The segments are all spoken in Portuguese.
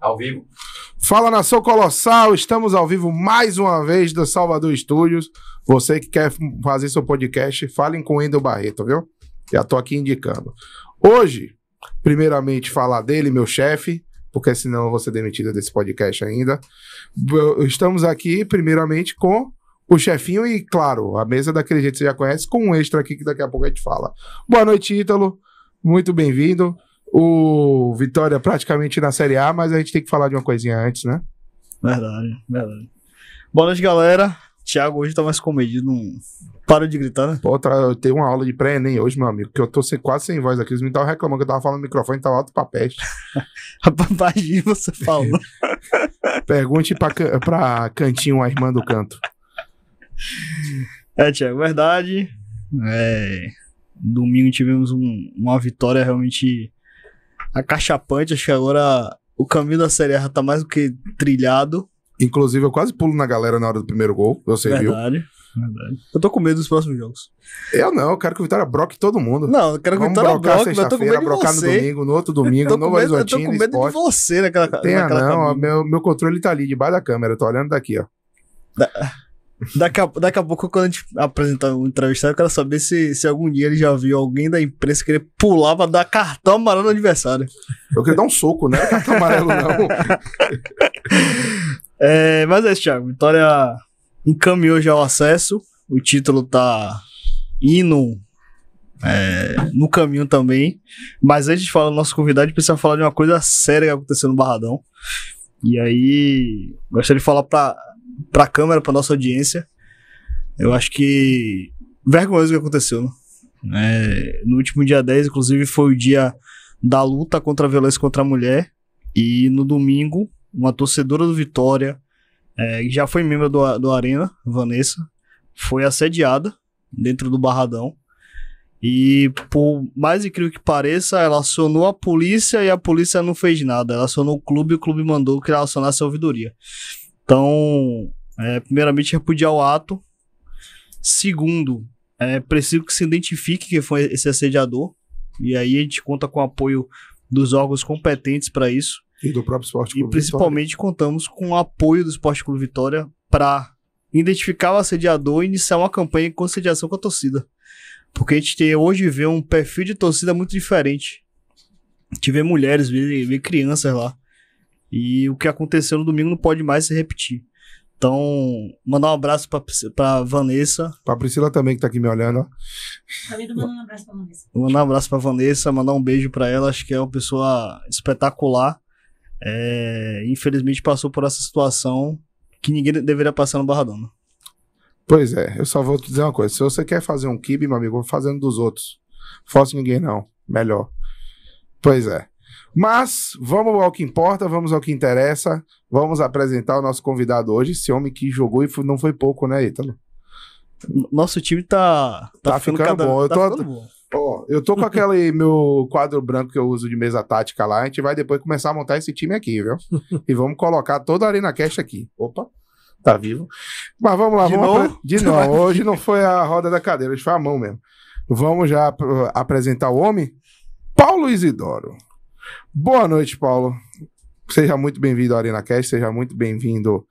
Ao vivo. Fala nação colossal, estamos ao vivo mais uma vez do Salvador Estúdios. Você que quer fazer seu podcast, falem com o Endo Barreto, viu? Já tô aqui indicando. Hoje, primeiramente falar dele, meu chefe, porque senão eu vou ser demitido desse podcast ainda. Estamos aqui primeiramente com o chefinho e, claro, a mesa daquele jeito que você já conhece, com um extra aqui que daqui a pouco a gente fala. Boa noite, Ítalo. Muito bem-vindo. O Vitória praticamente na Série A, mas a gente tem que falar de uma coisinha antes, né? Verdade, verdade. Boa noite, galera. Thiago hoje tá mais comedido, não para de gritar, né? Pô, tá, eu tenho uma aula de pré-ENEM hoje, meu amigo, que eu tô quase sem voz aqui. Eles me estavam reclamando que eu tava falando no microfone, tava tá alto pra peste. Rapaz, você falou. Pergunte pra, pra Cantinho, a irmã do canto. É, Thiago, verdade. É, domingo tivemos um, uma vitória realmente a acachapante. Acho que agora o caminho da Série A tá mais do que trilhado. Inclusive, eu quase pulo na galera na hora do primeiro gol. Você Verdade. viu? Verdade. Eu tô com medo dos próximos jogos. Eu não, eu quero que o Vitória broque todo mundo. Não, eu quero que o Vitória broque, mas eu tô com medo de você. no domingo, no outro domingo, no Horizontino, Eu tô com medo de você naquela, Tenha, naquela não, ó, meu, meu controle tá ali, debaixo da câmera, eu tô olhando daqui, ó. Da... Daqui a, daqui a pouco, quando a gente apresentar um entrevistado, eu quero saber se, se algum dia ele já viu alguém da imprensa querer ele pulava dar cartão amarelo no adversário. Eu queria dar um soco, né? É cartão amarelo não. é, mas é isso, Thiago. Vitória encaminhou já o acesso. O título tá indo é, no caminho também. Mas antes de falar do nosso convidado, a gente precisa falar de uma coisa séria que aconteceu no Barradão. E aí, gostaria de falar pra pra câmera, pra nossa audiência. Eu acho que. Vergonhoso o que aconteceu, né? É, no último dia 10, inclusive, foi o dia da luta contra a violência contra a mulher. E no domingo, uma torcedora do Vitória, é, que já foi membro do, do Arena, Vanessa, foi assediada dentro do Barradão. E por mais incrível que pareça, ela acionou a polícia e a polícia não fez nada. Ela acionou o clube e o clube mandou que ela acionasse a ouvidoria. Então, é, primeiramente, repudiar o ato. Segundo, é preciso que se identifique quem foi esse assediador. E aí a gente conta com o apoio dos órgãos competentes para isso. E do próprio Esporte Clube E principalmente Vitória. contamos com o apoio do Esporte Clube Vitória para identificar o assediador e iniciar uma campanha de conciliação com a torcida. Porque a gente tem, hoje vê um perfil de torcida muito diferente. A gente vê mulheres, vê, vê crianças lá. E o que aconteceu no domingo não pode mais se repetir. Então, mandar um abraço para pra Vanessa. Para Priscila também, que tá aqui me olhando, ó. um abraço para Vanessa. Mandar um abraço para Vanessa, mandar um beijo para ela, acho que é uma pessoa espetacular. É, infelizmente passou por essa situação que ninguém deveria passar no Barradona. Né? Pois é, eu só vou te dizer uma coisa. Se você quer fazer um kibe, meu amigo, fazendo dos outros. Fosse ninguém, não. Melhor. Pois é. Mas vamos ao que importa, vamos ao que interessa. Vamos apresentar o nosso convidado hoje, esse homem que jogou e não foi pouco, né, Ítalo? Nosso time tá, tá, tá ficando, ficando cada... bom. Eu tá tô, ficando bom. Ó, eu tô com aquele meu quadro branco que eu uso de mesa tática lá. A gente vai depois começar a montar esse time aqui, viu? e vamos colocar toda a Arena Cash aqui. Opa, tá vivo. Mas vamos lá, de vamos novo? Apre... De novo, hoje não foi a roda da cadeira, hoje foi a mão mesmo. Vamos já ap ah, apresentar o homem, Paulo Isidoro. Boa noite, Paulo. Seja muito bem-vindo à Arena Cast, seja muito bem-vindo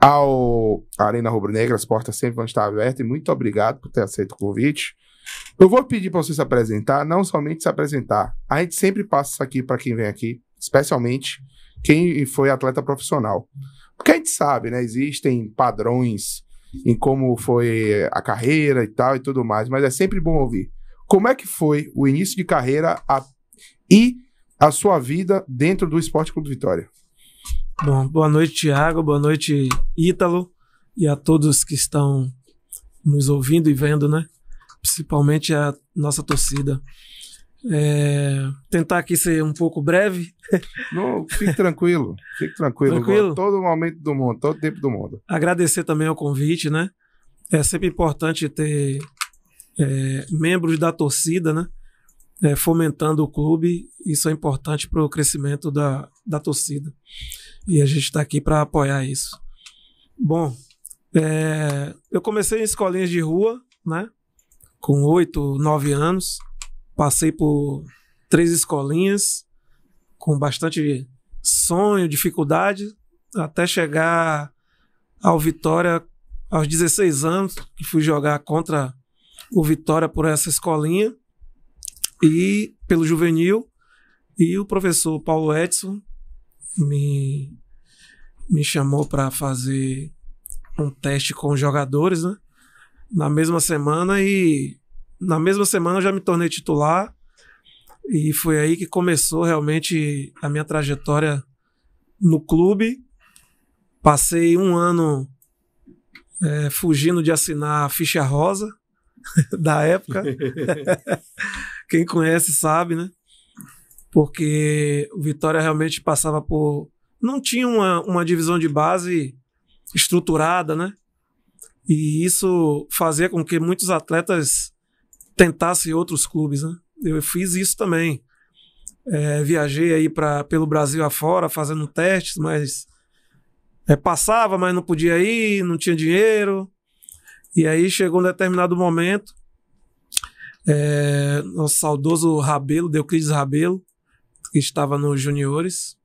ao Arena Rubro Negra. As portas sempre vão estar abertas e muito obrigado por ter aceito o convite. Eu vou pedir para você se apresentar, não somente se apresentar. A gente sempre passa isso aqui para quem vem aqui, especialmente quem foi atleta profissional. Porque a gente sabe, né? Existem padrões em como foi a carreira e tal e tudo mais, mas é sempre bom ouvir. Como é que foi o início de carreira a... e a sua vida dentro do Esporte Clube Vitória. Bom, boa noite, Tiago, boa noite, Ítalo, e a todos que estão nos ouvindo e vendo, né? Principalmente a nossa torcida. É, tentar aqui ser um pouco breve. Não, fique tranquilo, fique tranquilo. tranquilo? Todo momento do mundo, todo tempo do mundo. Agradecer também o convite, né? É sempre importante ter é, membros da torcida, né? é, fomentando o clube. Isso é importante para o crescimento da, da torcida. E a gente está aqui para apoiar isso. Bom, é, eu comecei em escolinhas de rua, né? Com oito, nove anos. Passei por três escolinhas, com bastante sonho, dificuldade, até chegar ao Vitória aos 16 anos, que fui jogar contra o Vitória por essa escolinha e pelo juvenil e o professor Paulo Edson me me chamou para fazer um teste com os jogadores, né? Na mesma semana e na mesma semana eu já me tornei titular e foi aí que começou realmente a minha trajetória no clube. Passei um ano é, fugindo de assinar a ficha rosa da época. Quem conhece sabe, né? Porque o Vitória realmente passava por. Não tinha uma, uma divisão de base estruturada, né? E isso fazia com que muitos atletas tentassem outros clubes, né? Eu fiz isso também. É, viajei aí pra, pelo Brasil afora fazendo testes, mas é, passava, mas não podia ir, não tinha dinheiro. E aí chegou um determinado momento é, nosso saudoso Rabelo, Deuclides Rabelo, que estava nos juniores.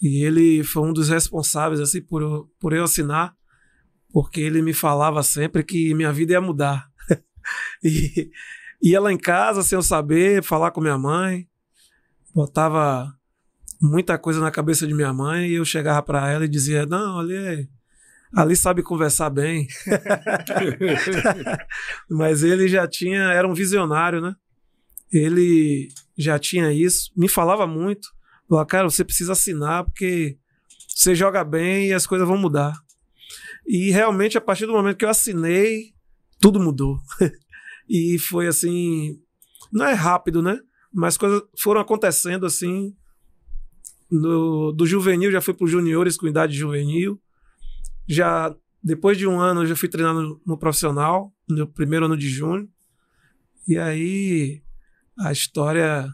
E ele foi um dos responsáveis assim por, por eu assinar, porque ele me falava sempre que minha vida ia mudar. e ia lá em casa sem eu saber, falar com minha mãe, botava muita coisa na cabeça de minha mãe e eu chegava para ela e dizia: Não, olha aí Ali sabe conversar bem. Mas ele já tinha, era um visionário, né? Ele já tinha isso, me falava muito. Falava, cara, você precisa assinar porque você joga bem e as coisas vão mudar. E realmente, a partir do momento que eu assinei, tudo mudou. e foi assim, não é rápido, né? Mas coisas foram acontecendo assim. No, do juvenil, já fui para os juniores com idade juvenil já depois de um ano eu já fui treinando no profissional, no primeiro ano de junho. E aí a história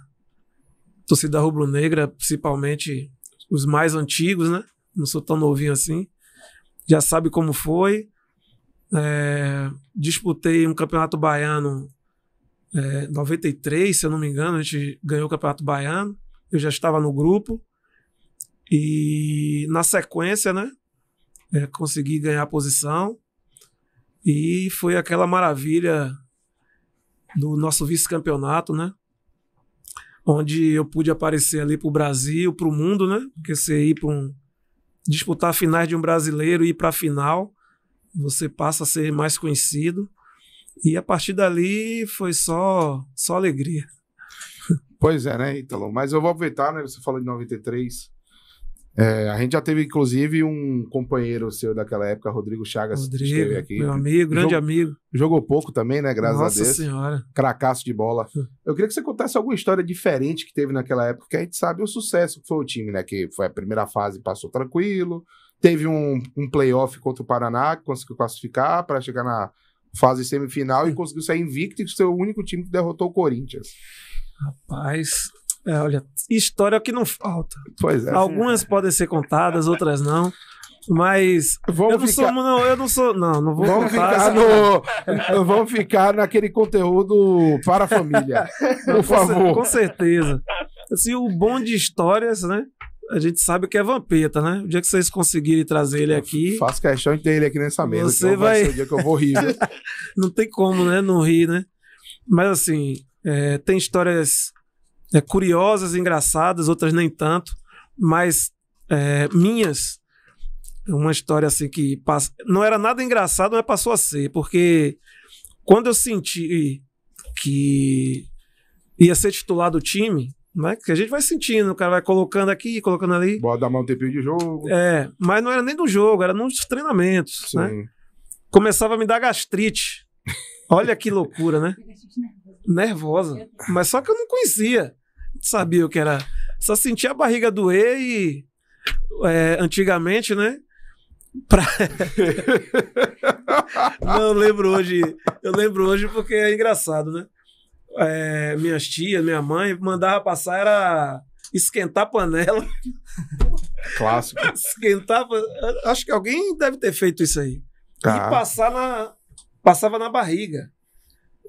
torcida rubro-negra, principalmente os mais antigos, né? Não sou tão novinho assim. Já sabe como foi. É, disputei um campeonato baiano é, 93, se eu não me engano, a gente ganhou o campeonato baiano. Eu já estava no grupo. E na sequência, né? é, consegui ganhar a posição e foi aquela maravilha do nosso vice-campeonato, né? Onde eu pude aparecer ali para o Brasil, para o mundo, né? Porque você ir para um. disputar finais de um brasileiro e ir para a final, você passa a ser mais conhecido. E a partir dali foi só, só alegria. Pois é, né, Ítalo? Mas eu vou aproveitar, né? Você falou de 93. É, a gente já teve, inclusive, um companheiro seu daquela época, Rodrigo Chagas, Rodrigo, aqui. Meu amigo, grande jogou, amigo. Jogou pouco também, né? Graças Nossa a Deus. Nossa Senhora. Cracaço de bola. Hum. Eu queria que você contasse alguma história diferente que teve naquela época, que a gente sabe o sucesso que foi o time, né? Que foi a primeira fase, passou tranquilo. Teve um, um playoff contra o Paraná, que conseguiu classificar para chegar na fase semifinal e hum. conseguiu sair invicto e ser o único time que derrotou o Corinthians. Rapaz, é, olha, história é o que não falta. Pois é. Algumas podem ser contadas, outras não. Mas vamos eu não ficar... sou, não, eu não sou, não, não vou vamos contar, ficar no, vamos ficar naquele conteúdo para a família, por favor. Com certeza. Assim, o bom de histórias, né? A gente sabe que é vampeta, né? O dia que vocês conseguirem trazer ele aqui. Faço questão de ter ele aqui nessa mesa. Você vai... vai ser o dia que eu vou rir. não tem como, né? Não rir, né? Mas assim, é, tem histórias é, curiosas, engraçadas, outras nem tanto, mas é, minhas. Uma história assim que passa... não era nada engraçado, mas passou a ser, porque quando eu senti que ia ser titular do time, né? Que a gente vai sentindo, o cara vai colocando aqui, colocando ali. Bora dar mão um tempinho de jogo. É, mas não era nem do jogo, era nos treinamentos, né. Sim. né? Começava a me dar gastrite. Olha que loucura, né? nervosa. Mas só que eu não conhecia. Não sabia o que era. Só sentia a barriga doer e. É, antigamente, né? Pra... não, eu lembro hoje. Eu lembro hoje porque é engraçado, né? É, minhas tias, minha mãe, mandava passar era esquentar a panela. Clássico. esquentar. Acho que alguém deve ter feito isso aí. E tá. passar na, passava na barriga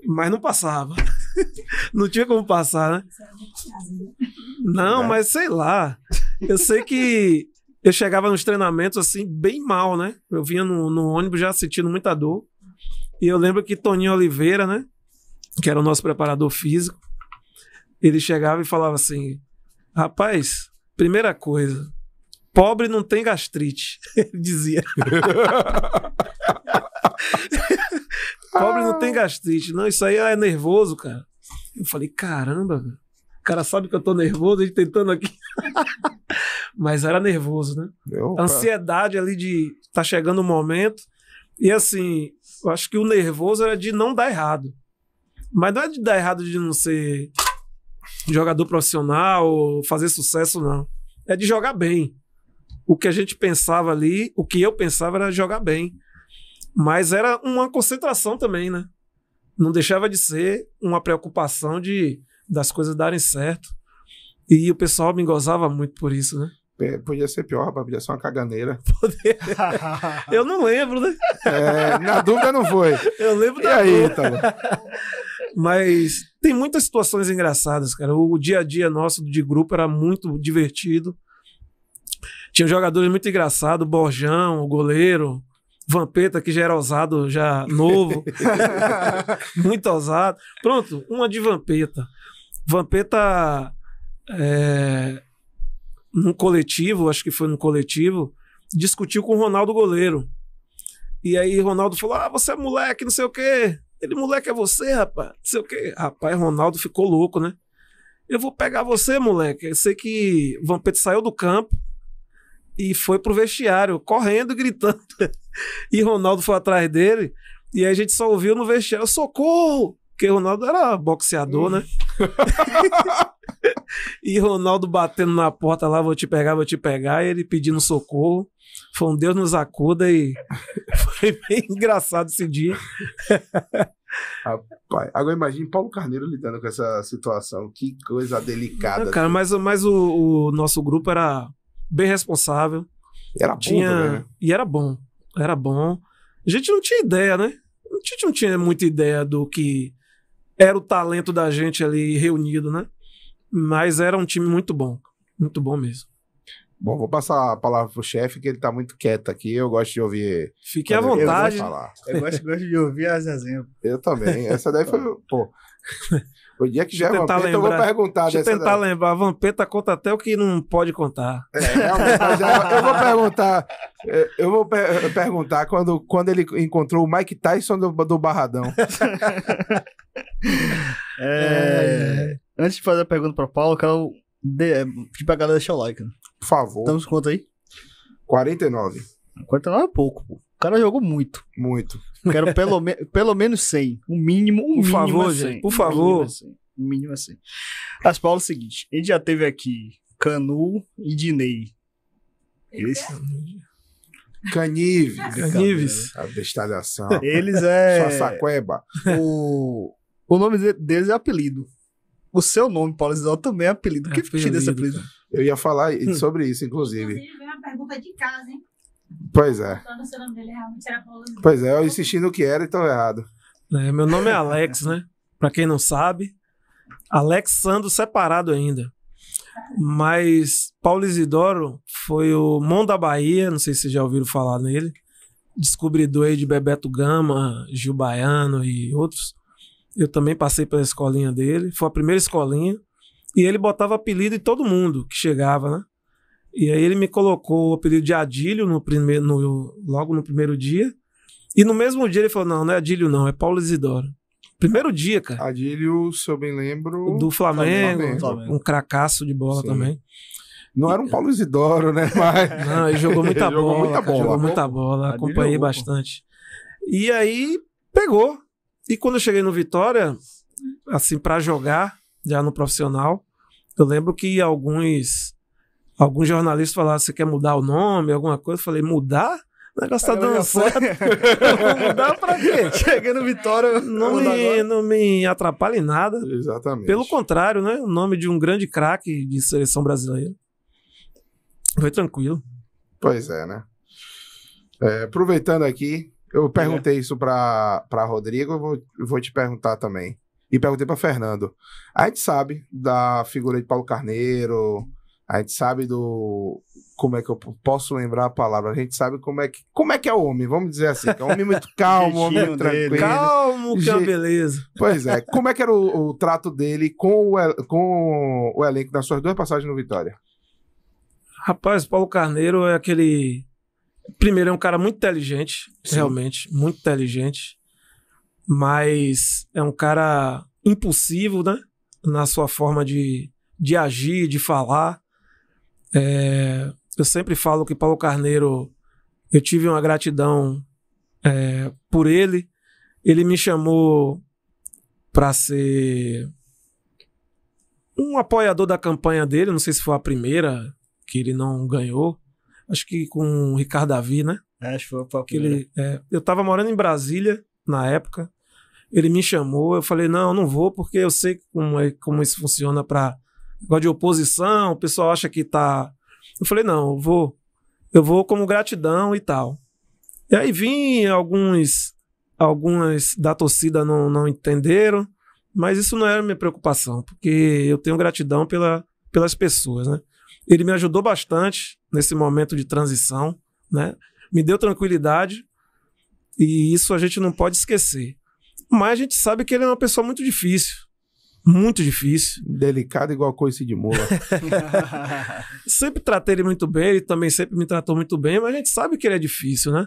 mas não passava. não tinha como passar, né? É né? Não, né? mas sei lá. Eu sei que eu chegava nos treinamentos assim, bem mal, né? Eu vinha no, no ônibus já sentindo muita dor. E eu lembro que Toninho Oliveira, né? Que era o nosso preparador físico, ele chegava e falava assim: Rapaz, primeira coisa, pobre não tem gastrite. Ele dizia. Pobre não tem ah. gastrite, não. Isso aí é nervoso, cara. Eu falei, caramba, o cara sabe que eu tô nervoso, gente tentando aqui. Mas era nervoso, né? Opa. Ansiedade ali de tá chegando o um momento. E assim, eu acho que o nervoso era de não dar errado. Mas não é de dar errado de não ser jogador profissional ou fazer sucesso, não. É de jogar bem. O que a gente pensava ali, o que eu pensava era jogar bem. Mas era uma concentração também, né? Não deixava de ser uma preocupação de das coisas darem certo. E o pessoal me gozava muito por isso, né? Podia ser pior, rapaz. Podia ser uma caganeira. eu não lembro, né? É, na dúvida não foi. Eu lembro e da aí, Ítalo? Mas tem muitas situações engraçadas, cara. O dia a dia nosso de grupo era muito divertido. Tinha jogadores muito engraçados, o Borjão, o goleiro, Vampeta, que já era ousado, já novo. Muito ousado. Pronto, uma de Vampeta. Vampeta, é, num coletivo, acho que foi num coletivo, discutiu com o Ronaldo Goleiro. E aí Ronaldo falou: Ah, você é moleque, não sei o quê. Ele, moleque, é você, rapaz? Não sei o quê. Rapaz, Ronaldo ficou louco, né? Eu vou pegar você, moleque. Eu sei que Vampeta saiu do campo e foi pro vestiário, correndo e gritando. E Ronaldo foi atrás dele. E a gente só ouviu no vestiário: socorro! Porque Ronaldo era boxeador, né? e Ronaldo batendo na porta lá: vou te pegar, vou te pegar. E ele pedindo socorro. Foi um Deus nos acuda e foi bem engraçado esse dia. Rapaz, agora imagine Paulo Carneiro lidando com essa situação. Que coisa delicada. Não, cara, mas, mas o, o, nosso grupo era bem responsável. Era bom tinha, também, né? E era bom era bom. A gente não tinha ideia, né? A gente não tinha muita ideia do que era o talento da gente ali reunido, né? Mas era um time muito bom, muito bom mesmo. Bom, vou passar a palavra pro chefe, que ele tá muito quieto aqui. Eu gosto de ouvir. Fique à vontade. Eu, falar. eu gosto, gosto de ouvir as exemplos. Eu também. Essa daí foi. Pô. O dia que já Vampeta, lembrar. eu vou perguntar. Deixa eu tentar daí. lembrar. Vampeta conta até o que não pode contar. É, realmente, eu vou perguntar. É, eu vou per perguntar quando, quando ele encontrou o Mike Tyson do, do Barradão. é, antes de fazer a pergunta para o Paulo, eu quero de, pedir a galera deixar o like. Né? Por favor. Estamos quanto aí? 49. 49 é pouco, pô. O cara jogou muito. Muito. Quero pelo, me pelo menos 100. O mínimo, um por mínimo favor, é 100. gente. Por favor. É o mínimo é 100. As Mas, Paulo, é o seguinte. A gente já teve aqui Canu e Dinei. Eles... Canives. Canives. A bestalhação. Eles é... Sassacueba. O... o nome deles é apelido. O seu nome, Paulo Isidoro, também é apelido. É Quem tira esse apelido? Eu ia falar sobre isso, hum. inclusive. Inclusive, é uma pergunta de casa, hein? Pois é. seu é nome dele ah, Pois é, eu insisti no que era e então errado. É, meu nome é Alex, né? Pra quem não sabe, Alex Sando separado ainda. Mas Paulo Isidoro foi o Mão da Bahia, não sei se vocês já ouviram falar nele, descobridor aí de Bebeto Gama, Gil Baiano e outros. Eu também passei pela escolinha dele, foi a primeira escolinha. E ele botava apelido em todo mundo que chegava, né? E aí ele me colocou o período de Adílio no primeiro, no, logo no primeiro dia. E no mesmo dia ele falou: não, não é Adílio, não, é Paulo Isidoro. Primeiro dia, cara. Adílio, se eu bem lembro. Do tá Flamengo, Flamengo. um cracaço de bola Sim. também. Não era um Paulo Isidoro, né? Mas... Não, ele jogou muita ele bola. Jogou muita bola. Jogou muita bola, acompanhei jogou, bastante. E aí pegou. E quando eu cheguei no Vitória, assim, para jogar, já no profissional, eu lembro que alguns algum jornalista falasse, você quer mudar o nome, alguma coisa? Eu falei, mudar? O negócio tá dando certo. Vou mudar pra quê? Chegando Vitória. Não me, não me atrapalha em nada. Exatamente. Pelo contrário, né? O nome de um grande craque de seleção brasileira. Foi tranquilo. Pois é, né? É, aproveitando aqui, eu é. perguntei é. isso pra, pra Rodrigo, eu vou, vou te perguntar também. E perguntei para Fernando. A gente sabe da figura de Paulo Carneiro, a gente sabe do. Como é que eu posso lembrar a palavra? A gente sabe como é que, como é, que é o homem, vamos dizer assim. É um homem muito calmo, homem tranquilo. Dele. Calmo, que é beleza. Pois é. Como é que era o, o trato dele com o, com o elenco nas suas duas passagens no Vitória? Rapaz, Paulo Carneiro é aquele. Primeiro, é um cara muito inteligente, Sim. realmente, muito inteligente. Mas é um cara impulsivo, né? Na sua forma de, de agir, de falar. É, eu sempre falo que Paulo Carneiro, eu tive uma gratidão é, por ele. Ele me chamou para ser um apoiador da campanha dele. Não sei se foi a primeira que ele não ganhou. Acho que com o Ricardo Davi, né? É, acho que foi a primeira. Ele, é, eu estava morando em Brasília na época. Ele me chamou. Eu falei: não, não vou, porque eu sei como, é, como isso funciona para negócio de oposição, o pessoal acha que tá. Eu falei, não, eu vou. Eu vou como gratidão e tal. E aí vim, alguns. Algumas da torcida não, não entenderam, mas isso não era minha preocupação, porque eu tenho gratidão pela, pelas pessoas, né? Ele me ajudou bastante nesse momento de transição, né? Me deu tranquilidade e isso a gente não pode esquecer. Mas a gente sabe que ele é uma pessoa muito difícil, muito difícil. Delicado igual coice de mola. sempre tratei ele muito bem, ele também sempre me tratou muito bem, mas a gente sabe que ele é difícil, né?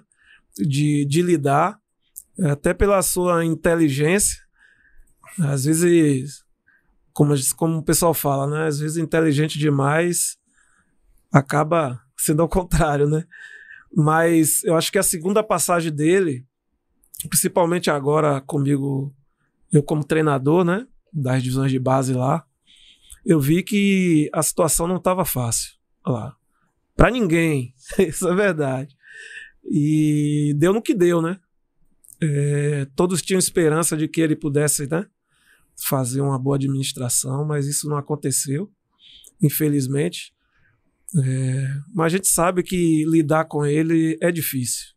De, de lidar, até pela sua inteligência. Às vezes, como, como o pessoal fala, né? Às vezes inteligente demais acaba sendo ao contrário, né? Mas eu acho que a segunda passagem dele, principalmente agora comigo, eu como treinador, né? das divisões de base lá, eu vi que a situação não estava fácil lá. Para ninguém, isso é verdade. E deu no que deu, né? É, todos tinham esperança de que ele pudesse né, fazer uma boa administração, mas isso não aconteceu, infelizmente. É, mas a gente sabe que lidar com ele é difícil.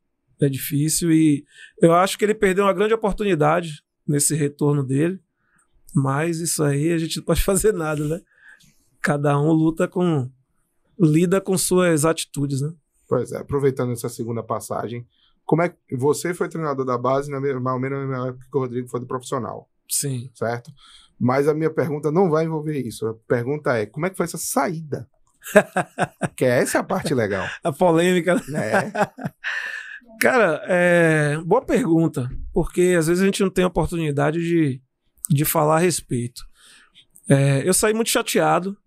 É difícil e eu acho que ele perdeu uma grande oportunidade nesse retorno dele. Mas isso aí a gente não pode fazer nada, né? Cada um luta com. lida com suas atitudes, né? Pois é, aproveitando essa segunda passagem, como é que você foi treinador da base na mesma, mais ou menos na mesma época que o Rodrigo foi do profissional? Sim. Certo? Mas a minha pergunta não vai envolver isso. A pergunta é: como é que foi essa saída? que é essa é a parte legal. A polêmica. Né? É. Cara, é... boa pergunta, porque às vezes a gente não tem oportunidade de de falar a respeito. É, eu saí muito chateado,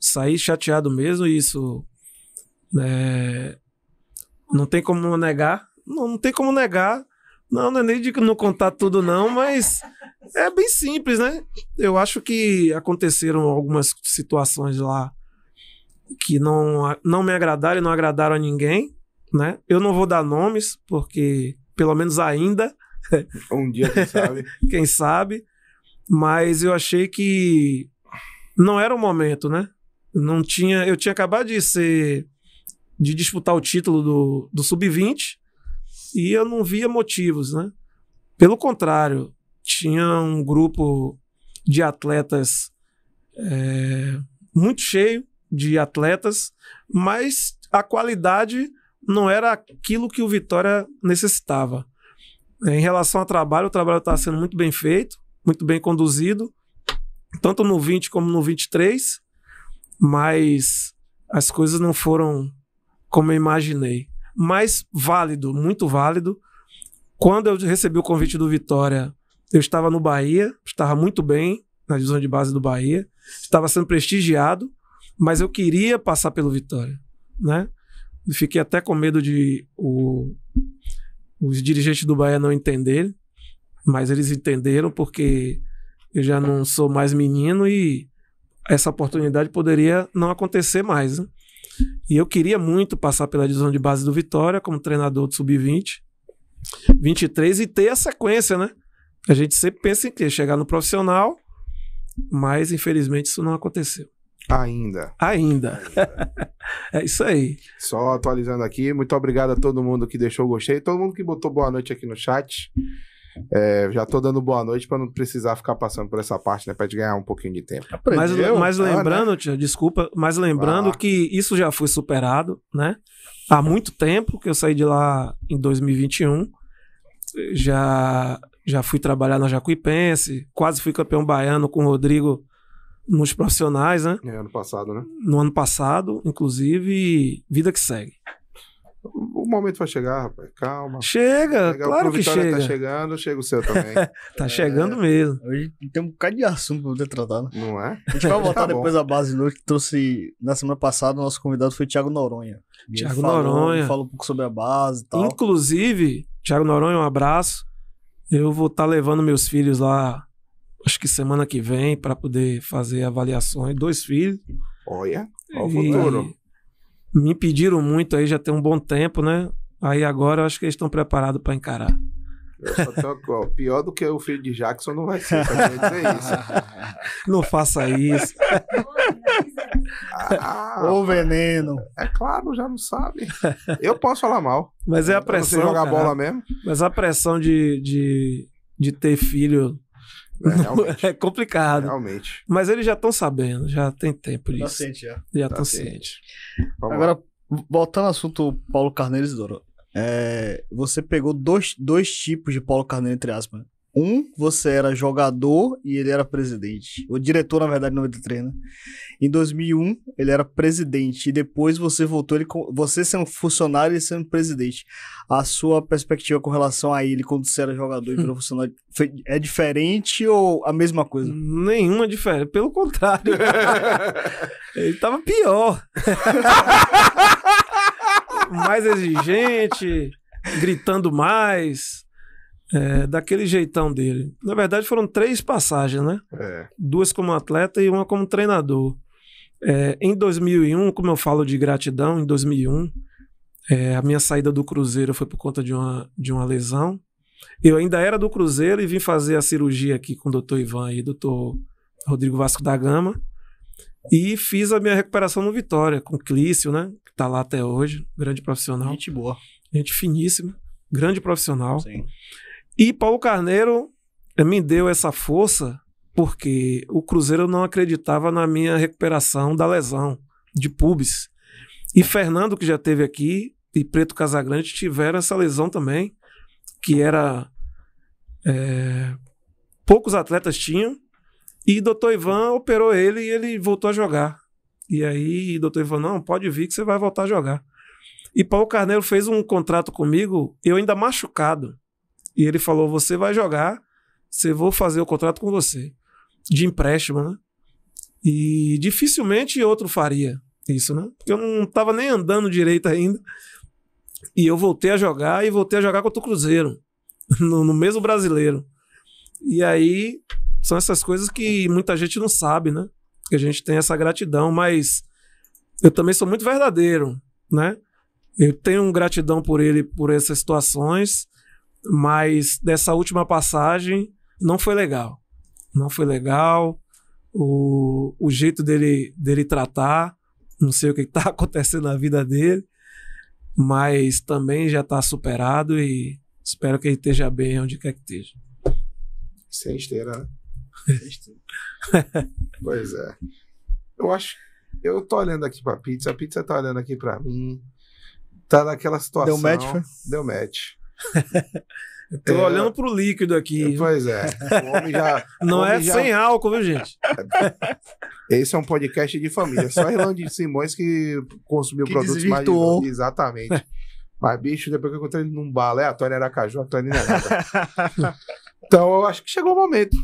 saí chateado mesmo, e isso é, não tem como negar. Não, não tem como negar. Não, não é nem de não contar tudo, não, mas é bem simples, né? Eu acho que aconteceram algumas situações lá que não, não me agradaram e não agradaram a ninguém, né? Eu não vou dar nomes, porque, pelo menos ainda. Um dia, quem sabe. quem sabe. Mas eu achei que não era o momento, né? Não tinha, eu tinha acabado de ser de disputar o título do, do sub-20 e eu não via motivos, né? Pelo contrário, tinha um grupo de atletas é, muito cheio de atletas, mas a qualidade não era aquilo que o Vitória necessitava. É, em relação ao trabalho, o trabalho estava sendo muito bem feito muito bem conduzido, tanto no 20 como no 23, mas as coisas não foram como eu imaginei. Mas válido, muito válido. Quando eu recebi o convite do Vitória, eu estava no Bahia, estava muito bem na divisão de base do Bahia, estava sendo prestigiado, mas eu queria passar pelo Vitória, né? Fiquei até com medo de o, os dirigentes do Bahia não entenderem, mas eles entenderam porque eu já não sou mais menino e essa oportunidade poderia não acontecer mais. Né? E eu queria muito passar pela divisão de base do Vitória como treinador do sub-20, 23 e ter a sequência, né? A gente sempre pensa em que chegar no profissional, mas infelizmente isso não aconteceu. Ainda. Ainda. Ainda. é isso aí. Só atualizando aqui, muito obrigado a todo mundo que deixou o gostei, todo mundo que botou boa noite aqui no chat. É, já tô dando boa noite para não precisar ficar passando por essa parte, né? Pra gente ganhar um pouquinho de tempo. Mas, ah, mas né? lembrando, ah, né? desculpa, mas lembrando ah. que isso já foi superado, né? Há muito tempo que eu saí de lá em 2021. Já, já fui trabalhar na Jacuipense, quase fui campeão baiano com o Rodrigo nos profissionais, né? É, ano passado, né? No ano passado, inclusive, vida que segue. O momento vai chegar, rapaz. Calma. Chega, Legal, claro que tá chega. Tá chegando, chega o seu também. tá é, chegando mesmo. Hoje tem um bocado de assunto pra poder tratar, né? Não é? A gente vai tá voltar tá depois à base de noite. Trouxe, na semana passada, o nosso convidado foi o Thiago Noronha. Thiago falou, Noronha. Falou um pouco sobre a base e tal. Inclusive, Thiago Noronha, um abraço. Eu vou estar tá levando meus filhos lá, acho que semana que vem, para poder fazer avaliações. Dois filhos. Olha, olha o futuro me pediram muito aí já tem um bom tempo, né? Aí agora eu acho que eles estão preparados para encarar. Tô, pior do que o filho de Jackson não vai ser, tá isso. Não faça isso. ah, Ô veneno. É claro, já não sabe. Eu posso falar mal. Mas é a pressão. Você jogar bola mesmo. Mas a pressão de, de, de ter filho é, é, complicado. Realmente. Mas eles já estão sabendo, já tem tempo disso. Já sente, já. Já estão tá cientes. Agora, voltando ao assunto Paulo Carneiro Isidoro. É, você pegou dois, dois tipos de Paulo Carneiro, entre aspas. Né? Um, você era jogador e ele era presidente. O diretor, na verdade, em 93, né? Em 2001, ele era presidente. E depois você voltou, ele, você sendo funcionário e sendo presidente. A sua perspectiva com relação a ele, quando você era jogador e funcionário, é diferente ou a mesma coisa? Nenhuma diferença. Pelo contrário. ele tava pior. mais exigente, gritando mais é, daquele jeitão dele. Na verdade, foram três passagens, né? É. Duas como atleta e uma como treinador. É, em 2001, como eu falo de gratidão, em 2001, é, a minha saída do Cruzeiro foi por conta de uma, de uma lesão. Eu ainda era do Cruzeiro e vim fazer a cirurgia aqui com o doutor Ivan e doutor Rodrigo Vasco da Gama. E fiz a minha recuperação no Vitória, com o Clício, né? Que tá lá até hoje, grande profissional. Gente boa. Gente finíssima, grande profissional. Sim. E Paulo Carneiro eh, me deu essa força porque o Cruzeiro não acreditava na minha recuperação da lesão de pubis. E Fernando, que já teve aqui, e Preto Casagrande tiveram essa lesão também, que era. É, poucos atletas tinham. E Dr. Ivan operou ele e ele voltou a jogar. E aí, Dr. Ivan, não, pode vir que você vai voltar a jogar. E Paulo Carneiro fez um contrato comigo, eu ainda machucado. E ele falou: você vai jogar, você vou fazer o contrato com você. De empréstimo, né? E dificilmente outro faria isso, né? Porque eu não estava nem andando direito ainda. E eu voltei a jogar e voltei a jogar contra o Cruzeiro, no, no mesmo brasileiro. E aí são essas coisas que muita gente não sabe, né? Que a gente tem essa gratidão, mas eu também sou muito verdadeiro, né? Eu tenho gratidão por ele por essas situações, mas dessa última passagem não foi legal. Não foi legal. O, o jeito dele, dele tratar, não sei o que está acontecendo na vida dele, mas também já está superado e espero que ele esteja bem onde quer que esteja. Sem esteira, né? pois é. Eu acho. Eu tô olhando aqui pra pizza, a pizza tá olhando aqui pra mim. Tá naquela situação. Deu match, foi? Deu match. Eu tô é, olhando pro líquido aqui. Pois é. O homem já, Não homem é já... sem álcool, viu, gente? Esse é um podcast de família. Só Irlande Simões que consumiu que produtos desvirtuou. mais. Exatamente. Mas, bicho, depois que eu encontrei ele num é, a Tony era Caju, a Tony nada. então, eu acho que chegou o momento.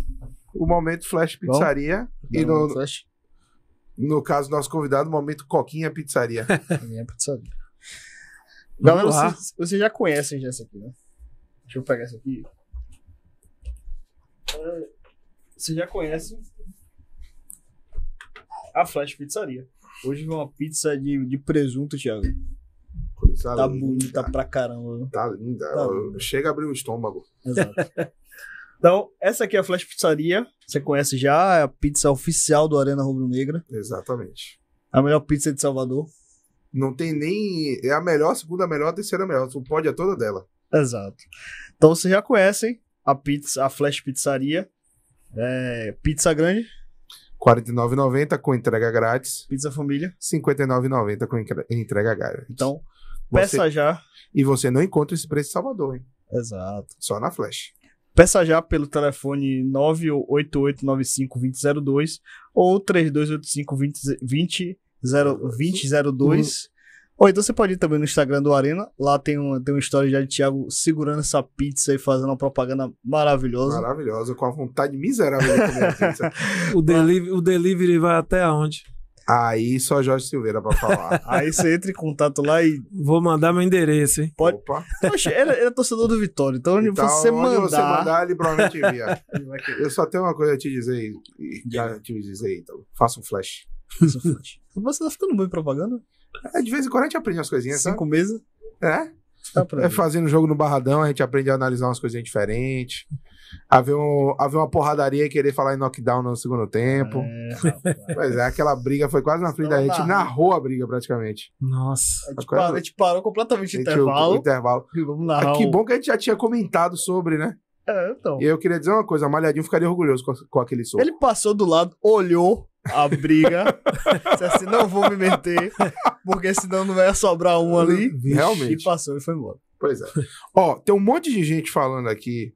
O momento Flash Pizzaria. Bom, e no, flash. no caso, nosso convidado, o momento Coquinha Pizzaria. Coquinha Pizzaria. Galera, vocês, já conhecem já essa aqui, né? Deixa eu pegar essa aqui. Vocês já conhecem a Flash Pizzaria. Hoje é uma pizza de, de presunto, Thiago. Coisa tá bonita pra caramba. Tá linda. Tá Chega a abrir o estômago. Exato. então, essa aqui é a Flash Pizzaria. Você conhece já, é a pizza oficial do Arena Rubro Negra. Exatamente. A melhor pizza de Salvador. Não tem nem. É a melhor, segunda melhor, terceira melhor. O pode é toda dela. Exato. Então vocês já conhecem a pizza, a Flash Pizzaria. É, pizza grande. R$ 49,90 com entrega grátis. Pizza Família. R$ 59,90 com entrega grátis. Então, peça você... já. E você não encontra esse preço em Salvador, hein? Exato. Só na Flash. Peça já pelo telefone 988952002 ou 3285 20 0, 2002. Uhum. Ou então você pode ir também no Instagram do Arena. Lá tem uma, tem uma história já de Thiago segurando essa pizza e fazendo uma propaganda maravilhosa. Maravilhosa, com a vontade miserável de comer a pizza. o, delivery, o delivery vai até onde? Aí só Jorge Silveira pra falar. Aí você entra em contato lá e. Vou mandar meu endereço, hein? Pode. Opa. Poxa, era, era torcedor do Vitória, então onde então, você onde mandar. você mandar, ele provavelmente envia. Eu só tenho uma coisa a te dizer, já te dizer, então. Faça um flash. Faça um flash. Você tá ficando bom em propaganda? É, de vez em quando a gente aprende as coisinhas, Cinco sabe? meses? É. Tá é fazendo jogo no Barradão, a gente aprende a analisar umas coisinhas diferentes. A ver, um, a ver uma porradaria e querer falar em knockdown no segundo tempo. É, pois é, aquela briga foi quase na frente Não, da gente, narrou a briga praticamente. Nossa. A gente, parou, a gente parou completamente o intervalo. o intervalo. Vamos lá. Ah, que bom que a gente já tinha comentado sobre, né? É, então. E eu queria dizer uma coisa, Malhadinho ficaria orgulhoso com, com aquele soco. Ele passou do lado, olhou, a briga. se assim, não vou me meter, porque senão não vai sobrar um ali. Realmente. E passou e foi embora. Pois é. Ó, tem um monte de gente falando aqui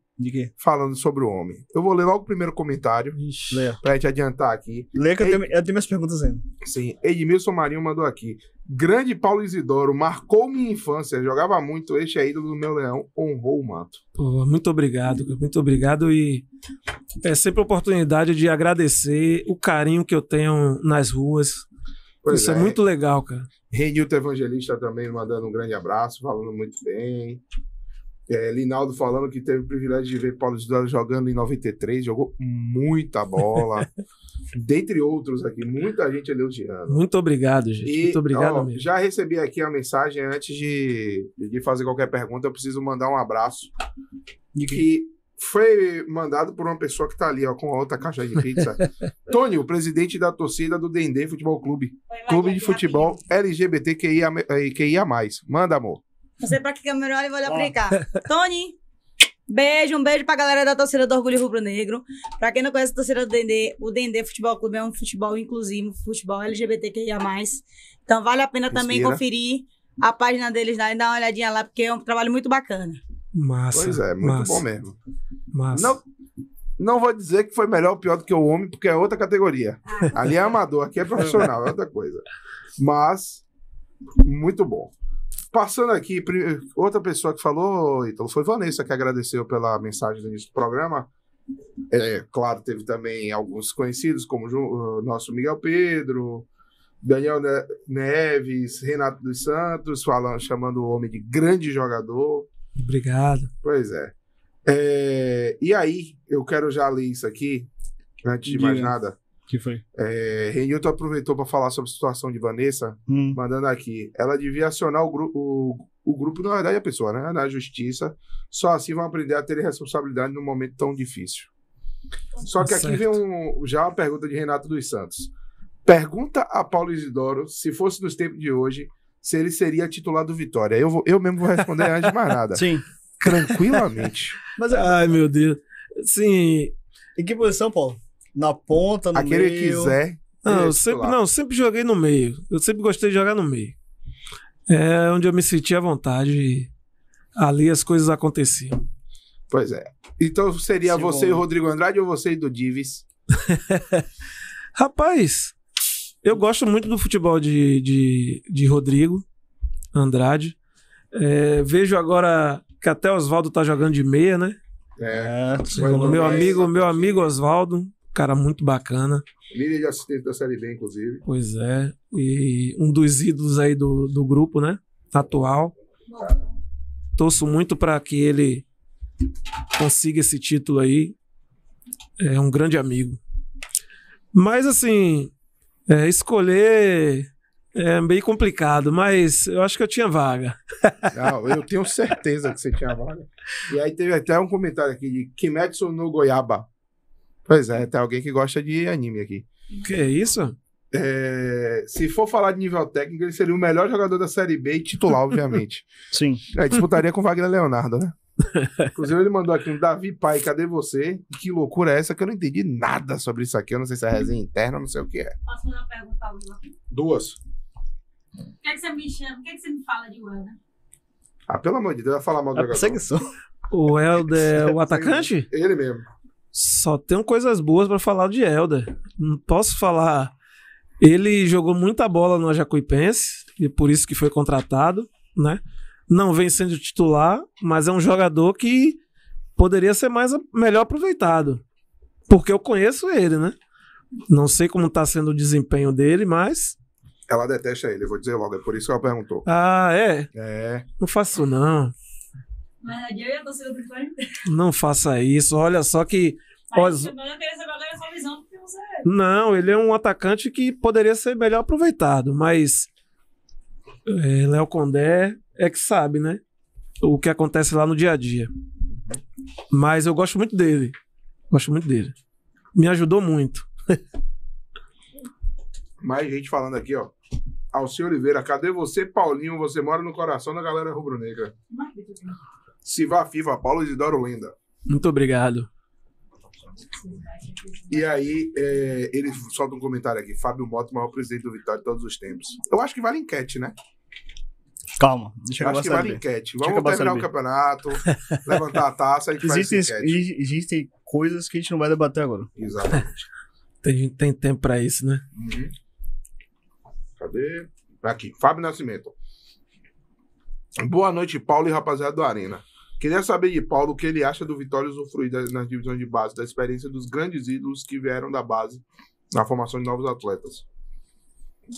falando sobre o homem. Eu vou ler logo o primeiro comentário né, para te adiantar aqui. Lê que Ed... eu, tenho, eu tenho minhas perguntas ainda. Sim, Edmilson Marinho mandou aqui. Grande Paulo Isidoro, marcou minha infância, jogava muito, este é ídolo do meu leão, honrou o mato. Pô, muito obrigado, muito obrigado e é sempre a oportunidade de agradecer o carinho que eu tenho nas ruas. Pois Isso é. é muito legal, cara. Renilto Evangelista também mandando um grande abraço, falando muito bem. É, Linaldo falando que teve o privilégio de ver Paulo Isidoro jogando em 93, jogou muita bola. dentre outros aqui, muita gente elogiando. Muito obrigado, gente. E, Muito obrigado ó, mesmo. Já recebi aqui a mensagem antes de, de fazer qualquer pergunta, eu preciso mandar um abraço. De que, foi mandado por uma pessoa que está ali, ó, com outra caixa de pizza. Tony, o presidente da torcida do Dendê Futebol Clube. Clube de futebol LGBTQIA+. Eh, Manda, amor. Não sei pra que câmera olha e vou olhar pra cá. Tony, beijo, um beijo pra galera da torcida do Orgulho Rubro Negro. Pra quem não conhece a torcida do Dendê, o Dendê Futebol Clube é um futebol inclusivo, futebol LGBTQIA+. Então vale a pena Inspira. também conferir a página deles lá e dar uma olhadinha lá, porque é um trabalho muito bacana. Massa. Pois é, muito massa. bom mesmo. Massa. Não, não vou dizer que foi melhor ou pior do que o homem, porque é outra categoria. Ah. Ali é amador, aqui é profissional, é outra coisa. Mas, muito bom. Passando aqui, outra pessoa que falou, então, foi Vanessa que agradeceu pela mensagem do início do programa. É, claro, teve também alguns conhecidos, como o nosso Miguel Pedro, Daniel Neves, Renato dos Santos, falando, chamando o homem de grande jogador. Obrigado. Pois é. é e aí, eu quero já ler isso aqui, antes de mais nada. Que foi? É, Renilton aproveitou para falar sobre a situação de Vanessa, hum. mandando aqui. Ela devia acionar o, gru o, o grupo, na verdade, a pessoa, né? Na justiça. Só assim vão aprender a ter responsabilidade num momento tão difícil. Só que aqui certo. vem um, já uma pergunta de Renato dos Santos. Pergunta a Paulo Isidoro, se fosse nos tempos de hoje, se ele seria titular do Vitória. Eu, vou, eu mesmo vou responder antes de mais nada. Sim. Tranquilamente. Mas, ai, meu Deus. Sim. Em que posição, Paulo? na ponta, no Aquele meio. que quiser. Não, sempre, não, sempre joguei no meio. Eu sempre gostei de jogar no meio. É onde eu me sentia à vontade. ali as coisas aconteciam. Pois é. Então seria Sim, é você bom. e o Rodrigo Andrade ou você e do Divis? Rapaz, eu gosto muito do futebol de, de, de Rodrigo Andrade. É, vejo agora que até Oswaldo tá jogando de meia, né? É. é meu amigo, é meu amigo Oswaldo, cara muito bacana. Líder de assistente da Série B, inclusive. Pois é. E um dos ídolos aí do, do grupo, né? Atual. Torço muito para que ele consiga esse título aí. É um grande amigo. Mas, assim, é, escolher é bem complicado, mas eu acho que eu tinha vaga. Não, eu tenho certeza que você tinha vaga. E aí teve até um comentário aqui de Kimetsu no Goiaba. Pois é, tem alguém que gosta de anime aqui. Que isso? É, se for falar de nível técnico, ele seria o melhor jogador da Série B e titular, obviamente. Sim. É, disputaria com Wagner Leonardo, né? Inclusive, ele mandou aqui um Davi Pai, cadê você? Que loucura é essa que eu não entendi nada sobre isso aqui. Eu não sei se é resenha interna, não sei o que é. Posso mandar uma pergunta ao Will? Duas. O que, é que você me chama? O que, é que você me fala de Ana? Ah, pelo amor de Deus, vai falar mal do é jogador. O Helder é o atacante? Ele mesmo. Só tenho coisas boas para falar de Helder. Não posso falar. Ele jogou muita bola no Ajacuipense e por isso que foi contratado, né? Não vem sendo titular, mas é um jogador que poderia ser mais melhor aproveitado. Porque eu conheço ele, né? Não sei como tá sendo o desempenho dele, mas ela detesta ele, vou dizer logo, é por isso que ela perguntou. Ah, é? É. Não faço não. Mas do Não faça isso. Olha só que. Mas, visão, porque você. É- não, ele é um atacante que poderia ser melhor aproveitado, mas. É, Léo Condé é que sabe, né? O que acontece lá no dia a dia. Mas eu gosto muito dele. Gosto muito dele. Me ajudou muito. Mais gente falando aqui, ó. Alci Oliveira, cadê você, Paulinho? Você mora no coração da galera rubro-negra. Se vá viva, Paulo e Doro Lenda. Muito obrigado. E aí, é, ele solta um comentário aqui. Fábio Motta, maior presidente do Vitória de todos os tempos. Eu acho que vale enquete, né? Calma, deixa eu Acho que vale enquete. Vamos terminar saber. o campeonato, levantar a taça e existem, existem coisas que a gente não vai debater agora. Exatamente. tem, tem tempo pra isso, né? Uhum. Cadê? Aqui, Fábio Nascimento. Boa noite, Paulo e rapaziada do Arena. Queria saber de Paulo o que ele acha do Vitória usufruir nas divisões de base, da experiência dos grandes ídolos que vieram da base na formação de novos atletas.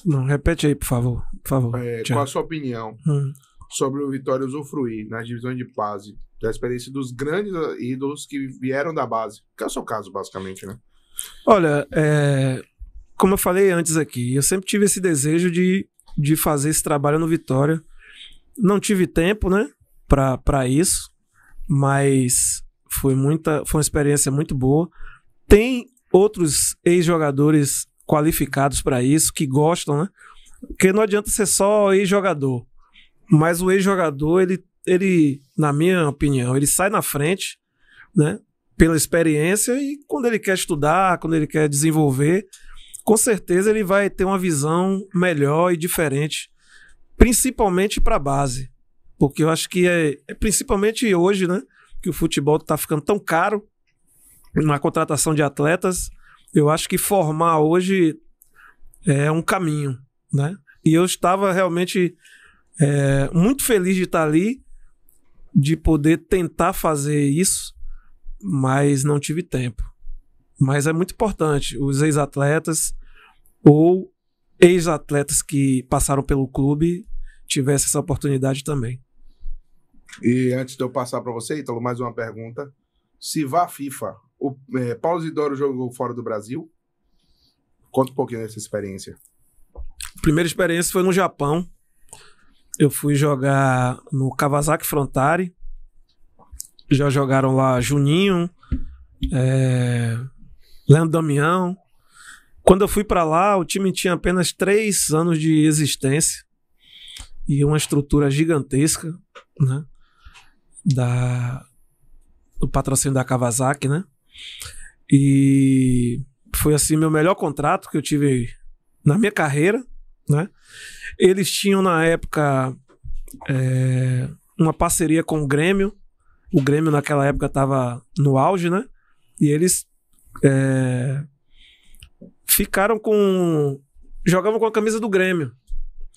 Não, repete aí, por favor. Por favor é, qual a sua opinião hum. sobre o Vitória usufruir nas divisões de base, da experiência dos grandes ídolos que vieram da base? Que é o seu caso, basicamente, né? Olha, é, como eu falei antes aqui, eu sempre tive esse desejo de, de fazer esse trabalho no Vitória. Não tive tempo, né, para isso mas foi muita, foi uma experiência muito boa. Tem outros ex-jogadores qualificados para isso que gostam, né? Porque não adianta ser só ex-jogador, mas o ex-jogador ele, ele, na minha opinião, ele sai na frente, né? Pela experiência e quando ele quer estudar, quando ele quer desenvolver, com certeza ele vai ter uma visão melhor e diferente, principalmente para a base. Porque eu acho que é, é principalmente hoje, né? Que o futebol está ficando tão caro na contratação de atletas. Eu acho que formar hoje é um caminho, né? E eu estava realmente é, muito feliz de estar tá ali, de poder tentar fazer isso, mas não tive tempo. Mas é muito importante. Os ex-atletas ou ex-atletas que passaram pelo clube tivessem essa oportunidade também. E antes de eu passar para você, Ítalo, mais uma pergunta. Se vá FIFA, o é, Paulo Zidoro jogou fora do Brasil? Conta um pouquinho dessa experiência. A primeira experiência foi no Japão. Eu fui jogar no Kawasaki Frontari. Já jogaram lá Juninho, é, Leandro Damião. Quando eu fui para lá, o time tinha apenas três anos de existência e uma estrutura gigantesca, né? da, do patrocínio da Kawasaki, né? E foi assim meu melhor contrato que eu tive na minha carreira, né? Eles tinham na época é, uma parceria com o Grêmio. O Grêmio naquela época estava no auge, né? E eles é, ficaram com jogavam com a camisa do Grêmio.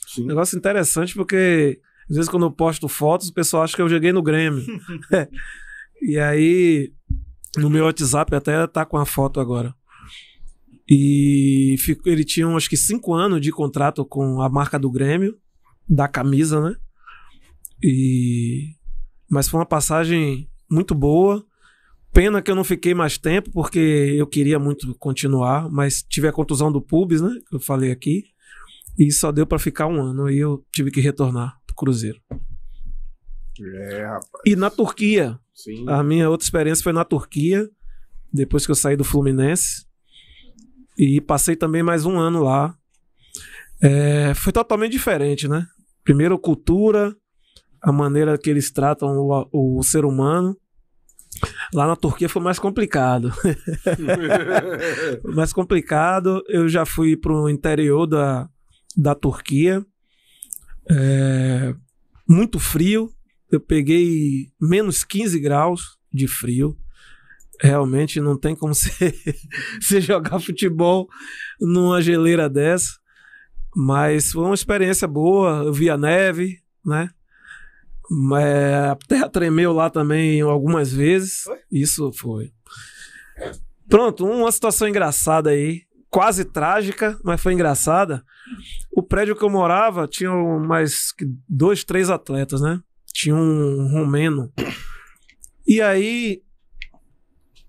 Sim. Negócio interessante porque às vezes, quando eu posto fotos, o pessoal acha que eu joguei no Grêmio. É. e aí, no meu WhatsApp, até tá com a foto agora. E fico, ele tinha acho que cinco anos de contrato com a marca do Grêmio, da camisa, né? E mas foi uma passagem muito boa. Pena que eu não fiquei mais tempo porque eu queria muito continuar, mas tive a contusão do pubis, né? Que eu falei aqui e só deu para ficar um ano e eu tive que retornar. Cruzeiro. É, rapaz. E na Turquia. Sim. A minha outra experiência foi na Turquia, depois que eu saí do Fluminense. E passei também mais um ano lá. É, foi totalmente diferente, né? Primeiro, cultura, a maneira que eles tratam o, o ser humano. Lá na Turquia foi mais complicado. mais complicado. Eu já fui para o interior da, da Turquia é, muito frio. Eu peguei menos 15 graus de frio. Realmente não tem como você, jogar futebol numa geleira dessa. Mas foi uma experiência boa. Eu vi a neve, né? É, a terra tremeu lá também algumas vezes. Foi? Isso foi. Pronto, uma situação engraçada aí quase trágica, mas foi engraçada. O prédio que eu morava tinha mais dois, três atletas, né? Tinha um romeno. E aí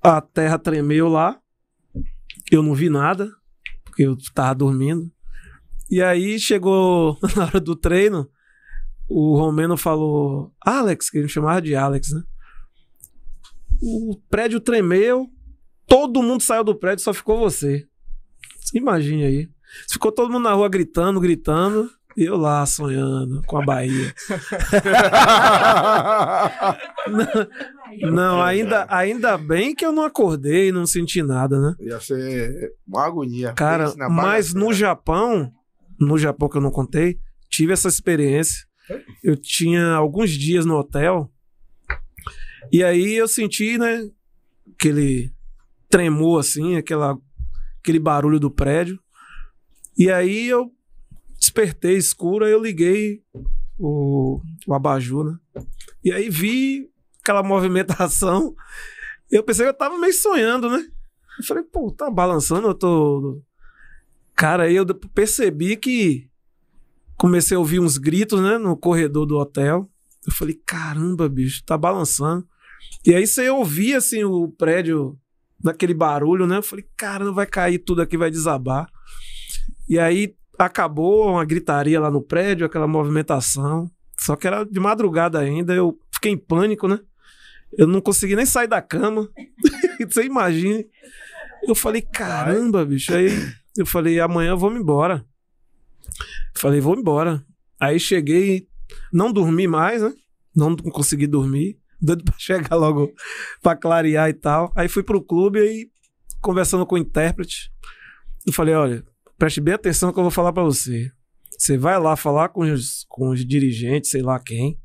a terra tremeu lá. Eu não vi nada, porque eu tava dormindo. E aí chegou na hora do treino, o romeno falou: Alex, que a gente chamava de Alex, né? O prédio tremeu, todo mundo saiu do prédio, só ficou você imagina aí. Ficou todo mundo na rua gritando, gritando. E eu lá sonhando com a Bahia. não, não, ainda, ainda bem que eu não acordei, não senti nada, né? Ia ser uma agonia. Cara, mas no Japão, no Japão que eu não contei, tive essa experiência. Eu tinha alguns dias no hotel. E aí eu senti, né, aquele tremor assim, aquela aquele barulho do prédio. E aí eu despertei escuro, aí eu liguei o, o abajur, né? E aí vi aquela movimentação. Eu pensei que eu tava meio sonhando, né? Eu falei, pô, tá balançando, eu tô. Cara, aí eu percebi que comecei a ouvir uns gritos, né, no corredor do hotel. Eu falei, caramba, bicho, tá balançando. E aí você ouvia, assim, o prédio naquele barulho, né? Eu falei, cara, não vai cair tudo aqui, vai desabar. E aí acabou uma gritaria lá no prédio, aquela movimentação. Só que era de madrugada ainda, eu fiquei em pânico, né? Eu não consegui nem sair da cama. Você imagina. Eu falei, caramba, bicho. Aí eu falei, amanhã vamos vou me embora. Falei, vou embora. Aí cheguei, não dormi mais, né? Não consegui dormir doido pra chegar logo pra clarear e tal. Aí fui pro clube, aí conversando com o intérprete, eu falei: olha, preste bem atenção que eu vou falar para você. Você vai lá falar com os, com os dirigentes, sei lá quem.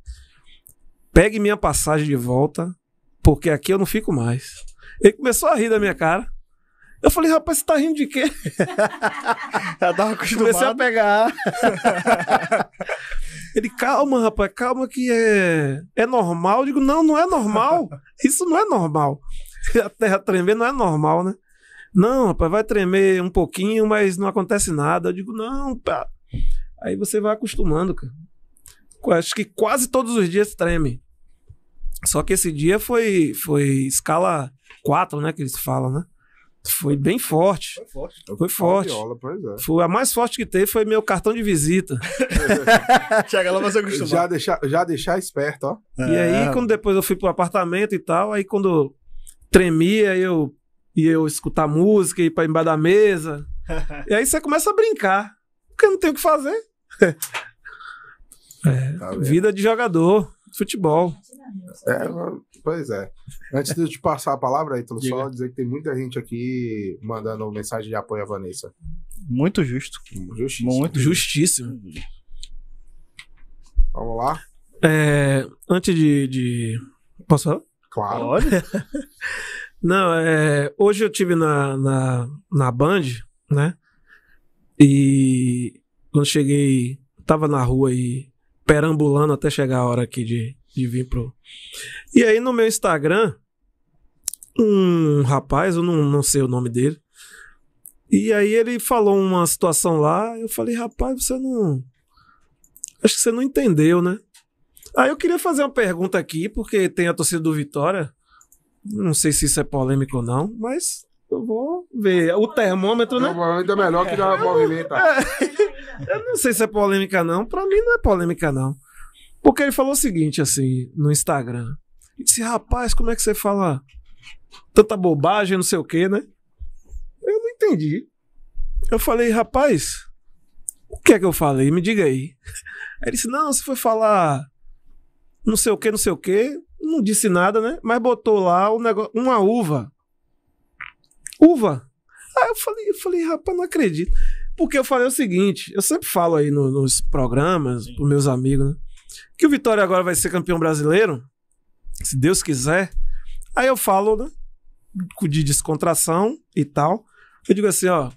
Pegue minha passagem de volta, porque aqui eu não fico mais. Ele começou a rir da minha cara. Eu falei, rapaz, você tá rindo de quê? eu tava acostumado. Comecei a pegar. Ele, calma, rapaz, calma que é, é normal. Eu digo, não, não é normal. Isso não é normal. A terra tremer não é normal, né? Não, rapaz, vai tremer um pouquinho, mas não acontece nada. Eu digo, não, pá. Aí você vai acostumando, cara. Acho que quase todos os dias treme. Só que esse dia foi, foi escala 4, né? Que eles falam, né? Foi bem forte. Foi forte. Foi forte. Viola, é. foi a mais forte que teve foi meu cartão de visita. Chega lá você acostumar. Já deixar, já deixar esperto, ó. É. E aí, é. quando depois eu fui pro apartamento e tal, aí quando tremia, eu ia eu escutar música, ir pra embaixo da mesa. e aí você começa a brincar. Porque não tem o que fazer. é, tá vida de jogador. Futebol. É, pois é. Antes de eu te passar a palavra, Ítalo, só dizer que tem muita gente aqui mandando mensagem de apoio à Vanessa. Muito justo. Justíssimo. Muito justíssimo. Vamos lá? É, antes de, de... Posso falar? Claro. Não, é, hoje eu tive na, na, na Band, né? E quando cheguei, tava na rua e perambulando até chegar a hora aqui de, de vir pro. E aí no meu Instagram, um rapaz, eu não, não sei o nome dele. E aí ele falou uma situação lá, eu falei, rapaz, você não. Acho que você não entendeu, né? Aí eu queria fazer uma pergunta aqui, porque tem a torcida do Vitória. Não sei se isso é polêmico ou não, mas eu vou ver. É o termômetro, né? é melhor que dar é, movimenta. É. Eu não sei se é polêmica, não. Pra mim não é polêmica, não. Porque ele falou o seguinte, assim, no Instagram. Ele disse, rapaz, como é que você fala tanta bobagem, não sei o quê, né? Eu não entendi. Eu falei, rapaz, o que é que eu falei? Me diga aí. ele disse, não, você foi falar não sei o quê, não sei o quê. não disse nada, né? Mas botou lá um negócio, uma uva. Uva. Aí eu falei, eu falei, rapaz, não acredito. Porque eu falei o seguinte: eu sempre falo aí no, nos programas, Sim. pros meus amigos, né? Que o Vitória agora vai ser campeão brasileiro, se Deus quiser. Aí eu falo, né? De descontração e tal. Eu digo assim: ó,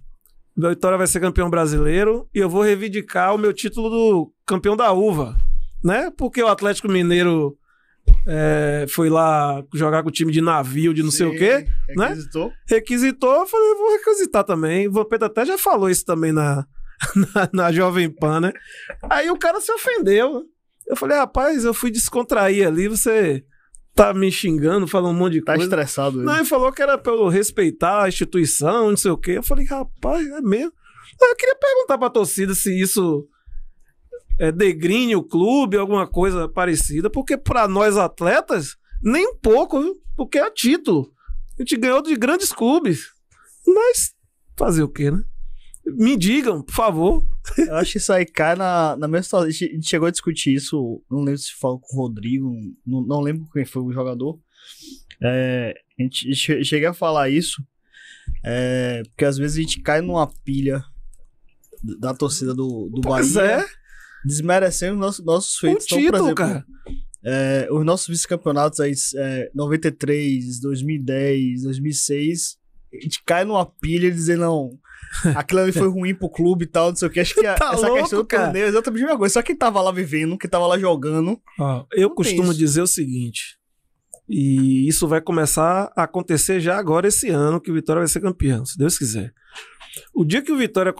o Vitória vai ser campeão brasileiro e eu vou reivindicar o meu título do campeão da uva, né? Porque o Atlético Mineiro é, foi lá jogar com o time de navio, de não Sim, sei o quê. Né? Requisitou. Né? Requisitou, eu falei, vou requisitar também. O Vampeta até já falou isso também na, na, na Jovem Pan, né? Aí o cara se ofendeu. Eu falei, rapaz, eu fui descontrair ali, você tá me xingando, falando um monte de tá coisa. Tá estressado. Não, né? ele falou que era pelo respeitar a instituição, não sei o quê. Eu falei, rapaz, é mesmo. Eu queria perguntar pra torcida se isso é, degrine o clube, alguma coisa parecida, porque para nós atletas, nem um pouco, viu? porque é título. A gente ganhou de grandes clubes. Mas fazer o quê, né? Me digam, por favor. Eu acho que isso aí cai na, na mesma A gente chegou a discutir isso, não lembro se falou com o Rodrigo, não, não lembro quem foi o jogador. É, a gente cheguei a falar isso, é, porque às vezes a gente cai numa pilha da torcida do, do pois Bahia. É desmerecendo nosso, nossos feitos. Um então, título, exemplo, cara. É, os nossos vice-campeonatos aí, é, 93, 2010, 2006, a gente cai numa pilha dizendo, não, aquilo ali foi ruim pro clube e tal, não sei o que. Acho que a, tá essa louco, questão do cara. torneio é exatamente a mesma coisa. Só quem tava lá vivendo, quem tava lá jogando. Ah, eu costumo dizer o seguinte, e isso vai começar a acontecer já agora esse ano, que o Vitória vai ser campeão, se Deus quiser. O dia que o Vitória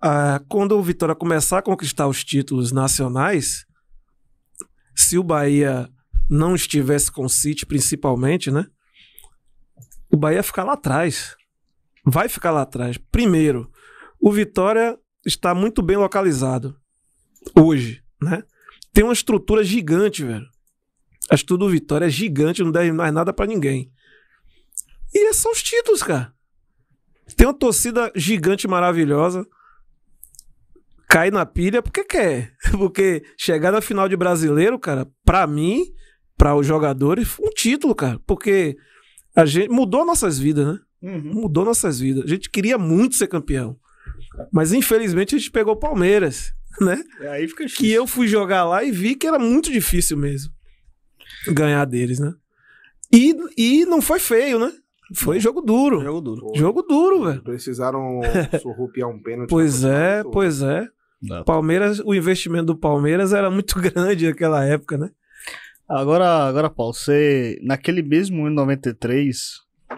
ah, quando o Vitória começar a conquistar os títulos nacionais, se o Bahia não estivesse com o City, principalmente, né? O Bahia ficar lá atrás. Vai ficar lá atrás. Primeiro, o Vitória está muito bem localizado hoje, né? Tem uma estrutura gigante, velho. A estrutura do Vitória é gigante, não deve mais nada para ninguém. E é são os títulos, cara. Tem uma torcida gigante maravilhosa cai na pilha porque quer. Porque chegar na final de brasileiro, cara, pra mim, para os jogadores, um título, cara. Porque a gente mudou nossas vidas, né? Uhum. Mudou nossas vidas. A gente queria muito ser campeão. Mas infelizmente a gente pegou Palmeiras, né? É, que eu fui jogar lá e vi que era muito difícil mesmo ganhar deles, né? E, e não foi feio, né? Foi jogo duro. Jogo duro. Foi. Jogo duro, velho. Precisaram surrupiar um pênalti. Pois é, pois é. Não. Palmeiras, o investimento do Palmeiras era muito grande naquela época, né? Agora, agora, Paulo, você naquele mesmo ano 93,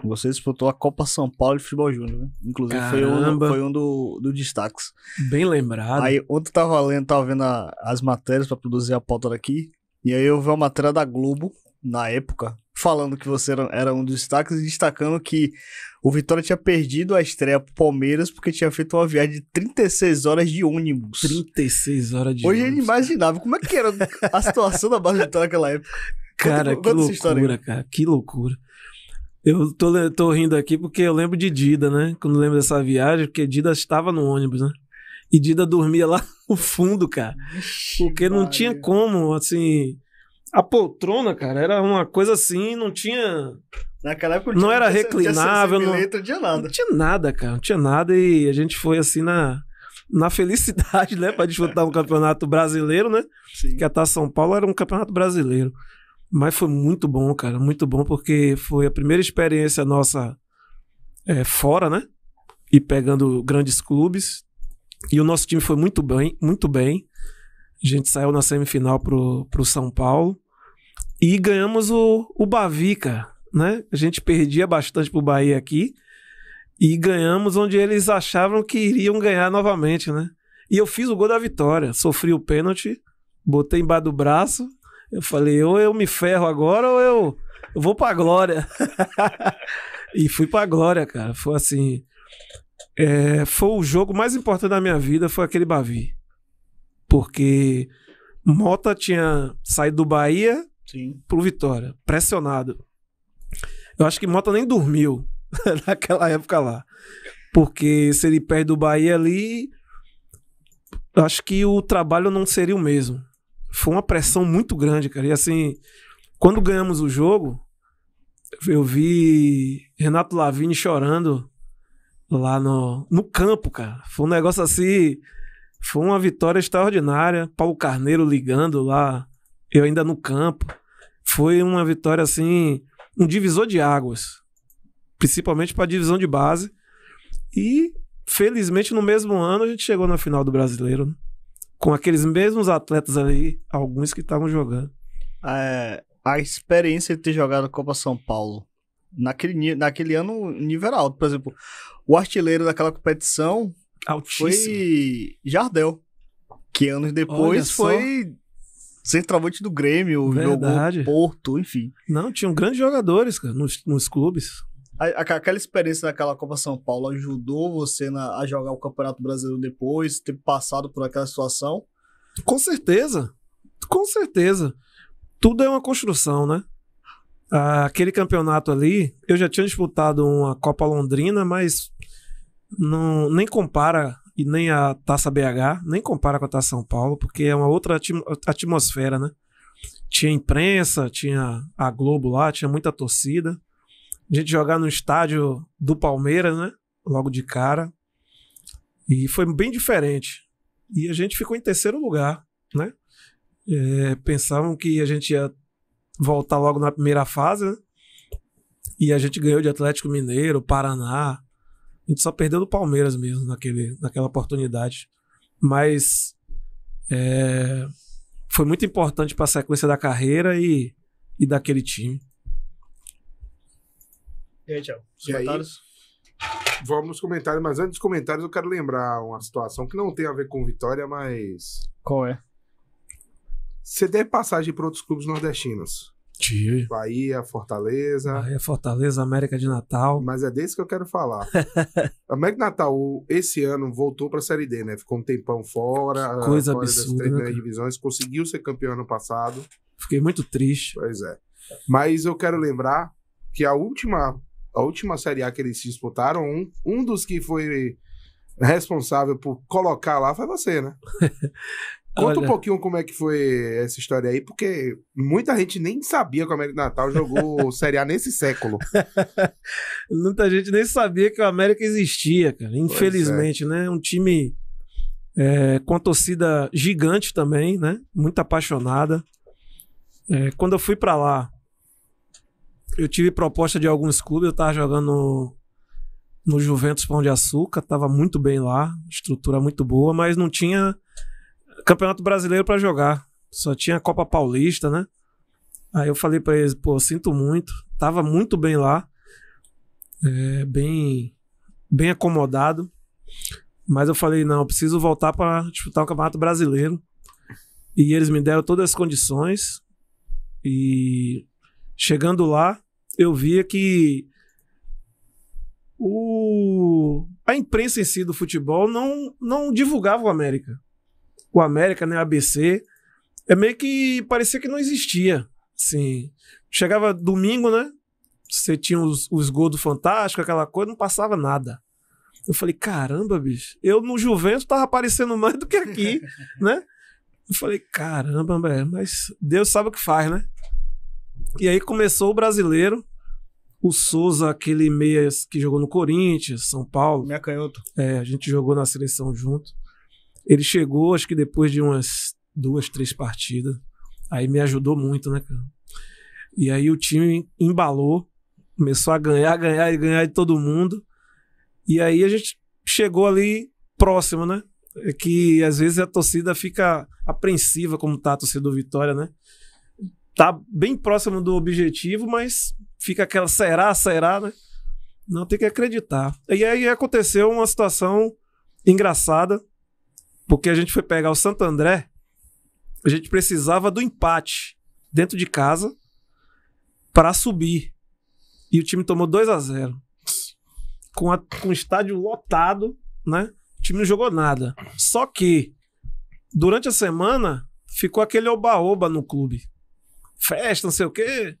você disputou a Copa São Paulo de Futebol Júnior, né? Inclusive foi um, foi um do, do destaques. Bem lembrado. Aí ontem eu tava lendo, tava vendo a, as matérias para produzir a pauta daqui, e aí eu vi uma matéria da Globo na época, falando que você era, era um dos destaques e destacando que o Vitória tinha perdido a estreia pro Palmeiras porque tinha feito uma viagem de 36 horas de ônibus. 36 horas de Hoje ônibus. Hoje é imaginava Como é que era a situação da base do Vitória naquela época? Cara, conta, que conta loucura, cara. Que loucura. Eu tô, tô rindo aqui porque eu lembro de Dida, né? Quando lembro dessa viagem, porque Dida estava no ônibus, né? E Dida dormia lá no fundo, cara. Porque não tinha como, assim. A poltrona, cara, era uma coisa assim, não tinha Naquela época não era reclinável, não, não tinha nada. Não tinha nada, cara, não tinha nada e a gente foi assim na na felicidade, né, para disputar um campeonato brasileiro, né? Sim. Que a Taça São Paulo era um campeonato brasileiro. Mas foi muito bom, cara, muito bom porque foi a primeira experiência nossa é, fora, né? E pegando grandes clubes. E o nosso time foi muito bem, muito bem. A gente saiu na semifinal pro, pro São Paulo. E ganhamos o, o Bavi, cara né? A gente perdia bastante pro Bahia aqui e ganhamos onde eles achavam que iriam ganhar novamente, né? E eu fiz o gol da vitória, sofri o pênalti, botei embaixo do braço, eu falei, ou eu me ferro agora ou eu, eu vou pra glória. e fui pra glória, cara. Foi assim, é, foi o jogo mais importante da minha vida, foi aquele Bavi. Porque Mota tinha saído do Bahia Sim. pro Vitória, pressionado. Eu acho que Mota nem dormiu naquela época lá. Porque se ele perde o Bahia ali, acho que o trabalho não seria o mesmo. Foi uma pressão muito grande, cara. E assim, quando ganhamos o jogo, eu vi Renato Lavini chorando lá no, no campo, cara. Foi um negócio assim. Foi uma vitória extraordinária. Paulo Carneiro ligando lá, eu ainda no campo. Foi uma vitória assim um divisor de águas, principalmente para a divisão de base. E, felizmente, no mesmo ano a gente chegou na final do Brasileiro, né? com aqueles mesmos atletas ali, alguns que estavam jogando. É, a experiência de ter jogado a Copa São Paulo naquele, naquele ano, nível alto. Por exemplo, o artilheiro daquela competição Altíssimo. foi Jardel, que anos depois foi centroavante do Grêmio, Verdade. jogou Porto, enfim. Não, tinham grandes jogadores, cara, nos, nos clubes. A, aquela experiência daquela Copa São Paulo ajudou você na, a jogar o Campeonato Brasileiro depois, ter passado por aquela situação? Com certeza, com certeza. Tudo é uma construção, né? Aquele campeonato ali, eu já tinha disputado uma Copa Londrina, mas não, nem compara e nem a Taça BH, nem compara com a Taça São Paulo, porque é uma outra atmosfera, né? Tinha imprensa, tinha a Globo lá, tinha muita torcida. A gente jogar no estádio do Palmeiras, né? Logo de cara. E foi bem diferente. E a gente ficou em terceiro lugar, né? É, pensavam que a gente ia voltar logo na primeira fase, né? E a gente ganhou de Atlético Mineiro, Paraná, a gente só perdeu do Palmeiras mesmo naquele, naquela oportunidade. Mas é, foi muito importante para a sequência da carreira e, e daquele time. E aí, Thiago? E aí, vamos comentários, mas antes dos comentários eu quero lembrar uma situação que não tem a ver com Vitória, mas... Qual é? Você deve passagem para outros clubes nordestinos. Tive. Bahia, Fortaleza. Bahia, Fortaleza, América de Natal. Mas é desse que eu quero falar. América de Natal, esse ano, voltou para a Série D, né? Ficou um tempão fora. Que coisa fora absurda. Das três né, divisões, conseguiu ser campeão ano passado. Fiquei muito triste. Pois é. Mas eu quero lembrar que a última, a última Série A que eles disputaram, um, um dos que foi responsável por colocar lá foi você, né? Conta Olha. um pouquinho como é que foi essa história aí, porque muita gente nem sabia é que o América Natal jogou Série A nesse século. muita gente nem sabia que o América existia, cara. É. Infelizmente, é. né? Um time é, com a torcida gigante também, né? Muito apaixonada. É, quando eu fui para lá, eu tive proposta de alguns clubes, eu tava jogando no, no Juventus Pão de Açúcar, tava muito bem lá, estrutura muito boa, mas não tinha Campeonato Brasileiro para jogar. Só tinha a Copa Paulista, né? Aí eu falei para eles, pô, sinto muito. Tava muito bem lá. É, bem bem acomodado. Mas eu falei, não, eu preciso voltar para disputar o Campeonato Brasileiro. E eles me deram todas as condições. E chegando lá, eu via que o... a imprensa em si do futebol não, não divulgava o América o América, né, ABC, é meio que parecia que não existia, assim. Chegava domingo, né, você tinha os, os gols do Fantástico, aquela coisa, não passava nada. Eu falei, caramba, bicho, eu no Juventus tava aparecendo mais do que aqui, né? Eu falei, caramba, mas Deus sabe o que faz, né? E aí começou o brasileiro, o Souza, aquele meia que jogou no Corinthians, São Paulo. Meia canhoto. É, a gente jogou na seleção junto. Ele chegou, acho que depois de umas duas, três partidas. Aí me ajudou muito, né, cara? E aí o time embalou, começou a ganhar, ganhar e ganhar de todo mundo. E aí a gente chegou ali próximo, né? É que às vezes a torcida fica apreensiva, como tá a torcida do Vitória, né? Tá bem próximo do objetivo, mas fica aquela será, será, né? Não tem que acreditar. E aí aconteceu uma situação engraçada porque a gente foi pegar o Santo André, a gente precisava do empate dentro de casa para subir. E o time tomou 2 a 0 com, a, com o estádio lotado, né? O time não jogou nada. Só que durante a semana ficou aquele oba-oba no clube. Festa, não sei o quê.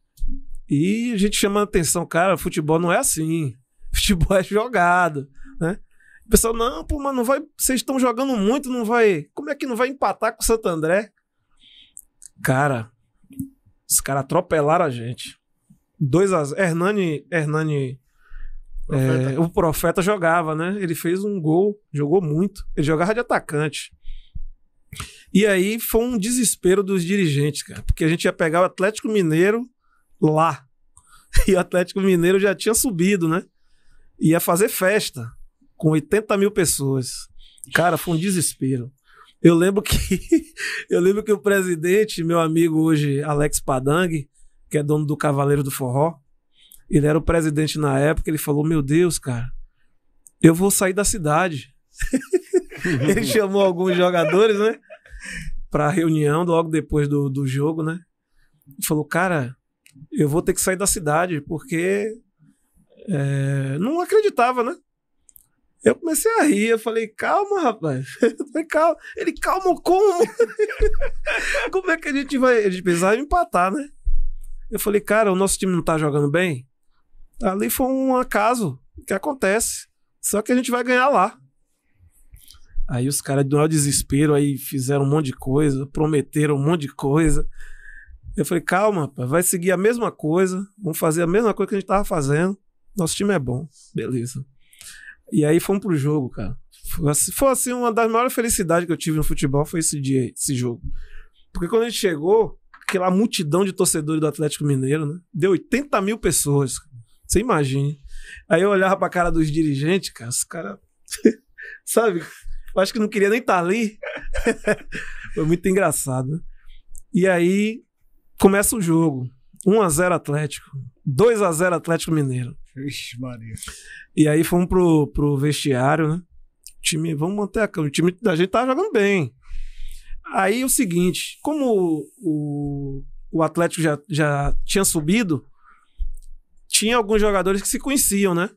E a gente chamando atenção, cara, futebol não é assim. Futebol é jogado, né? O pessoal, não, pô, mas não vai. Vocês estão jogando muito, não vai. Como é que não vai empatar com o Santo André? Cara, os caras atropelaram a gente. 2 a 0. Hernani. Hernani profeta. É, o Profeta jogava, né? Ele fez um gol, jogou muito. Ele jogava de atacante. E aí foi um desespero dos dirigentes, cara, porque a gente ia pegar o Atlético Mineiro lá. E o Atlético Mineiro já tinha subido, né? Ia fazer festa com 80 mil pessoas. Cara, foi um desespero. Eu lembro que eu lembro que o presidente, meu amigo hoje, Alex Padang, que é dono do Cavaleiro do Forró, ele era o presidente na época, ele falou: "Meu Deus, cara, eu vou sair da cidade". ele chamou alguns jogadores, né, para reunião logo depois do, do jogo, né? Ele falou: "Cara, eu vou ter que sair da cidade porque é, não acreditava, né? Eu comecei a rir, eu falei, calma, rapaz. Falei, calma. Ele, calma como? como é que a gente vai. A gente precisava empatar, né? Eu falei, cara, o nosso time não tá jogando bem. Ali foi um acaso que acontece. Só que a gente vai ganhar lá. Aí os caras, do desespero, aí fizeram um monte de coisa, prometeram um monte de coisa. Eu falei, calma, rapaz, vai seguir a mesma coisa, vamos fazer a mesma coisa que a gente tava fazendo. Nosso time é bom, beleza. E aí fomos pro jogo, cara. Assim, foi assim, uma das maiores felicidades que eu tive no futebol foi esse dia, esse jogo. Porque quando a gente chegou, aquela multidão de torcedores do Atlético Mineiro, né? Deu 80 mil pessoas. Você imagina. Aí eu olhava pra cara dos dirigentes, cara, os caras. Sabe? Eu acho que não queria nem estar tá ali. foi muito engraçado, né? E aí começa o jogo. 1 a 0 Atlético. 2 a 0 Atlético Mineiro. Vixe, Maria. E aí fomos pro, pro vestiário, né? time, vamos manter a cama. O time da gente tá jogando bem. Aí é o seguinte, como o, o Atlético já, já tinha subido, tinha alguns jogadores que se conheciam, né?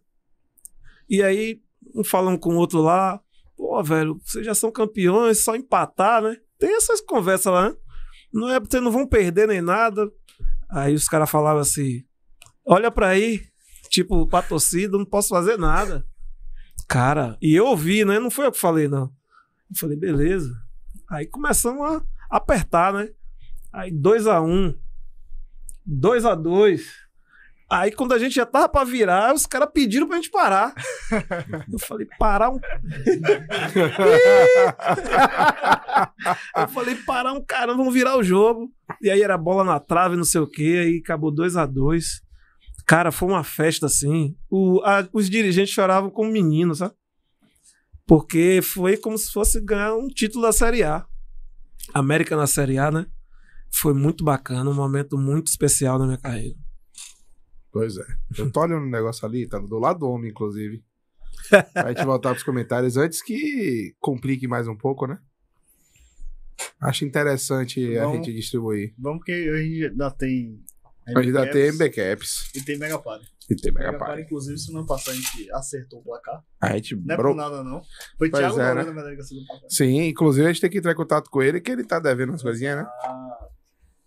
E aí, um falando com o outro lá, pô, velho, vocês já são campeões, só empatar, né? Tem essas conversas lá, né? Não é, vocês não vão perder nem nada. Aí os caras falavam assim, olha para aí, tipo, pra torcida, não posso fazer nada. Cara, e eu ouvi, né? Não foi eu que falei, não. Eu falei, beleza. Aí começamos a apertar, né? Aí 2 x 1 2 x 2 Aí quando a gente já tava pra virar, os caras pediram pra gente parar. Eu falei, parar um. eu falei, parar um caramba, vamos virar o jogo. E aí era bola na trave, não sei o quê, aí acabou 2 x 2 Cara, foi uma festa assim. O, a, os dirigentes choravam como meninos, sabe? Porque foi como se fosse ganhar um título da Série A. América na Série A, né? Foi muito bacana, um momento muito especial na minha carreira. Pois é. Eu tô olhando um negócio ali, tá do lado do homem, inclusive. Vai gente voltar pros comentários antes que complique mais um pouco, né? Acho interessante vamos, a gente distribuir. Vamos que a gente ainda tem Ainda tem backups. E tem Megapare. E tem mega Megapare, inclusive, semana passada a gente acertou o placar. A gente não é bro... por nada, não. Foi pois Thiago é, né? do placar. Sim, inclusive a gente tem que entrar em contato com ele, que ele tá devendo umas ah, coisinhas, né? Ah,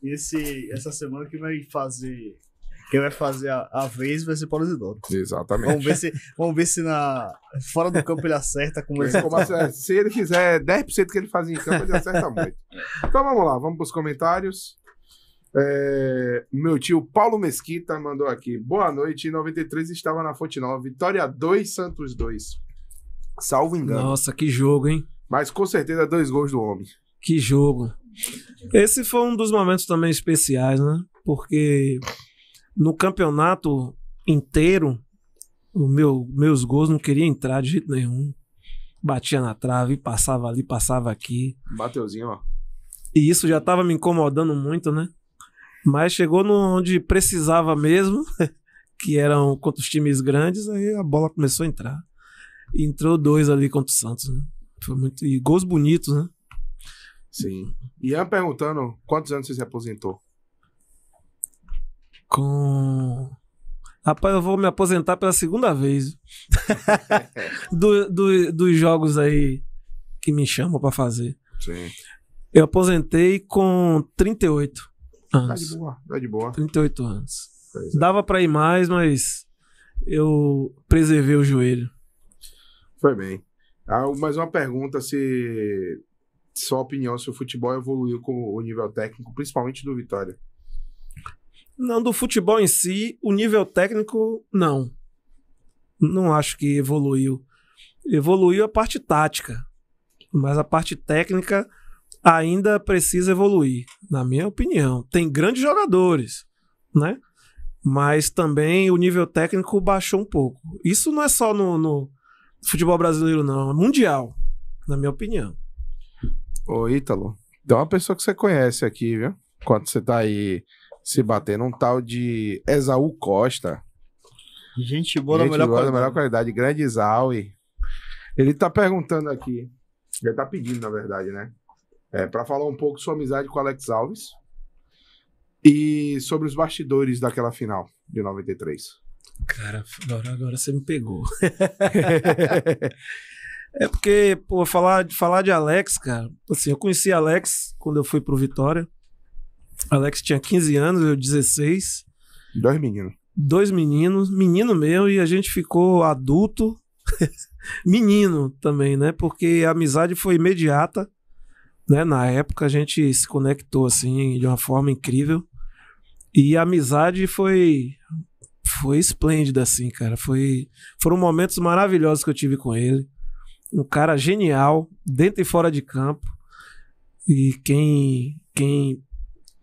esse, essa semana que vai fazer. Quem vai fazer a, a vez vai ser Paulo Isidoro. Exatamente. Vamos ver se, vamos ver se na, fora do campo ele acerta. Como ele começa, se ele fizer 10% que ele fazia em campo, ele acerta muito. Então vamos lá, vamos para os comentários. É, meu tio Paulo Mesquita mandou aqui. Boa noite. Em 93 estava na Fonte Nova. Vitória 2, Santos 2. Salvo engano. Nossa, que jogo, hein? Mas com certeza dois gols do homem. Que jogo. Esse foi um dos momentos também especiais, né? Porque no campeonato inteiro, o meu, meus gols não queria entrar de jeito nenhum. Batia na trave, passava ali, passava aqui. Bateuzinho, ó. E isso já tava me incomodando muito, né? Mas chegou no, onde precisava mesmo, que eram contra os times grandes, aí a bola começou a entrar. E entrou dois ali contra o Santos, né? Foi muito... E gols bonitos, né? Sim. Ian perguntando quantos anos você se aposentou? Com. Rapaz, eu vou me aposentar pela segunda vez. do, do, dos jogos aí que me chamam para fazer. Sim. Eu aposentei com 38. Tá de boa, tá de boa. 38 anos. é. Dava pra ir mais, mas eu preservei o joelho. Foi bem. Ah, mais uma pergunta: se sua opinião se o futebol evoluiu com o nível técnico, principalmente do Vitória? Não, do futebol em si, o nível técnico, não. Não acho que evoluiu. Evoluiu a parte tática, mas a parte técnica ainda precisa evoluir, na minha opinião. Tem grandes jogadores, né? Mas também o nível técnico baixou um pouco. Isso não é só no, no futebol brasileiro, não. É mundial, na minha opinião. Ô, Ítalo, tem uma pessoa que você conhece aqui, viu? Quando você tá aí se batendo, um tal de Esaú Costa. Gente boa, Gente da, melhor boa da melhor qualidade. Grande Esaú. Ele tá perguntando aqui. Ele tá pedindo, na verdade, né? é, para falar um pouco sua amizade com Alex Alves e sobre os bastidores daquela final de 93. Cara, agora, agora você me pegou. é porque, pô, falar, falar de Alex, cara, assim, eu conheci Alex quando eu fui pro Vitória. Alex tinha 15 anos, eu 16. Dois meninos. Dois meninos, menino meu, e a gente ficou adulto, menino também, né? Porque a amizade foi imediata né? Na época a gente se conectou assim de uma forma incrível e a amizade foi foi esplêndida assim, cara. Foi foram momentos maravilhosos que eu tive com ele. Um cara genial dentro e fora de campo. E quem quem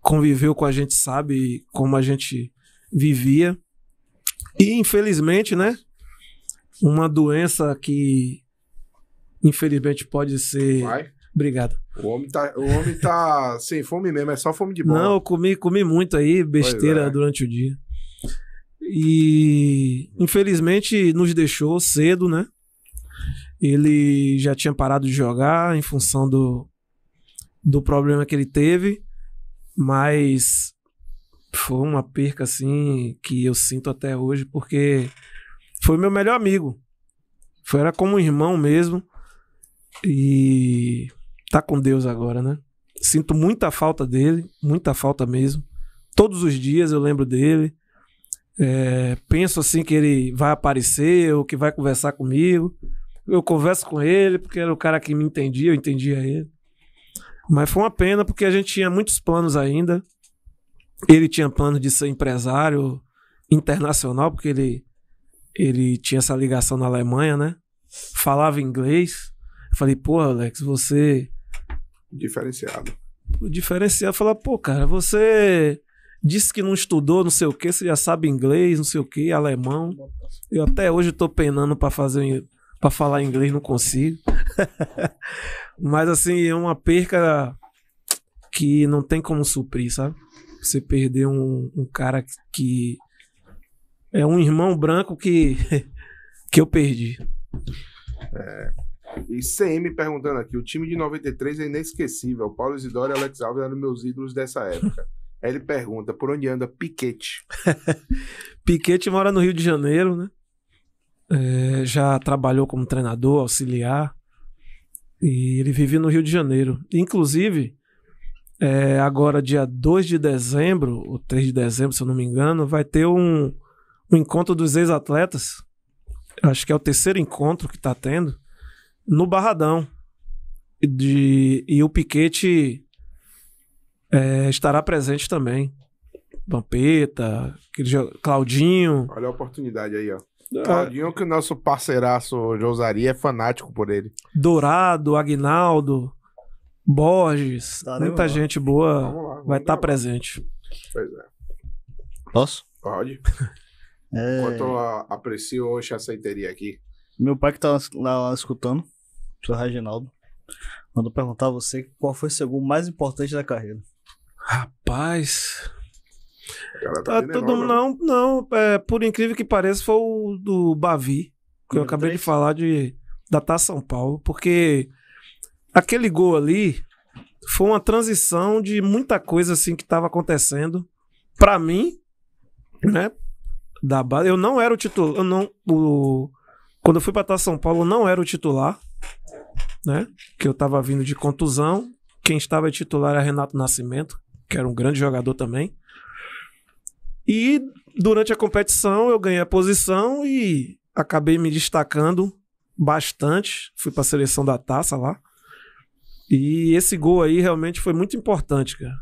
conviveu com a gente sabe como a gente vivia. E infelizmente, né? Uma doença que infelizmente pode ser. Vai. Obrigado. O homem, tá, o homem tá sem fome mesmo, é só fome de bola. Não, eu comi, comi muito aí, besteira é. durante o dia. E infelizmente nos deixou cedo, né? Ele já tinha parado de jogar em função do, do problema que ele teve, mas foi uma perca assim que eu sinto até hoje, porque foi meu melhor amigo. Foi, era como um irmão mesmo. E está com Deus agora, né? Sinto muita falta dele, muita falta mesmo. Todos os dias eu lembro dele. É, penso assim que ele vai aparecer ou que vai conversar comigo. Eu converso com ele porque era o cara que me entendia, eu entendia ele. Mas foi uma pena porque a gente tinha muitos planos ainda. Ele tinha plano de ser empresário internacional, porque ele, ele tinha essa ligação na Alemanha, né? Falava inglês. falei, pô, Alex, você Diferenciado. O diferencial é falar, pô, cara, você disse que não estudou, não sei o que, você já sabe inglês, não sei o quê alemão. Eu até hoje tô penando para fazer para falar inglês, não consigo. Mas assim, é uma perca que não tem como suprir, sabe? Você perder um, um cara que é um irmão branco que que eu perdi. É, e CM perguntando aqui: o time de 93 é inesquecível. Paulo Isidoro e Alex Alves eram meus ídolos dessa época. Aí ele pergunta: por onde anda Piquete? Piquete mora no Rio de Janeiro, né? É, já trabalhou como treinador, auxiliar. E ele vivia no Rio de Janeiro. Inclusive, é, agora, dia 2 de dezembro, ou 3 de dezembro, se eu não me engano, vai ter um, um encontro dos ex-atletas. Acho que é o terceiro encontro que está tendo no Barradão. De, e o Piquete é, estará presente também. Vampeta, Claudinho. Olha a oportunidade aí, ó. É. Claudinho, que o nosso parceiraço de é fanático por ele. Dourado, Aguinaldo Borges, tá, muita lá. gente boa vamos lá, vamos vai estar tá presente. Pois é. Posso? Pode. É... Enquanto eu aprecio hoje a aceiteria aqui. Meu pai que tá lá, lá escutando. Sou Reginaldo. Mandou perguntar a você qual foi seu gol mais importante da carreira. Rapaz. Tá, tá né? não, não, é, por incrível que pareça, foi o do Bavi, que eu acabei 3? de falar de da São Paulo, porque aquele gol ali foi uma transição de muita coisa assim que estava acontecendo para mim, né? Da base, eu não era o titular, eu não o quando eu fui para Tá São Paulo, eu não era o titular né? Que eu estava vindo de contusão. Quem estava titular era Renato Nascimento, que era um grande jogador também. E durante a competição eu ganhei a posição e acabei me destacando bastante. Fui para a seleção da taça lá. E esse gol aí realmente foi muito importante, cara.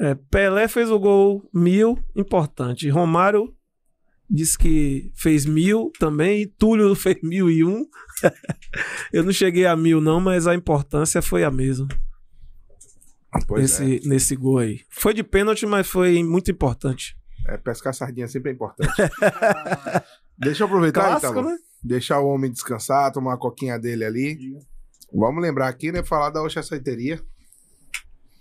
É, Pelé fez o gol mil, importante. Romário disse que fez mil também. Túlio fez mil e um. eu não cheguei a mil, não, mas a importância foi a mesma. Pois nesse, é. nesse gol aí. Foi de pênalti, mas foi muito importante. É, pescar sardinha sempre é importante. Deixa eu aproveitar, então. Clássico, então. Né? Deixar o homem descansar, tomar a coquinha dele ali. Vamos lembrar aqui, né? Falar da Oxa Saiteria.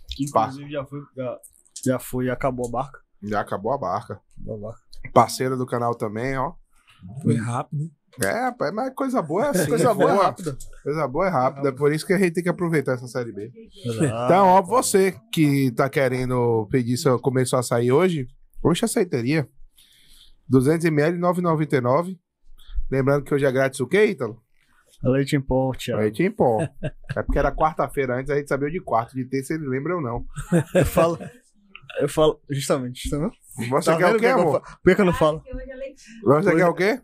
Que inclusive já foi, já, já foi, acabou a barca. Já acabou a barca. Acabou a barca. Parceira do canal também, ó. Foi rápido. É, rapaz, mas coisa boa é assim. Coisa boa é rápida. Coisa boa é rápida. É por isso que a gente tem que aproveitar essa série B. Então, ó, você que tá querendo pedir seu começou a sair hoje, hoje aceitaria. 200ml, 9,99. Lembrando que hoje é grátis o quê, Ítalo? Leite em pó, Thiago. Leite em pó. É porque era quarta-feira antes, a gente sabia de quarto, de terça ele lembra ou não. eu falo, eu falo, justamente, justamente. Você tá quer o quê, amor? Por que, eu não falo? Você quer é o quê?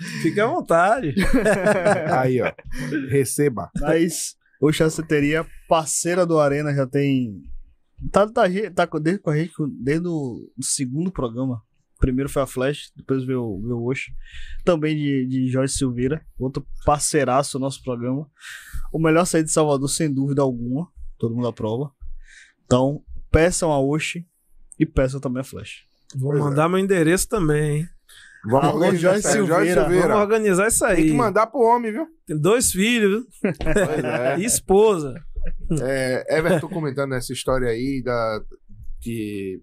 Fique à vontade. Aí, ó. Receba. Mas o teria parceira do Arena, já tem. Tá, tá, tá desde, com a gente desde o segundo programa. Primeiro foi a Flash, depois veio, veio o Osh. Também de, de Jorge Silveira, outro parceiraço do nosso programa. O melhor sair de Salvador, sem dúvida alguma. Todo mundo aprova. Então, peçam a Oshi e peçam também a Flash. Vou pois é. mandar é. meu endereço também, hein? Vamos organizar, Jorge Jorge Silveira. Vamos organizar isso aí. Tem que mandar pro homem, viu? Tem dois filhos é. e esposa. É, Everton comentando essa história aí da, que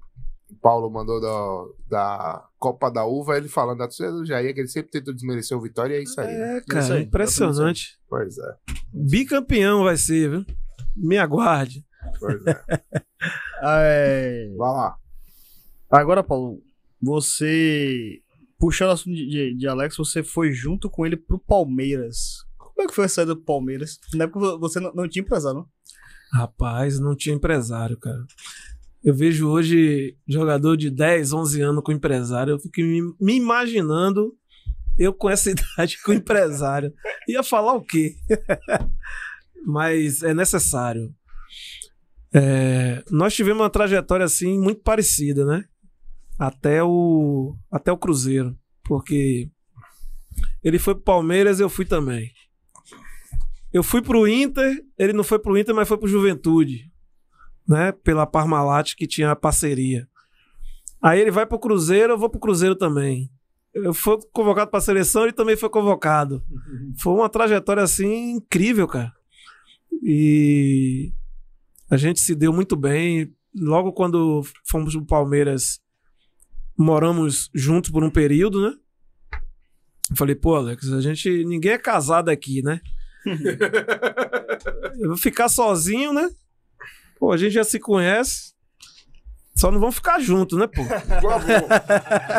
Paulo mandou da, da Copa da Uva, ele falando da ah, torcida é do Jair, que ele sempre tentou desmerecer o Vitória, e é isso aí. Né? É, é cara, isso aí, impressionante. Pois é. Bicampeão vai ser, viu? Me aguarde. Pois é. é... Vai lá. Agora, Paulo, você. Puxando o assunto de, de Alex, você foi junto com ele pro Palmeiras. Como é que foi a saída do Palmeiras? Na época você não, não tinha empresário, não? Rapaz, não tinha empresário, cara. Eu vejo hoje jogador de 10, 11 anos com empresário. Eu fico me, me imaginando eu com essa idade com empresário. Ia falar o quê? Mas é necessário. É, nós tivemos uma trajetória assim muito parecida, né? Até o até o Cruzeiro, porque ele foi pro Palmeiras, eu fui também. Eu fui pro Inter, ele não foi pro Inter, mas foi pro Juventude, né? Pela Parmalat que tinha a parceria. Aí ele vai pro Cruzeiro, eu vou pro Cruzeiro também. Eu fui convocado pra seleção, ele também foi convocado. Foi uma trajetória assim incrível, cara. E a gente se deu muito bem. Logo quando fomos pro Palmeiras, moramos juntos por um período, né? Eu falei, pô, Alex, a gente. Ninguém é casado aqui, né? Eu vou ficar sozinho, né? Pô, a gente já se conhece. Só não vamos ficar juntos, né, pô?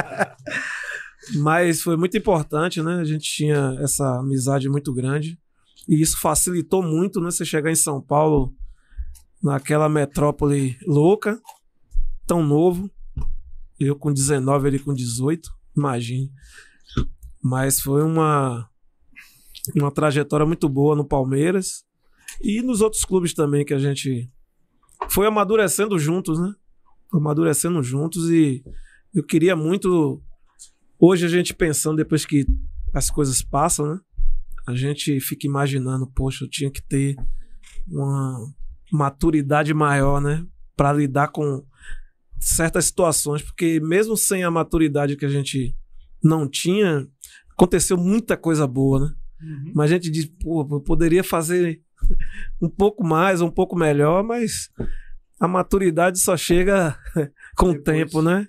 Mas foi muito importante, né? A gente tinha essa amizade muito grande. E isso facilitou muito, né? Você chegar em São Paulo naquela metrópole louca, tão novo. Eu com 19, ele com 18, imagine. Mas foi uma, uma trajetória muito boa no Palmeiras e nos outros clubes também que a gente foi amadurecendo juntos, né? Foi amadurecendo juntos e eu queria muito. Hoje a gente pensando, depois que as coisas passam, né? A gente fica imaginando, poxa, eu tinha que ter uma, maturidade maior, né? Para lidar com certas situações, porque mesmo sem a maturidade que a gente não tinha, aconteceu muita coisa boa, né? Uhum. Mas a gente diz, pô, eu poderia fazer um pouco mais, um pouco melhor, mas a maturidade só chega com Depois. o tempo, né?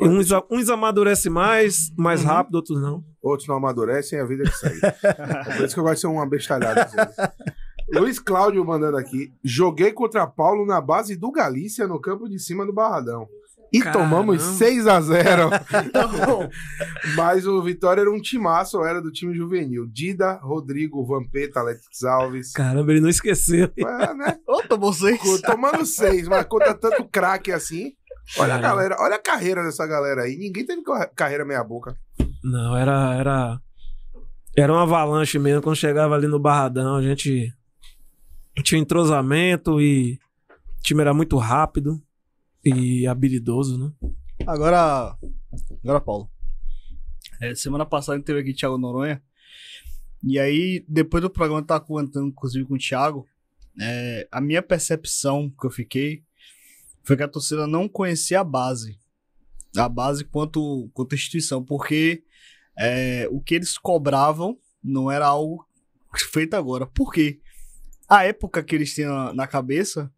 É. E Uns, uns amadurecem mais, mais uhum. rápido, outros não. Outros não amadurecem, é a vida é que segue. É por isso que eu gosto de ser uma bestalhada. Luiz Cláudio mandando aqui. Joguei contra Paulo na base do Galícia, no campo de cima do Barradão. E Caramba. tomamos 6 a 0 tá Mas o Vitória era um timaço, era do time juvenil. Dida, Rodrigo, Vampeta, Alex Alves. Caramba, ele não esqueceu. É, né? tomou 6. Tomando 6, mas conta tanto craque assim. Olha Caramba. a galera, olha a carreira dessa galera aí. Ninguém teve carreira meia boca. Não, era, era. Era um avalanche mesmo. Quando chegava ali no Barradão, a gente tinha entrosamento e o time era muito rápido e habilidoso, né? Agora, agora Paulo. É, semana passada a gente teve aqui Thiago Noronha. E aí, depois do programa estar comentando, inclusive, com o Thiago, é, a minha percepção que eu fiquei foi que a torcida não conhecia a base. A base quanto, quanto instituição, porque é, o que eles cobravam não era algo feito agora. Por quê? a época que eles tinham na cabeça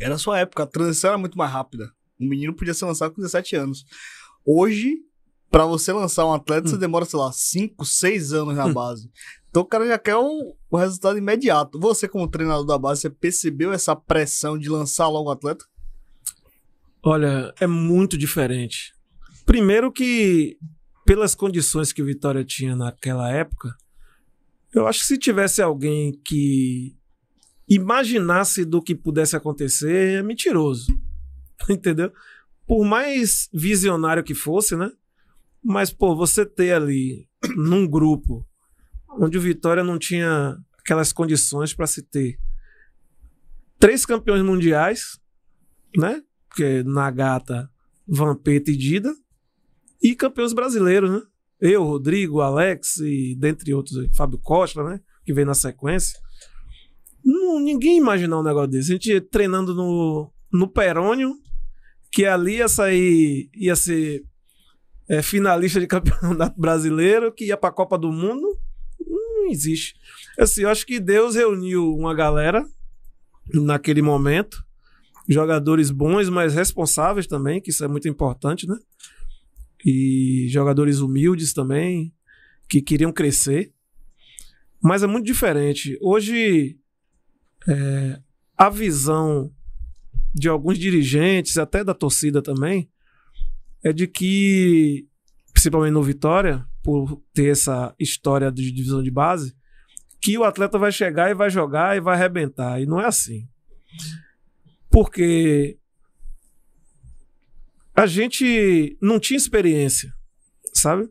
era a sua época. A transição era muito mais rápida. Um menino podia ser lançado com 17 anos. Hoje, para você lançar um atleta, hum. você demora, sei lá, 5, 6 anos na hum. base. Então o cara já quer o resultado imediato. Você, como treinador da base, você percebeu essa pressão de lançar logo o atleta? Olha, é muito diferente. Primeiro que, pelas condições que o Vitória tinha naquela época, eu acho que se tivesse alguém que imaginasse do que pudesse acontecer é mentiroso. Entendeu? Por mais visionário que fosse, né? Mas, pô, você ter ali num grupo onde o Vitória não tinha aquelas condições para se ter três campeões mundiais, né? é Nagata, Vampeta e Dida, e campeões brasileiros, né? Eu, Rodrigo, Alex e dentre outros, Fábio Costa, né? Que vem na sequência. Não, ninguém imaginar um negócio desse. A gente treinando no, no Perônio, que ali ia sair, ia ser é, finalista de campeonato brasileiro, que ia pra Copa do Mundo. Não existe. Assim, eu acho que Deus reuniu uma galera naquele momento, jogadores bons, mas responsáveis também, que isso é muito importante, né? E jogadores humildes também, que queriam crescer. Mas é muito diferente. Hoje, é, a visão de alguns dirigentes, até da torcida também, é de que, principalmente no Vitória, por ter essa história de divisão de base, que o atleta vai chegar e vai jogar e vai arrebentar. E não é assim. Porque a gente não tinha experiência, sabe?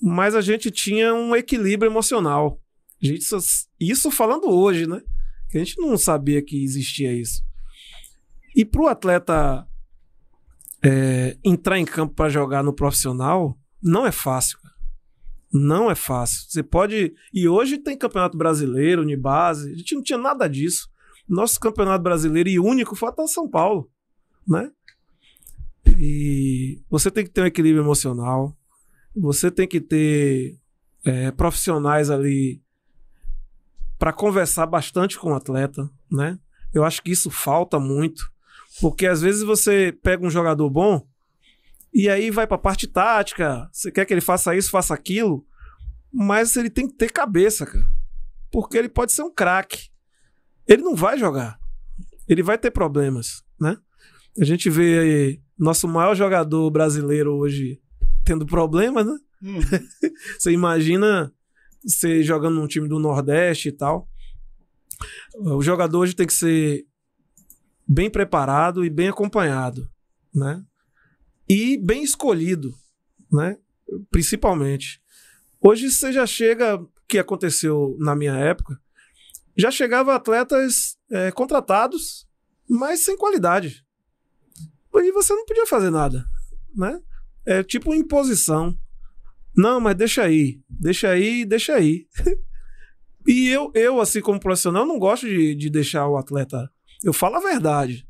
Mas a gente tinha um equilíbrio emocional. Gente, isso falando hoje, né? que a gente não sabia que existia isso. E para o atleta é, entrar em campo para jogar no profissional, não é fácil. Não é fácil. Você pode. E hoje tem Campeonato Brasileiro, Unibase. A gente não tinha nada disso. Nosso campeonato brasileiro e único foi até São Paulo, né? E você tem que ter um equilíbrio emocional, você tem que ter é, profissionais ali para conversar bastante com o atleta, né? Eu acho que isso falta muito, porque às vezes você pega um jogador bom e aí vai para a parte tática, você quer que ele faça isso, faça aquilo, mas ele tem que ter cabeça, cara. Porque ele pode ser um craque. Ele não vai jogar. Ele vai ter problemas, né? A gente vê aí nosso maior jogador brasileiro hoje tendo problemas, né? Hum. você imagina você jogando num time do Nordeste e tal. O jogador hoje tem que ser bem preparado e bem acompanhado, né? E bem escolhido, né? Principalmente. Hoje você já chega, que aconteceu na minha época, já chegava atletas é, contratados, mas sem qualidade. E você não podia fazer nada, né? É tipo imposição. Não, mas deixa aí, deixa aí, deixa aí. e eu, eu assim como profissional, não gosto de, de deixar o atleta. Eu falo a verdade.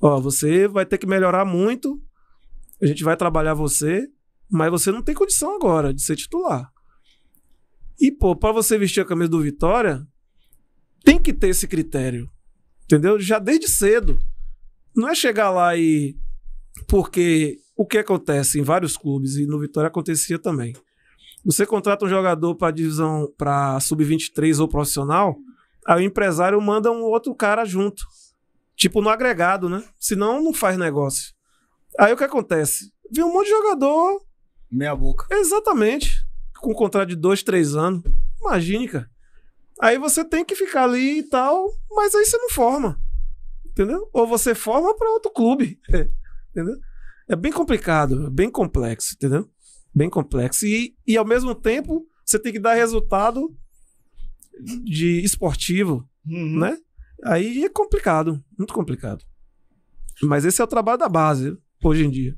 Ó, você vai ter que melhorar muito, a gente vai trabalhar você, mas você não tem condição agora de ser titular. E, pô, para você vestir a camisa do Vitória, tem que ter esse critério. Entendeu? Já desde cedo. Não é chegar lá e. Porque o que acontece em vários clubes e no Vitória acontecia também. Você contrata um jogador para divisão para sub-23 ou profissional, aí o empresário manda um outro cara junto. Tipo no agregado, né? Senão não faz negócio. Aí o que acontece? Vi um monte de jogador. Meia boca. Exatamente. Com um contrato de dois, três anos. Imagine, cara. Aí você tem que ficar ali e tal, mas aí você não forma. Entendeu? Ou você forma para outro clube. entendeu? É bem complicado, bem complexo, entendeu? Bem complexo. E, e ao mesmo tempo, você tem que dar resultado de esportivo, uhum. né? Aí é complicado, muito complicado. Mas esse é o trabalho da base, hoje em dia.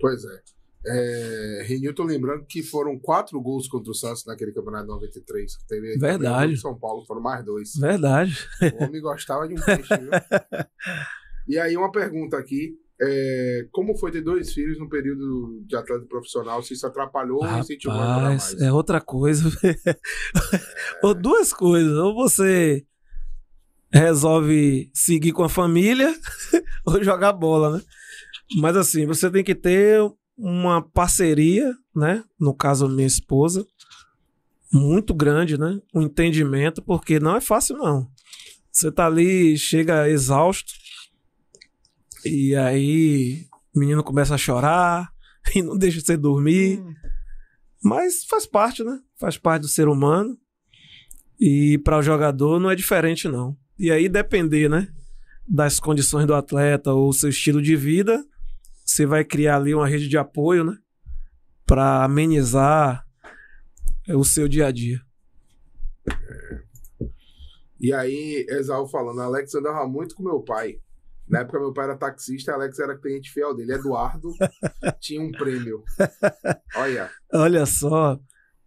Pois é. é Renilton, lembrando que foram quatro gols contra o Santos naquele campeonato de 93. Que teve Verdade. São Paulo foram mais dois. Verdade. O homem gostava de um peixe, viu? e aí, uma pergunta aqui. É, como foi ter dois filhos no período de atleta profissional? Se isso atrapalhou ou incentivou mais? É outra coisa. É... ou duas coisas. Ou você resolve seguir com a família ou jogar bola, né? Mas assim, você tem que ter uma parceria, né? No caso, minha esposa, muito grande, né? Um entendimento, porque não é fácil, não. Você tá ali, chega exausto, e aí o menino começa a chorar e não deixa você dormir. Hum. Mas faz parte, né? Faz parte do ser humano. E para o jogador não é diferente, não. E aí depender, né? Das condições do atleta ou seu estilo de vida, você vai criar ali uma rede de apoio, né? Para amenizar é, o seu dia a dia. É. E aí, Exal falando, Alex andava muito com meu pai. Na época, meu pai era taxista, Alex era cliente fiel dele. Eduardo tinha um prêmio. Olha. Olha só.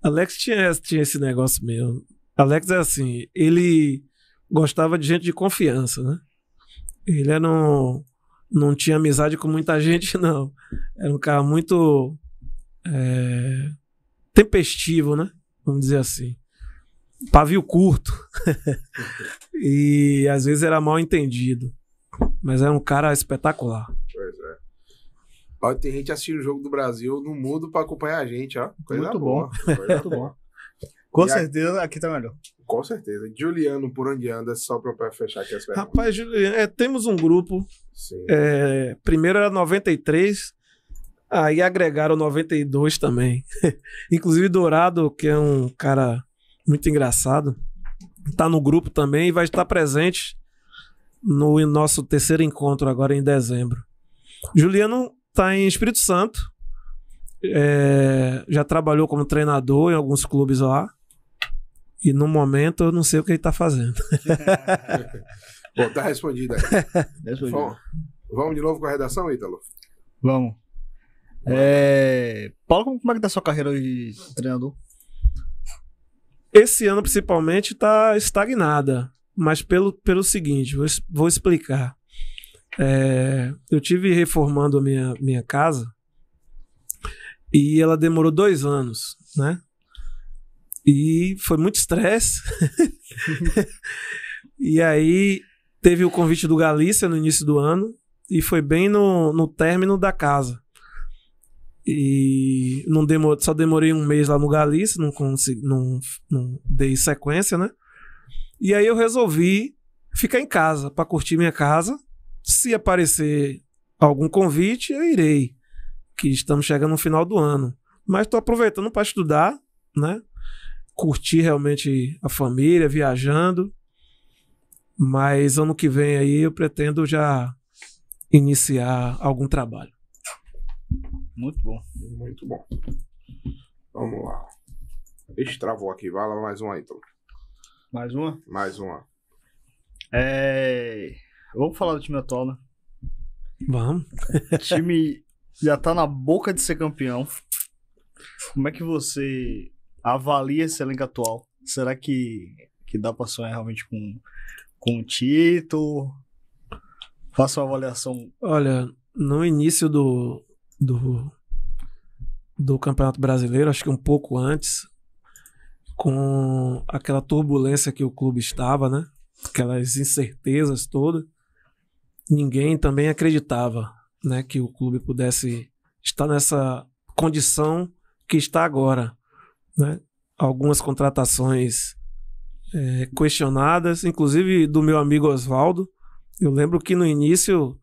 Alex tinha, tinha esse negócio mesmo. Alex é assim, ele gostava de gente de confiança, né? Ele não, não tinha amizade com muita gente, não. Era um cara muito é, tempestivo, né? Vamos dizer assim. Pavio curto. e às vezes era mal entendido. Mas é um cara espetacular. Pois é. Ó, tem gente assistindo o Jogo do Brasil no mundo pra acompanhar a gente, ó. Coisa Muito boa. bom. Coisa Muito bom. Com e certeza aqui tá melhor. Com certeza. Juliano, por onde anda? Só pra fechar aqui as perguntas. Rapaz, Juliano, é, temos um grupo. É, primeiro era 93, aí agregaram 92 também. Inclusive Dourado, que é um cara muito engraçado, tá no grupo também e vai estar presente no nosso terceiro encontro, agora em dezembro. Juliano está em Espírito Santo, é, já trabalhou como treinador em alguns clubes lá. E no momento eu não sei o que ele está fazendo. Bom, tá respondido aí. Bom, tá vamos de novo com a redação, Ítalo? Vamos. É... Paulo, como é que tá sua carreira hoje de treinador? Esse ano, principalmente, está estagnada mas pelo, pelo seguinte, vou, vou explicar. É, eu tive reformando a minha, minha casa e ela demorou dois anos, né? E foi muito estresse. Uhum. e aí teve o convite do Galícia no início do ano e foi bem no, no término da casa. E não demor, só demorei um mês lá no Galícia, não, consegui, não, não dei sequência, né? E aí eu resolvi ficar em casa para curtir minha casa. Se aparecer algum convite, eu irei. Que estamos chegando no final do ano. Mas estou aproveitando para estudar, né? Curtir realmente a família, viajando. Mas ano que vem aí eu pretendo já iniciar algum trabalho. Muito bom. Muito bom. Vamos lá. travou aqui. Vai lá mais um aí, então. Mais uma? Mais uma. É... Vamos falar do time atual, né? Vamos. O time já tá na boca de ser campeão. Como é que você avalia esse elenco atual? Será que, que dá pra sonhar realmente com, com um título? Faça uma avaliação. Olha, no início do, do, do Campeonato Brasileiro, acho que um pouco antes, com aquela turbulência que o clube estava, né? Aquelas incertezas todas. Ninguém também acreditava, né, que o clube pudesse estar nessa condição que está agora, né? Algumas contratações é, questionadas, inclusive do meu amigo Oswaldo. Eu lembro que no início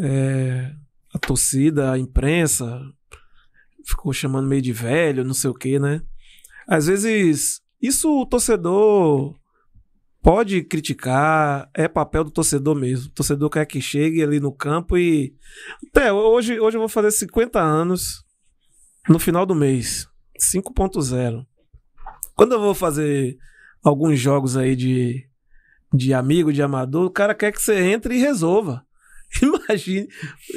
é, a torcida, a imprensa ficou chamando meio de velho, não sei o que, né? Às vezes, isso o torcedor pode criticar, é papel do torcedor mesmo. O torcedor quer que chegue ali no campo e. Até hoje, hoje eu vou fazer 50 anos no final do mês. 5.0. Quando eu vou fazer alguns jogos aí de, de amigo, de amador, o cara quer que você entre e resolva. Imagine.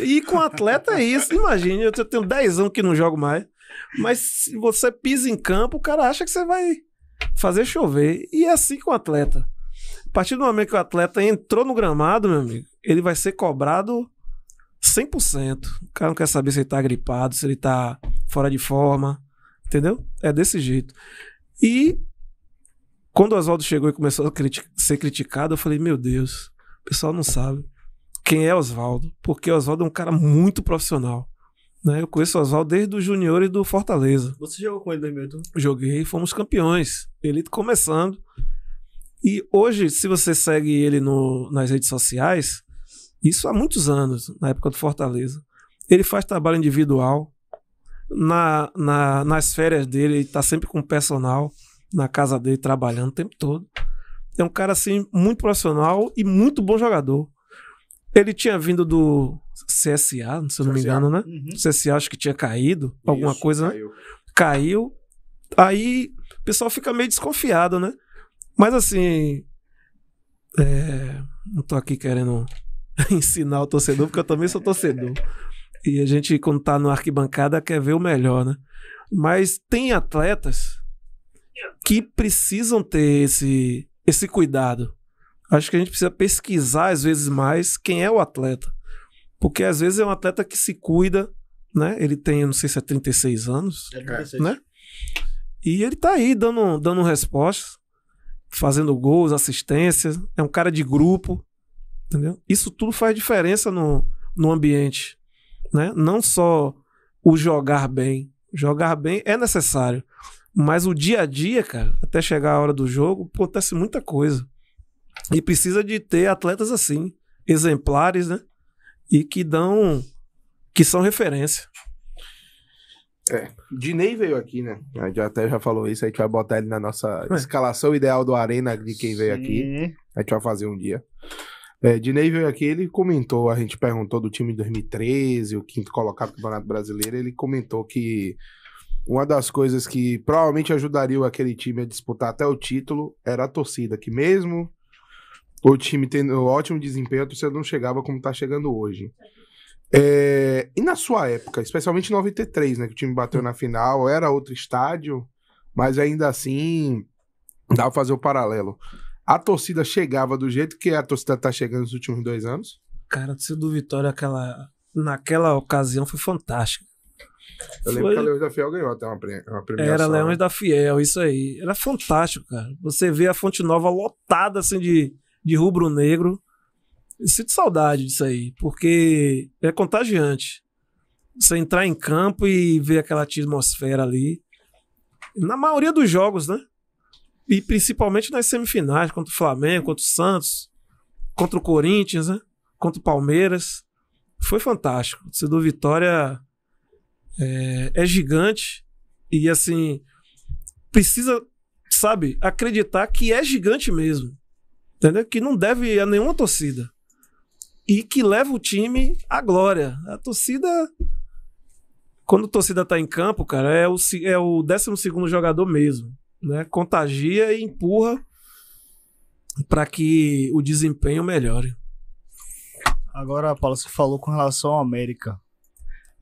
E com atleta é isso, imagine. Eu tenho 10 anos que não jogo mais. Mas se você pisa em campo, o cara acha que você vai fazer chover. E é assim com o atleta. A partir do momento que o atleta entrou no gramado, meu amigo, ele vai ser cobrado 100%. O cara não quer saber se ele tá gripado, se ele tá fora de forma. Entendeu? É desse jeito. E quando o Oswaldo chegou e começou a criti ser criticado, eu falei: Meu Deus, o pessoal não sabe quem é Oswaldo, porque Oswaldo é um cara muito profissional. Né? Eu conheço o Oswaldo desde os juniores do Fortaleza. Você jogou com ele em 2008? Joguei, fomos campeões. Ele começando. E hoje, se você segue ele no, nas redes sociais, isso há muitos anos, na época do Fortaleza. Ele faz trabalho individual. Na, na, nas férias dele, ele está sempre com o personal na casa dele, trabalhando o tempo todo. É um cara assim, muito profissional e muito bom jogador. Ele tinha vindo do, CSA, se eu não me engano, né? Uhum. CSA acho que tinha caído, alguma coisa, né? caiu. né? Caiu. Aí o pessoal fica meio desconfiado, né? Mas assim. É, não tô aqui querendo ensinar o torcedor, porque eu também sou torcedor. E a gente, quando tá no arquibancada, quer ver o melhor, né? Mas tem atletas que precisam ter esse, esse cuidado. Acho que a gente precisa pesquisar, às vezes, mais quem é o atleta. Porque às vezes é um atleta que se cuida, né? Ele tem, não sei se é 36 anos, é 36. É. né? E ele tá aí dando, dando respostas, fazendo gols, assistências, é um cara de grupo, entendeu? Isso tudo faz diferença no, no ambiente, né? Não só o jogar bem. Jogar bem é necessário, mas o dia a dia, cara, até chegar a hora do jogo, acontece muita coisa. E precisa de ter atletas assim, exemplares, né? e que dão. que são referência. É. Dinei veio aqui, né? A gente até já falou isso, a gente vai botar ele na nossa é. escalação ideal do Arena de quem veio aqui. A gente vai fazer um dia. É, Dinei veio aqui, ele comentou, a gente perguntou do time de 2013, o quinto colocado do Campeonato Brasileiro, ele comentou que uma das coisas que provavelmente ajudaria aquele time a disputar até o título era a torcida, que mesmo o time tendo um ótimo desempenho, a torcida não chegava como está chegando hoje. É, e na sua época, especialmente em 93, né, que o time bateu na final, era outro estádio, mas ainda assim dá pra fazer o paralelo. A torcida chegava do jeito que a torcida está chegando nos últimos dois anos? Cara, a torcida do Vitória aquela, naquela ocasião foi fantástica. Eu lembro foi... que a Leões da Fiel ganhou até uma, pre... uma premiação. Era né? Leões né? da Fiel, isso aí. Era fantástico, cara. Você vê a Fonte Nova lotada assim de de rubro-negro. sinto saudade disso aí, porque é contagiante. Você entrar em campo e ver aquela atmosfera ali. Na maioria dos jogos, né? E principalmente nas semifinais, contra o Flamengo, contra o Santos, contra o Corinthians, né? Contra o Palmeiras. Foi fantástico. Você do Vitória é, é gigante. E assim, precisa, sabe, acreditar que é gigante mesmo entendeu? Que não deve a nenhuma torcida. E que leva o time à glória. A torcida. Quando a torcida tá em campo, cara, é o, é o 12 jogador mesmo. Né? Contagia e empurra para que o desempenho melhore. Agora, Paulo, você falou com relação ao América.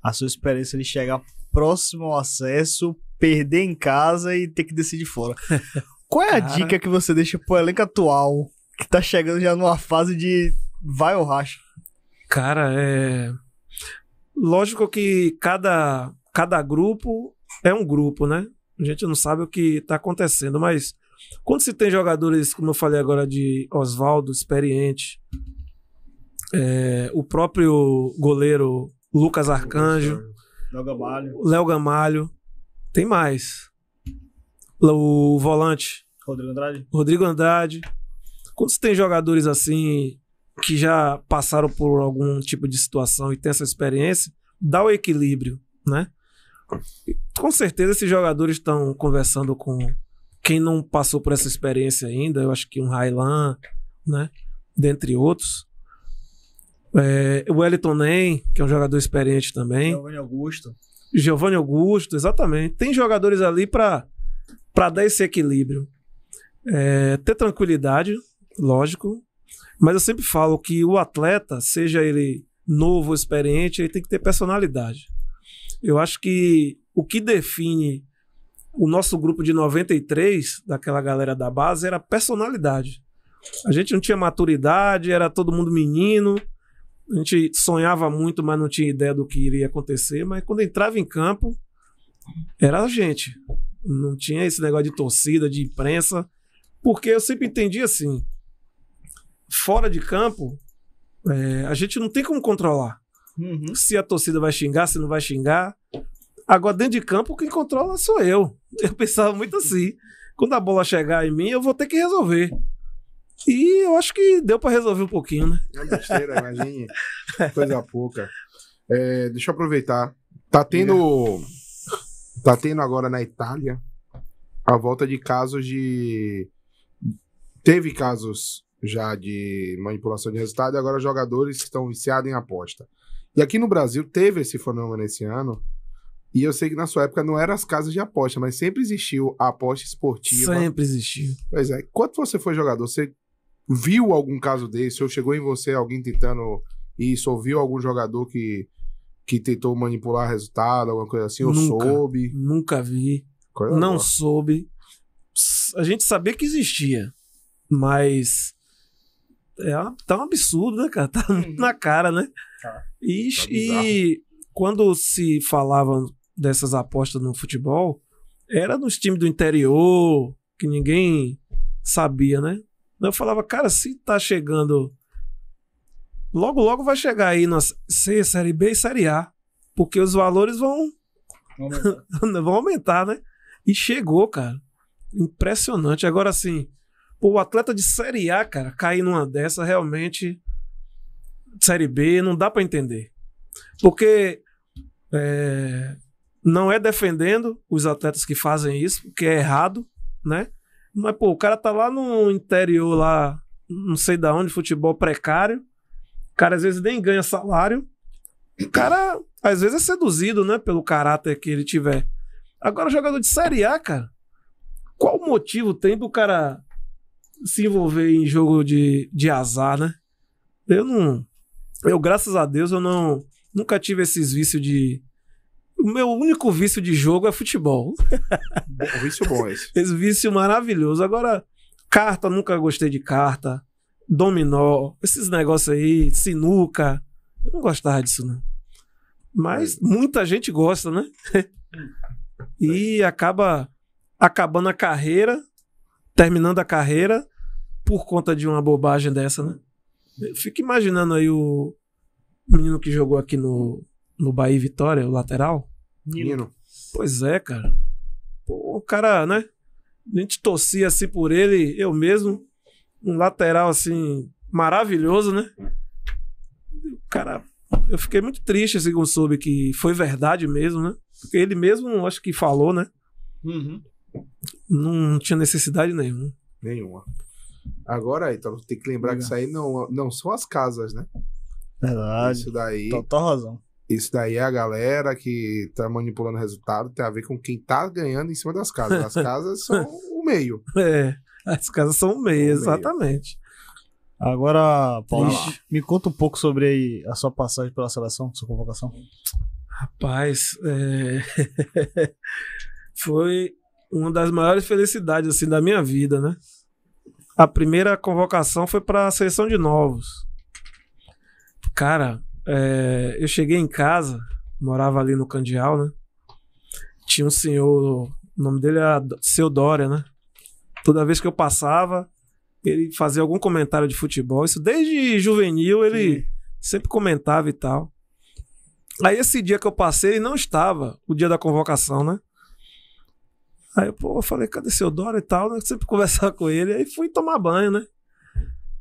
A sua experiência de chegar próximo ao acesso, perder em casa e ter que decidir fora. Qual é a Cara... dica que você deixa pro elenco atual que tá chegando já numa fase de vai ou racha? Cara, é. Lógico que cada, cada grupo é um grupo, né? A gente não sabe o que tá acontecendo, mas quando se tem jogadores, como eu falei agora, de Oswaldo, experiente, é, o próprio goleiro Lucas Arcanjo, Léo Gamalho. Gamalho, tem mais. O volante Rodrigo Andrade. Rodrigo Andrade. Quando você tem jogadores assim que já passaram por algum tipo de situação e tem essa experiência, dá o equilíbrio, né? Com certeza esses jogadores estão conversando com quem não passou por essa experiência ainda, eu acho que um Railan, né? Dentre outros. É, o Wellington Nem, que é um jogador experiente também. Giovanni Augusto. Giovanni Augusto, exatamente. Tem jogadores ali para dar esse equilíbrio. É, ter tranquilidade, lógico. Mas eu sempre falo que o atleta, seja ele novo ou experiente, ele tem que ter personalidade. Eu acho que o que define o nosso grupo de 93, daquela galera da base, era personalidade. A gente não tinha maturidade, era todo mundo menino. A gente sonhava muito, mas não tinha ideia do que iria acontecer. Mas quando entrava em campo, era a gente. Não tinha esse negócio de torcida, de imprensa. Porque eu sempre entendi assim: fora de campo, é, a gente não tem como controlar. Uhum. Se a torcida vai xingar, se não vai xingar. Agora, dentro de campo, quem controla sou eu. Eu pensava muito assim. Quando a bola chegar em mim, eu vou ter que resolver. E eu acho que deu para resolver um pouquinho, né? É besteira, imagine. Coisa pouca. É, deixa eu aproveitar. Tá tendo. Tá tendo agora na Itália a volta de casos de. Teve casos já de manipulação de resultado, e agora jogadores que estão viciados em aposta. E aqui no Brasil teve esse fenômeno esse ano, e eu sei que na sua época não eram as casas de aposta, mas sempre existiu a aposta esportiva. Sempre existiu. Pois é. Quando você foi jogador, você viu algum caso desse? Ou chegou em você alguém tentando isso? Ou viu algum jogador que, que tentou manipular resultado, alguma coisa assim? Ou nunca, soube? Nunca vi. Coisa é não soube. A gente sabia que existia, mas é, tá um absurdo, né, cara? Tá uhum. na cara, né? Ah, e, tá, tá e quando se falava dessas apostas no futebol, era nos times do interior, que ninguém sabia, né? Eu falava, cara, se tá chegando. Logo, logo vai chegar aí na C, Série B e Série A. Porque os valores vão. Aumentar. vão aumentar, né? E chegou, cara. Impressionante. Agora, assim, Pô, o atleta de Série A, cara, cair numa dessa realmente. Série B, não dá para entender. Porque é, não é defendendo os atletas que fazem isso, porque é errado, né? Mas, pô, o cara tá lá no interior, lá, não sei da onde, futebol precário. O cara às vezes nem ganha salário. O cara, às vezes, é seduzido, né? Pelo caráter que ele tiver. Agora, jogador de Série A, cara, qual motivo tem pro cara se envolver em jogo de, de azar, né? Eu não. Eu, graças a Deus, eu não. Nunca tive esses vícios de. O meu único vício de jogo é futebol. Bom, vício bom esse. Esse vício maravilhoso. Agora, carta, nunca gostei de carta. Dominó, esses negócios aí, sinuca. Eu não gostava disso, não. Mas é. muita gente gosta, né? Hum. e acaba acabando a carreira terminando a carreira por conta de uma bobagem dessa, né? Eu fico imaginando aí o menino que jogou aqui no, no Bahia Vitória, o lateral. Menino. Pois é, cara. Pô, o cara, né? A gente torcia assim por ele, eu mesmo. Um lateral assim, maravilhoso, né? O cara. Eu fiquei muito triste assim quando soube que foi verdade mesmo, né? Porque ele mesmo acho que falou, né? Uhum. Não tinha necessidade nenhuma. Nenhuma. Agora, então, tem que lembrar Legal. que isso aí não, não são as casas, né? Verdade. Isso daí. Total razão. Isso daí é a galera que tá manipulando o resultado, tem a ver com quem tá ganhando em cima das casas. As casas são o meio. É, as casas são o meio, o exatamente. Meio. Agora, Paulo, me conta um pouco sobre a sua passagem pela seleção, sua convocação. Rapaz, é... foi uma das maiores felicidades assim da minha vida, né? A primeira convocação foi para a seleção de novos. Cara, é, eu cheguei em casa, morava ali no Candial, né? Tinha um senhor, o nome dele era é Seu Dória, né? Toda vez que eu passava, ele fazia algum comentário de futebol. Isso desde juvenil ele Sim. sempre comentava e tal. Aí esse dia que eu passei, ele não estava, o dia da convocação, né? Aí pô, eu falei, cadê seu Dora e tal? Eu né? sempre conversava com ele. Aí fui tomar banho, né?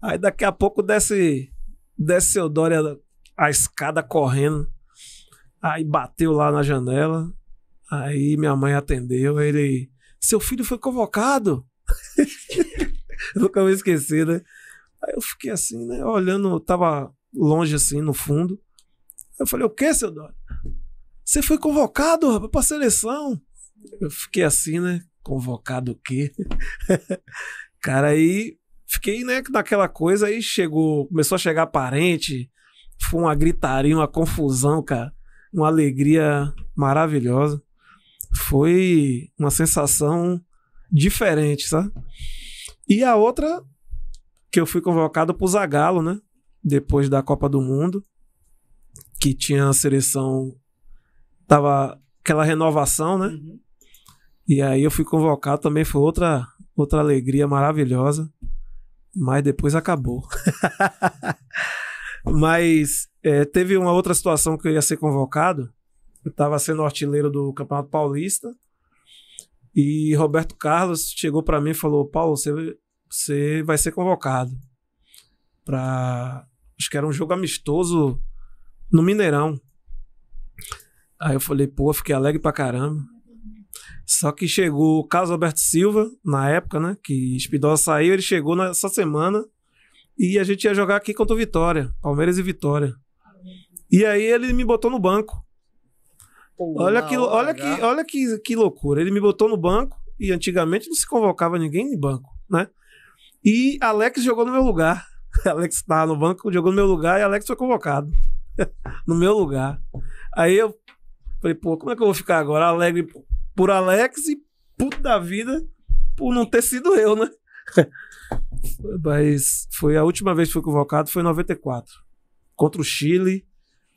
Aí daqui a pouco desce, desce seu Dora a escada correndo. Aí bateu lá na janela. Aí minha mãe atendeu. Ele, seu filho foi convocado. Nunca vou esquecer, né? Aí eu fiquei assim, né? Olhando, tava longe assim, no fundo. Eu falei, o que, seu Dória? Você foi convocado, rapaz, pra seleção. Eu fiquei assim, né? Convocado o quê? Cara, aí fiquei, né, naquela coisa, aí chegou, começou a chegar parente, foi uma gritaria, uma confusão, cara, uma alegria maravilhosa. Foi uma sensação diferente, sabe? E a outra, que eu fui convocado pro Zagalo, né? Depois da Copa do Mundo, que tinha a seleção, tava aquela renovação, né? Uhum. E aí eu fui convocado, também foi outra, outra alegria maravilhosa. Mas depois acabou. mas é, teve uma outra situação que eu ia ser convocado. Eu estava sendo artilheiro do Campeonato Paulista. E Roberto Carlos chegou para mim e falou: Paulo, você, você vai ser convocado. Pra... Acho que era um jogo amistoso no Mineirão. Aí eu falei: pô, fiquei alegre pra caramba. Só que chegou o Carlos Alberto Silva, na época, né? Que Espidosa saiu, ele chegou nessa semana e a gente ia jogar aqui contra o Vitória, Palmeiras e Vitória. E aí ele me botou no banco. Pô, olha que, olha, que, olha que, que loucura. Ele me botou no banco e antigamente não se convocava ninguém no banco, né? E Alex jogou no meu lugar. Alex estava no banco, jogou no meu lugar e Alex foi convocado. no meu lugar. Aí eu falei, pô, como é que eu vou ficar agora? Alegre, pô por Alex e puto da vida por não ter sido eu, né? Mas foi a última vez que fui convocado, foi em 94. Contra o Chile,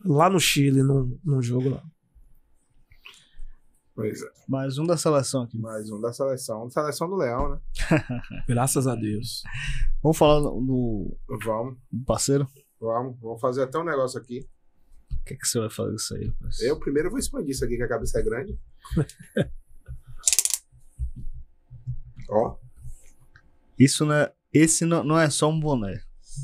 lá no Chile, num, num jogo lá. Pois é. Mais um da seleção aqui. Mais um da seleção. Seleção do Leão, né? Graças a Deus. Vamos falar no. Vamos. parceiro? Vamos. Vamos fazer até um negócio aqui. O que, é que você vai fazer isso aí, rapaz? Eu primeiro vou expandir isso aqui, que a cabeça é grande. Ó. Isso não é, esse não, não é só um boné.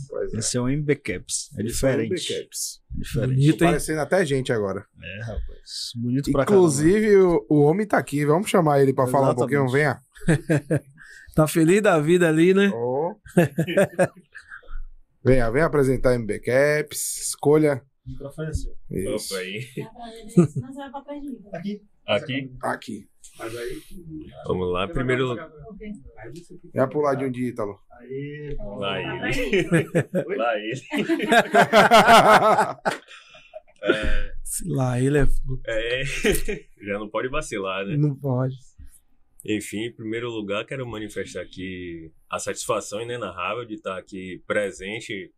Pois é. esse é, um MB Caps. É diferente. É um Caps. É diferente. Bonito, parecendo até gente agora. É, rapaz. Bonito pra Inclusive, caramba. o, o homem tá aqui. Vamos chamar ele pra Exatamente. falar um pouquinho. Venha. tá feliz da vida ali, né? Oh. venha, venha apresentar MB Caps. Escolha o microfone é seu. Isso. Opa aí. Aqui. Aqui? Aqui. Mas aí. Vamos lá, primeiro. Vai pro pular de Ítalo. Aí, lá ele. É. Lá ele. é... lá ele é. é. Já não pode vacilar, né? Não pode. Enfim, em primeiro lugar, quero manifestar aqui a satisfação inenarrável de estar aqui presente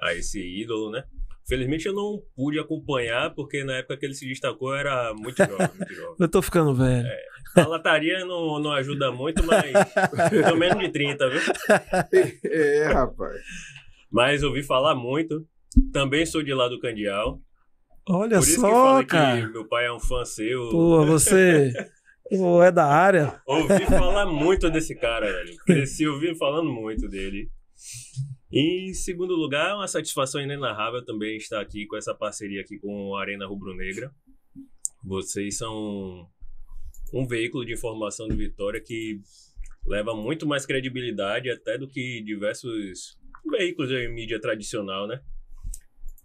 a esse ídolo, né? Felizmente eu não pude acompanhar, porque na época que ele se destacou era muito jovem. Muito jovem. eu tô ficando velho. É, a lataria não, não ajuda muito, mas pelo menos de 30, viu? É, rapaz. Mas ouvi falar muito. Também sou de lá do Candial. Olha Por isso só, que cara. Que meu pai é um fã seu. Pô, você é da área. Ouvi falar muito desse cara, velho. Cresci ouvindo falando muito dele. E, em segundo lugar, é uma satisfação inenarrável também estar aqui com essa parceria aqui com a Arena Rubro Negra. Vocês são um veículo de informação de Vitória que leva muito mais credibilidade até do que diversos veículos de mídia tradicional, né?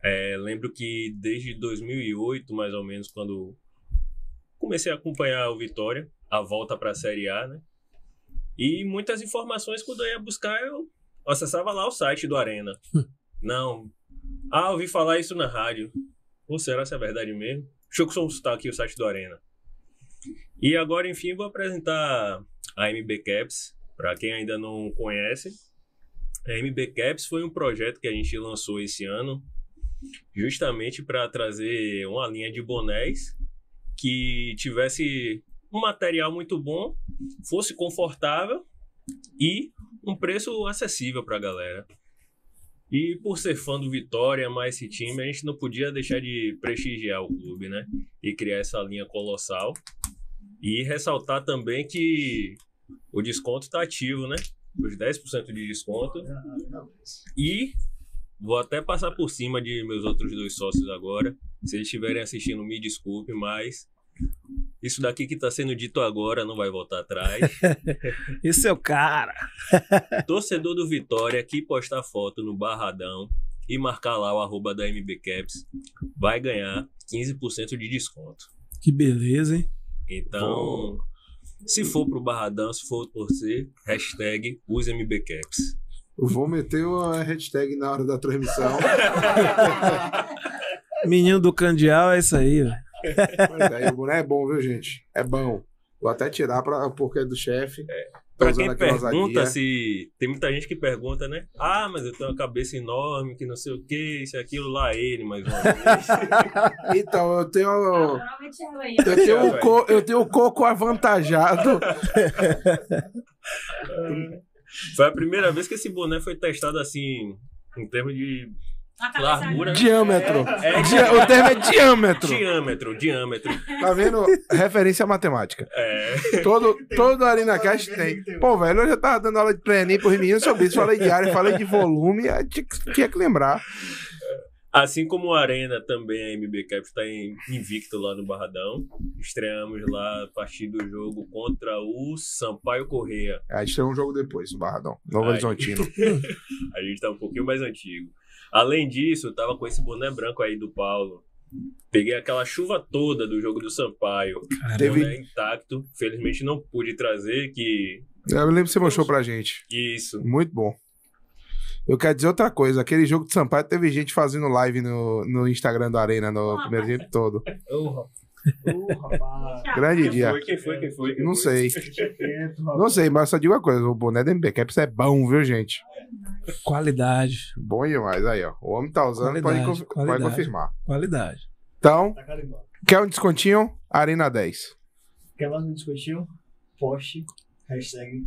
É, lembro que desde 2008, mais ou menos, quando comecei a acompanhar o Vitória, a volta para a Série A, né? E muitas informações quando eu ia buscar eu eu acessava lá o site do Arena. Hum. Não. Ah, ouvi falar isso na rádio. Ou será que é verdade mesmo? Deixa eu consultar aqui o site do Arena. E agora, enfim, vou apresentar a MB Caps. Para quem ainda não conhece, a MB Caps foi um projeto que a gente lançou esse ano, justamente para trazer uma linha de bonés que tivesse um material muito bom, fosse confortável e um preço acessível para a galera. E por ser fã do Vitória, mais esse time, a gente não podia deixar de prestigiar o clube, né? E criar essa linha colossal. E ressaltar também que o desconto está ativo, né? Os 10% de desconto. E vou até passar por cima de meus outros dois sócios agora. Se eles estiverem assistindo, me desculpe, mas isso daqui que está sendo dito agora não vai voltar atrás. Isso é o cara. Torcedor do Vitória que postar foto no Barradão e marcar lá o arroba da MBCaps vai ganhar 15% de desconto. Que beleza, hein? Então, Bom. se for pro Barradão, se for torcer, hashtag use Eu vou meter uma hashtag na hora da transmissão. Menino do Candial é isso aí, velho. Mas é, o boné é bom, viu, gente? É bom. Vou até tirar pra, porque é do chefe. É. Pra quem pergunta se. Tem muita gente que pergunta, né? Ah, mas eu tenho uma cabeça enorme, que não sei o que, isso, aquilo lá, ele, mas. então, eu tenho. Ah, é eu tenho, um co... eu tenho um coco avantajado. foi a primeira vez que esse boné foi testado assim, em termos de Largura. Né? Né? Diâmetro. É. é. Di o termo é diâmetro. Diâmetro, diâmetro. Tá vendo? Referência matemática. É. Todo, todo ali na caixa tem. Pô, velho, eu já tava dando aula de treininho pros meninos sobre isso. Falei de área, falei de volume, tinha, que lembrar. Assim como a Arena também, a MB Cap está invicto lá no Barradão. Estreamos lá a partir do jogo contra o Sampaio Correia. a gente tem um jogo depois, no Barradão, Novo Horizontino. a gente está um pouquinho mais antigo. Além disso, eu tava com esse boné branco aí do Paulo. Peguei aquela chuva toda do jogo do Sampaio. Cara, teve... Boné intacto. Felizmente não pude trazer, que. Eu lembro que você mostrou pra gente. Isso. Muito bom. Eu quero dizer outra coisa. Aquele jogo do Sampaio teve gente fazendo live no, no Instagram da Arena no primeiro dia todo. Grande dia. Foi, quem foi, quem foi? Quem não foi. sei. não sei, mas só digo uma coisa: o boné da MB Caps é bom, viu, gente? Qualidade. Bom demais. Aí, ó. O homem tá usando, pode, qualidade, pode confirmar. Qualidade. Então, tá quer um descontinho? Arena 10. Quer mais um descontinho? Poste. Hashtag.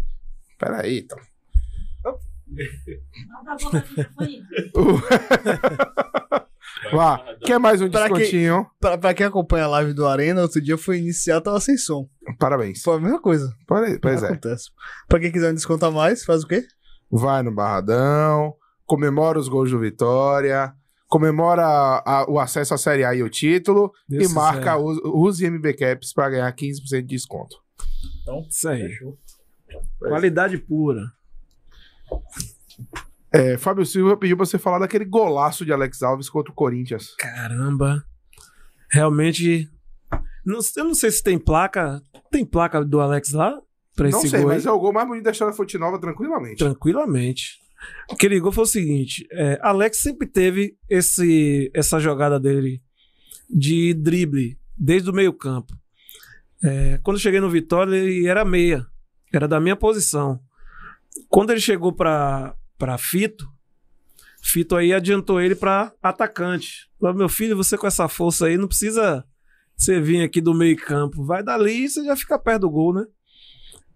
Peraí, então. Não tá bom, Vá, quer mais um pra descontinho? Quem, pra, pra, quem acompanha a live do Arena, outro dia foi iniciar, tava sem som. Parabéns. Foi a mesma coisa. Pois, pois é. Acontece. Pra quem quiser um desconto a mais, faz o quê? Vai no Barradão, comemora os gols do Vitória, comemora a, a, o acesso à Série A e o título, Deus e marca, use, use MB Caps pra ganhar 15% de desconto. Então, isso aí. Qualidade pura. É, Fábio Silva pediu pra você falar daquele golaço de Alex Alves contra o Corinthians. Caramba. Realmente. Não, eu não sei se tem placa. Tem placa do Alex lá? Pra não esse sei, gol mas aí? é o gol mais bonito da história da Fonte Nova, tranquilamente. Tranquilamente. Aquele gol foi o seguinte: é, Alex sempre teve esse, essa jogada dele de drible, desde o meio-campo. É, quando cheguei no Vitória, ele era meia, era da minha posição. Quando ele chegou para para Fito. Fito aí adiantou ele para atacante. Falou, meu filho, você com essa força aí não precisa você vir aqui do meio campo. Vai dali e você já fica perto do gol, né?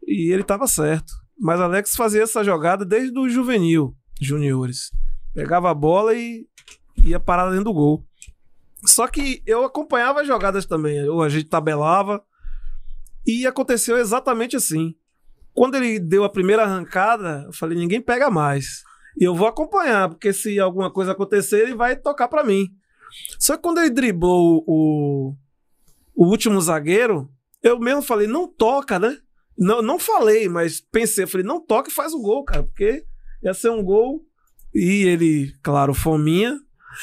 E ele tava certo. Mas Alex fazia essa jogada desde o juvenil, juniores. Pegava a bola e ia parar dentro do gol. Só que eu acompanhava as jogadas também. Ou a gente tabelava. E aconteceu exatamente assim. Quando ele deu a primeira arrancada, eu falei: ninguém pega mais. E eu vou acompanhar, porque se alguma coisa acontecer, ele vai tocar para mim. Só que quando ele driblou o, o último zagueiro, eu mesmo falei: não toca, né? Não, não falei, mas pensei, falei, não toca e faz o gol, cara, porque ia ser um gol. E ele, claro, fominha.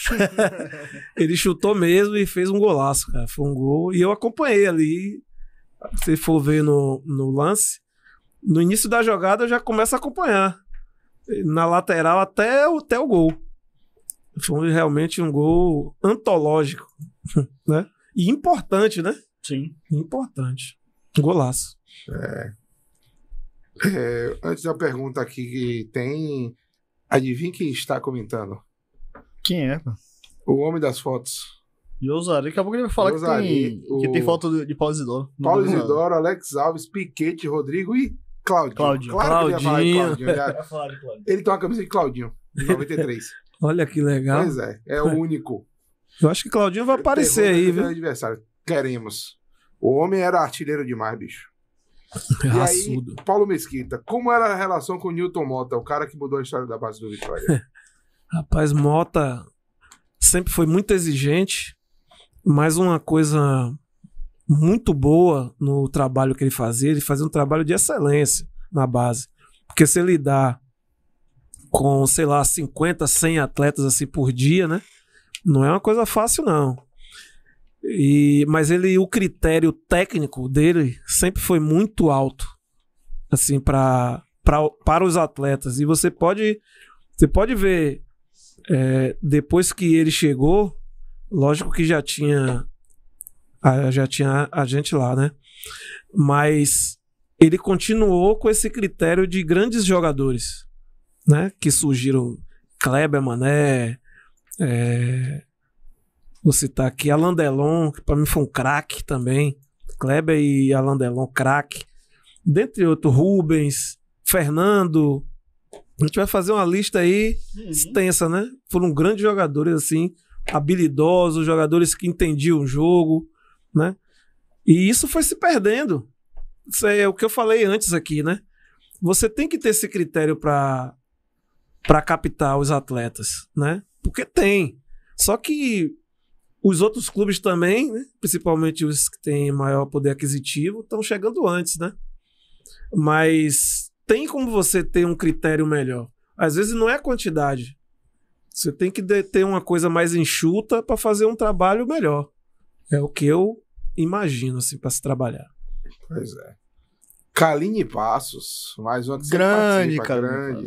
ele chutou mesmo e fez um golaço, cara. Foi um gol. E eu acompanhei ali. Se for ver no, no lance, no início da jogada eu já começo a acompanhar. Na lateral até, até o gol. Foi realmente um gol antológico, né? E importante, né? Sim. Importante. Golaço. É. é antes da pergunta aqui que tem. Adivinha quem está comentando? Quem é, O homem das fotos. Yosari, daqui a pouco ele vai falar que, tem, o... que tem foto de Paulo Isidoro. Paulo Isidoro, Alex Alves, Piquete, Rodrigo e Claudinho. Claudinho. Claro Claudinho. Claudinho Ele tem uma camisa de Claudinho, de 93. Olha que legal. Pois é, é o único. Eu acho que Claudinho vai aparecer aí, viu? adversário. Queremos. O homem era artilheiro demais, bicho. e aí, Paulo Mesquita, como era a relação com o Newton Mota, o cara que mudou a história da base do Vitória? Rapaz, Mota sempre foi muito exigente, mas uma coisa muito boa no trabalho que ele fazia, ele fazia um trabalho de excelência na base. Porque se ele dá com, sei lá, 50, 100 atletas assim por dia, né? Não é uma coisa fácil, não. E, mas ele, o critério técnico dele sempre foi muito alto, assim, para para os atletas. E você pode, você pode ver, é, depois que ele chegou, lógico que já tinha ah, já tinha a gente lá, né? Mas ele continuou com esse critério de grandes jogadores, né? Que surgiram Kleber Mané, é, vou citar aqui Alain Delon, que para mim foi um craque também. Kleber e Alain Delon, craque. Dentre outros, Rubens, Fernando. A gente vai fazer uma lista aí uhum. extensa, né? Foram grandes jogadores, assim, habilidosos, jogadores que entendiam o jogo, né? E isso foi se perdendo. Isso é o que eu falei antes aqui, né? Você tem que ter esse critério para para captar os atletas, né? Porque tem. Só que os outros clubes também, né? principalmente os que têm maior poder aquisitivo, estão chegando antes, né? Mas tem como você ter um critério melhor. Às vezes não é a quantidade. Você tem que ter uma coisa mais enxuta para fazer um trabalho melhor. É o que eu imagino, assim, para se trabalhar. Pois é. Kaline Passos, mais uma grande, grande.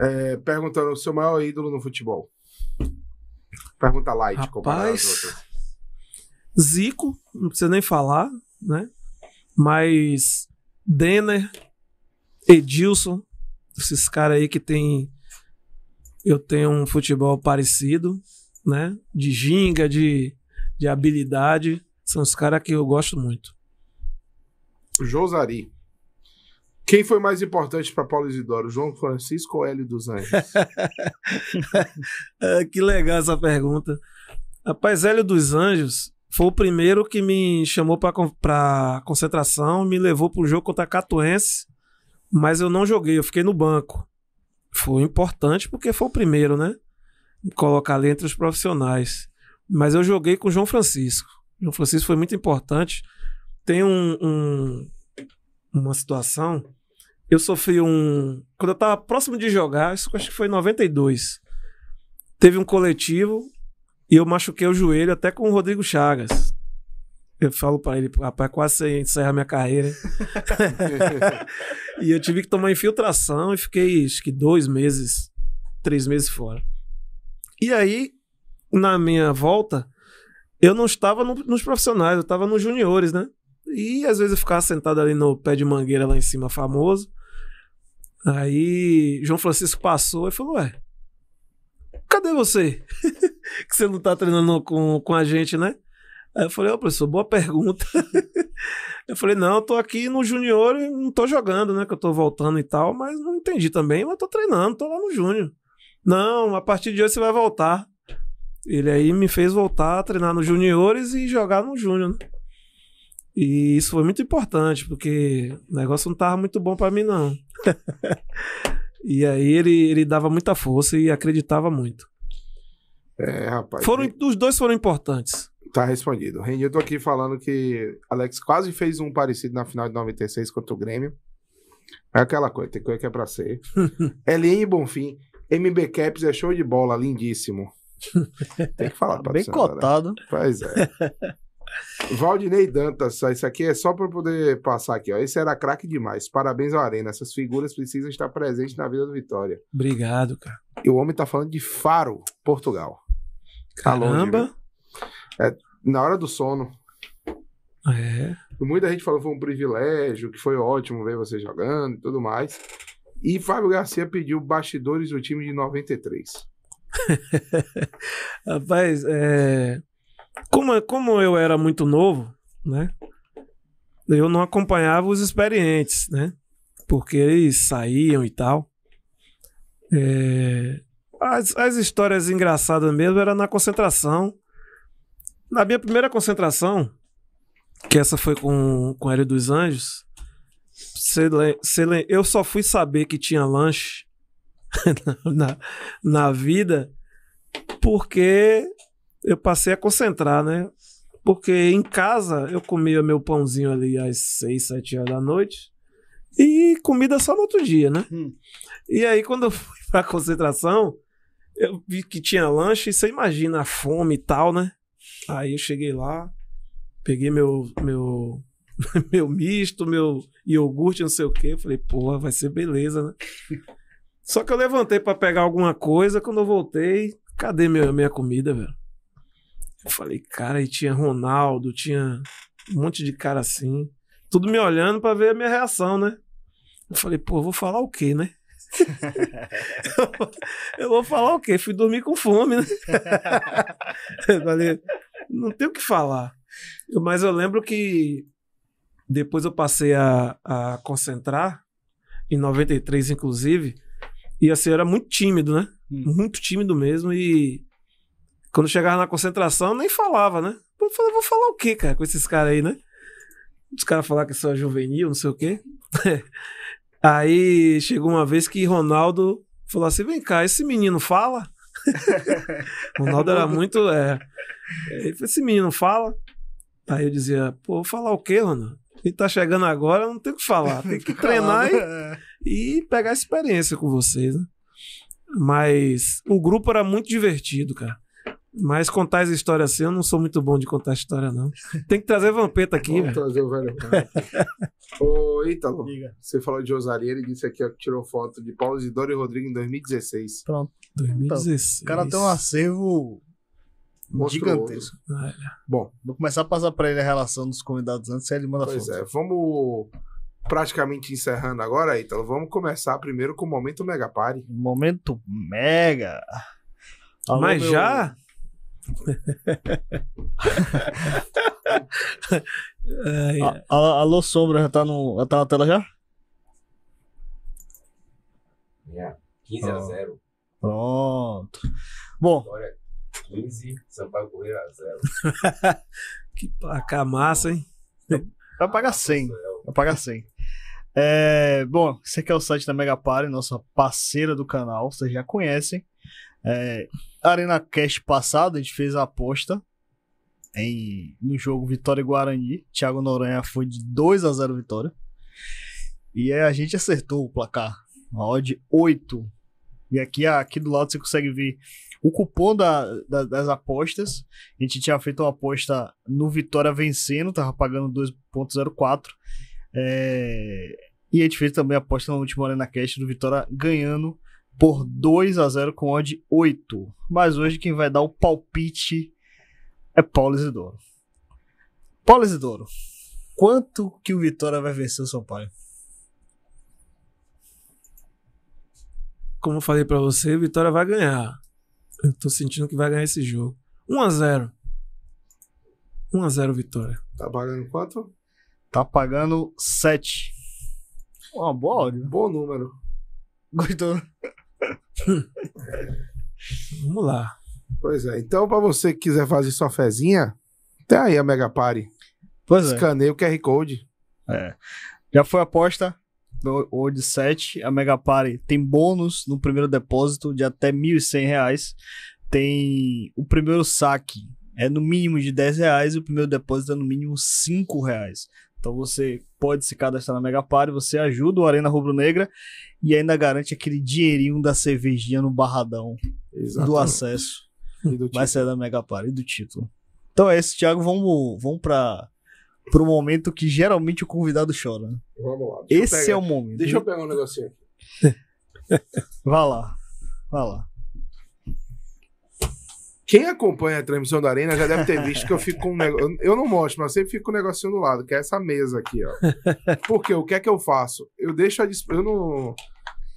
É, perguntando o seu maior ídolo no futebol. Pergunta light, Rapaz, comparado às Zico, não precisa nem falar, né? Mas Denner, Edilson, esses caras aí que tem eu tenho um futebol parecido, né? De ginga, de de habilidade. São os caras que eu gosto muito. Josari. Quem foi mais importante para Paulo Isidoro, João Francisco ou Hélio dos Anjos? É, que legal essa pergunta. Rapaz, Hélio dos Anjos foi o primeiro que me chamou para concentração, me levou para o jogo contra a Catuense, mas eu não joguei, eu fiquei no banco. Foi importante porque foi o primeiro, né? colocar ali entre os profissionais. Mas eu joguei com o João Francisco. O João Francisco foi muito importante. Tem um, um, uma situação. Eu sofri um. Quando eu estava próximo de jogar, isso acho que foi em 92. Teve um coletivo e eu machuquei o joelho até com o Rodrigo Chagas. Eu falo para ele, rapaz, quase sem encerrar minha carreira. e eu tive que tomar infiltração e fiquei, acho que dois meses, três meses fora. E aí, na minha volta, eu não estava no, nos profissionais, eu estava nos juniores, né? E às vezes eu ficava sentado ali no pé de mangueira lá em cima, famoso. Aí João Francisco passou e falou: Ué, cadê você? que você não tá treinando com, com a gente, né? Aí eu falei, ô oh, professor, boa pergunta. eu falei, não, eu tô aqui no junior e não tô jogando, né? Que eu tô voltando e tal, mas não entendi também, mas tô treinando, tô lá no júnior. Não, a partir de hoje você vai voltar. Ele aí me fez voltar a treinar nos juniores e jogar no júnior, né? E isso foi muito importante, porque o negócio não tava muito bom para mim, não. e aí ele, ele dava muita força e acreditava muito. É, rapaz. Foram, que... Os dois foram importantes. Tá respondido. Eu tô aqui falando que Alex quase fez um parecido na final de 96 contra o Grêmio. É aquela coisa, tem coisa que é pra ser. Eliane Bonfim, MB Caps é show de bola, lindíssimo. Tem que falar, tá Bem cotado. Né? Pois é. Valdinei Dantas, isso aqui é só para poder passar aqui. Ó. Esse era craque demais. Parabéns ao Arena. Essas figuras precisam estar presentes na vida do Vitória. Obrigado, cara. E o homem tá falando de Faro, Portugal. Caramba! é, na hora do sono. É. Muita gente falou que foi um privilégio, que foi ótimo ver você jogando e tudo mais. E Fábio Garcia pediu bastidores do time de 93. Rapaz, é... como, como eu era muito novo, né? Eu não acompanhava os experientes, né? Porque eles saíam e tal. É... As, as histórias engraçadas mesmo era na concentração. Na minha primeira concentração, que essa foi com, com Hélio dos Anjos, eu só fui saber que tinha lanche na, na vida, porque eu passei a concentrar, né? Porque em casa eu comia meu pãozinho ali às 6, 7 horas da noite e comida só no outro dia, né? Hum. E aí quando eu fui pra concentração, eu vi que tinha lanche e você imagina a fome e tal, né? Aí eu cheguei lá, peguei meu meu meu misto, meu iogurte, não sei o quê, falei, porra, vai ser beleza, né? Só que eu levantei para pegar alguma coisa, quando eu voltei, cadê minha, minha comida, velho? Eu falei, cara, e tinha Ronaldo, tinha um monte de cara assim, tudo me olhando para ver a minha reação, né? Eu falei, pô, vou falar o quê, né? eu vou falar o quê? Fui dormir com fome, né? eu falei, não tem o que falar. Mas eu lembro que depois eu passei a, a concentrar, em 93, inclusive, e assim, era muito tímido, né? Hum. Muito tímido mesmo. E quando chegava na concentração, nem falava, né? Eu falei, vou falar o quê, cara, com esses caras aí, né? Os caras falaram que sou juvenil, não sei o quê. aí chegou uma vez que Ronaldo falou assim: vem cá, esse menino fala? Ronaldo era muito. É... Esse menino fala? Aí eu dizia, pô, falar o quê, Ronaldo? E tá chegando agora não tem o que falar. Tem que treinar e, né? e pegar experiência com vocês, né? Mas o grupo era muito divertido, cara. Mas contar as histórias assim, eu não sou muito bom de contar história, não. Tem que trazer Vampeta aqui. Vamos trazer o velho cara. Ô, Ítalo, você falou de Osaria, ele disse aqui ó, que tirou foto de Paulo Isidoro e Rodrigo em 2016. Pronto. 2016. Então, o cara tem um acervo Monstruoso. Gigantesco. É. Bom, vou começar a passar para ele a relação dos convidados antes, ele manda pois foto. é, vamos praticamente encerrando agora, então Vamos começar primeiro com o Momento Mega Party. Momento Mega. Alô, Mas meu... já? a, alô, Sombra, já tá, no, já tá na tela já? Yeah. 15 a 0. Pronto. Bom, 15, Sampaio Correia 0. que placa massa, hein? Vai pagar 100. Vai pagar 100. É, bom, esse aqui é o site da Megapare, nossa parceira do canal, vocês já conhecem. É, Arena Cash passado, a gente fez a aposta em, no jogo Vitória e Guarani. Thiago Noronha foi de 2 a 0 Vitória. E a gente acertou o placar. Uma odd 8 e aqui, aqui do lado você consegue ver o cupom da, da, das apostas. A gente tinha feito uma aposta no Vitória vencendo, tava pagando 2.04. É... E a gente fez também a aposta na última hora na cash do Vitória ganhando por 2 a 0 com odd 8. Mas hoje quem vai dar o palpite é Paulo Isidoro. Paulo Isidoro, quanto que o Vitória vai vencer o São Paulo? como eu falei para você, Vitória vai ganhar. Eu tô sentindo que vai ganhar esse jogo. 1 a 0 1 a 0 Vitória. Tá pagando quanto? Tá pagando 7. Uma boa, ódio. Bom número. Gostou? Vamos lá. Pois é. Então, para você que quiser fazer sua fezinha, tem tá aí a Mega Party. Pois é. Escaneia é. o QR Code. É. Já foi aposta? World 7, a Mega Party tem bônus no primeiro depósito de até R$ 1.100. Tem o primeiro saque é no mínimo de R$ reais e o primeiro depósito é no mínimo R$ reais. Então você pode se cadastrar na Mega Party, você ajuda o Arena Rubro Negra e ainda garante aquele dinheirinho da cervejinha no barradão Exatamente. do acesso. E do Vai ser da Mega Party e do título. Então é isso, Thiago. Vamos, vamos para pro momento que geralmente o convidado chora. Vamos lá. Esse pegar, é o momento. Deixa eu pegar um negocinho aqui. Vá lá. Vá lá. Quem acompanha a transmissão da Arena já deve ter visto que eu fico com um negócio. Eu não mostro, mas sempre fico com um negocinho do lado, que é essa mesa aqui, ó. Porque o que é que eu faço? Eu deixo a disp... Eu não.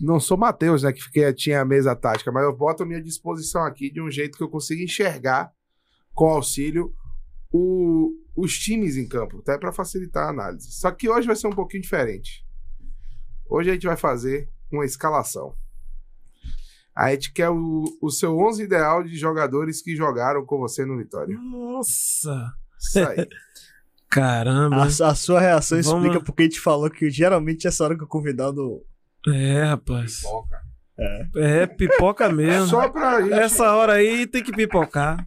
Não sou Matheus, né? Que fiquei... tinha a mesa tática, mas eu boto a minha disposição aqui de um jeito que eu consiga enxergar com auxílio o, os times em campo, até tá? para facilitar a análise. Só que hoje vai ser um pouquinho diferente. Hoje a gente vai fazer uma escalação. A gente quer o, o seu 11 ideal de jogadores que jogaram com você no Vitória. Nossa! Isso aí. Caramba. A, a, sua reação Vamos... explica porque a gente falou que geralmente é essa hora que o convidado. É, rapaz. Pipoca. É. é, pipoca mesmo. Só pra isso. Essa hora aí tem que pipocar.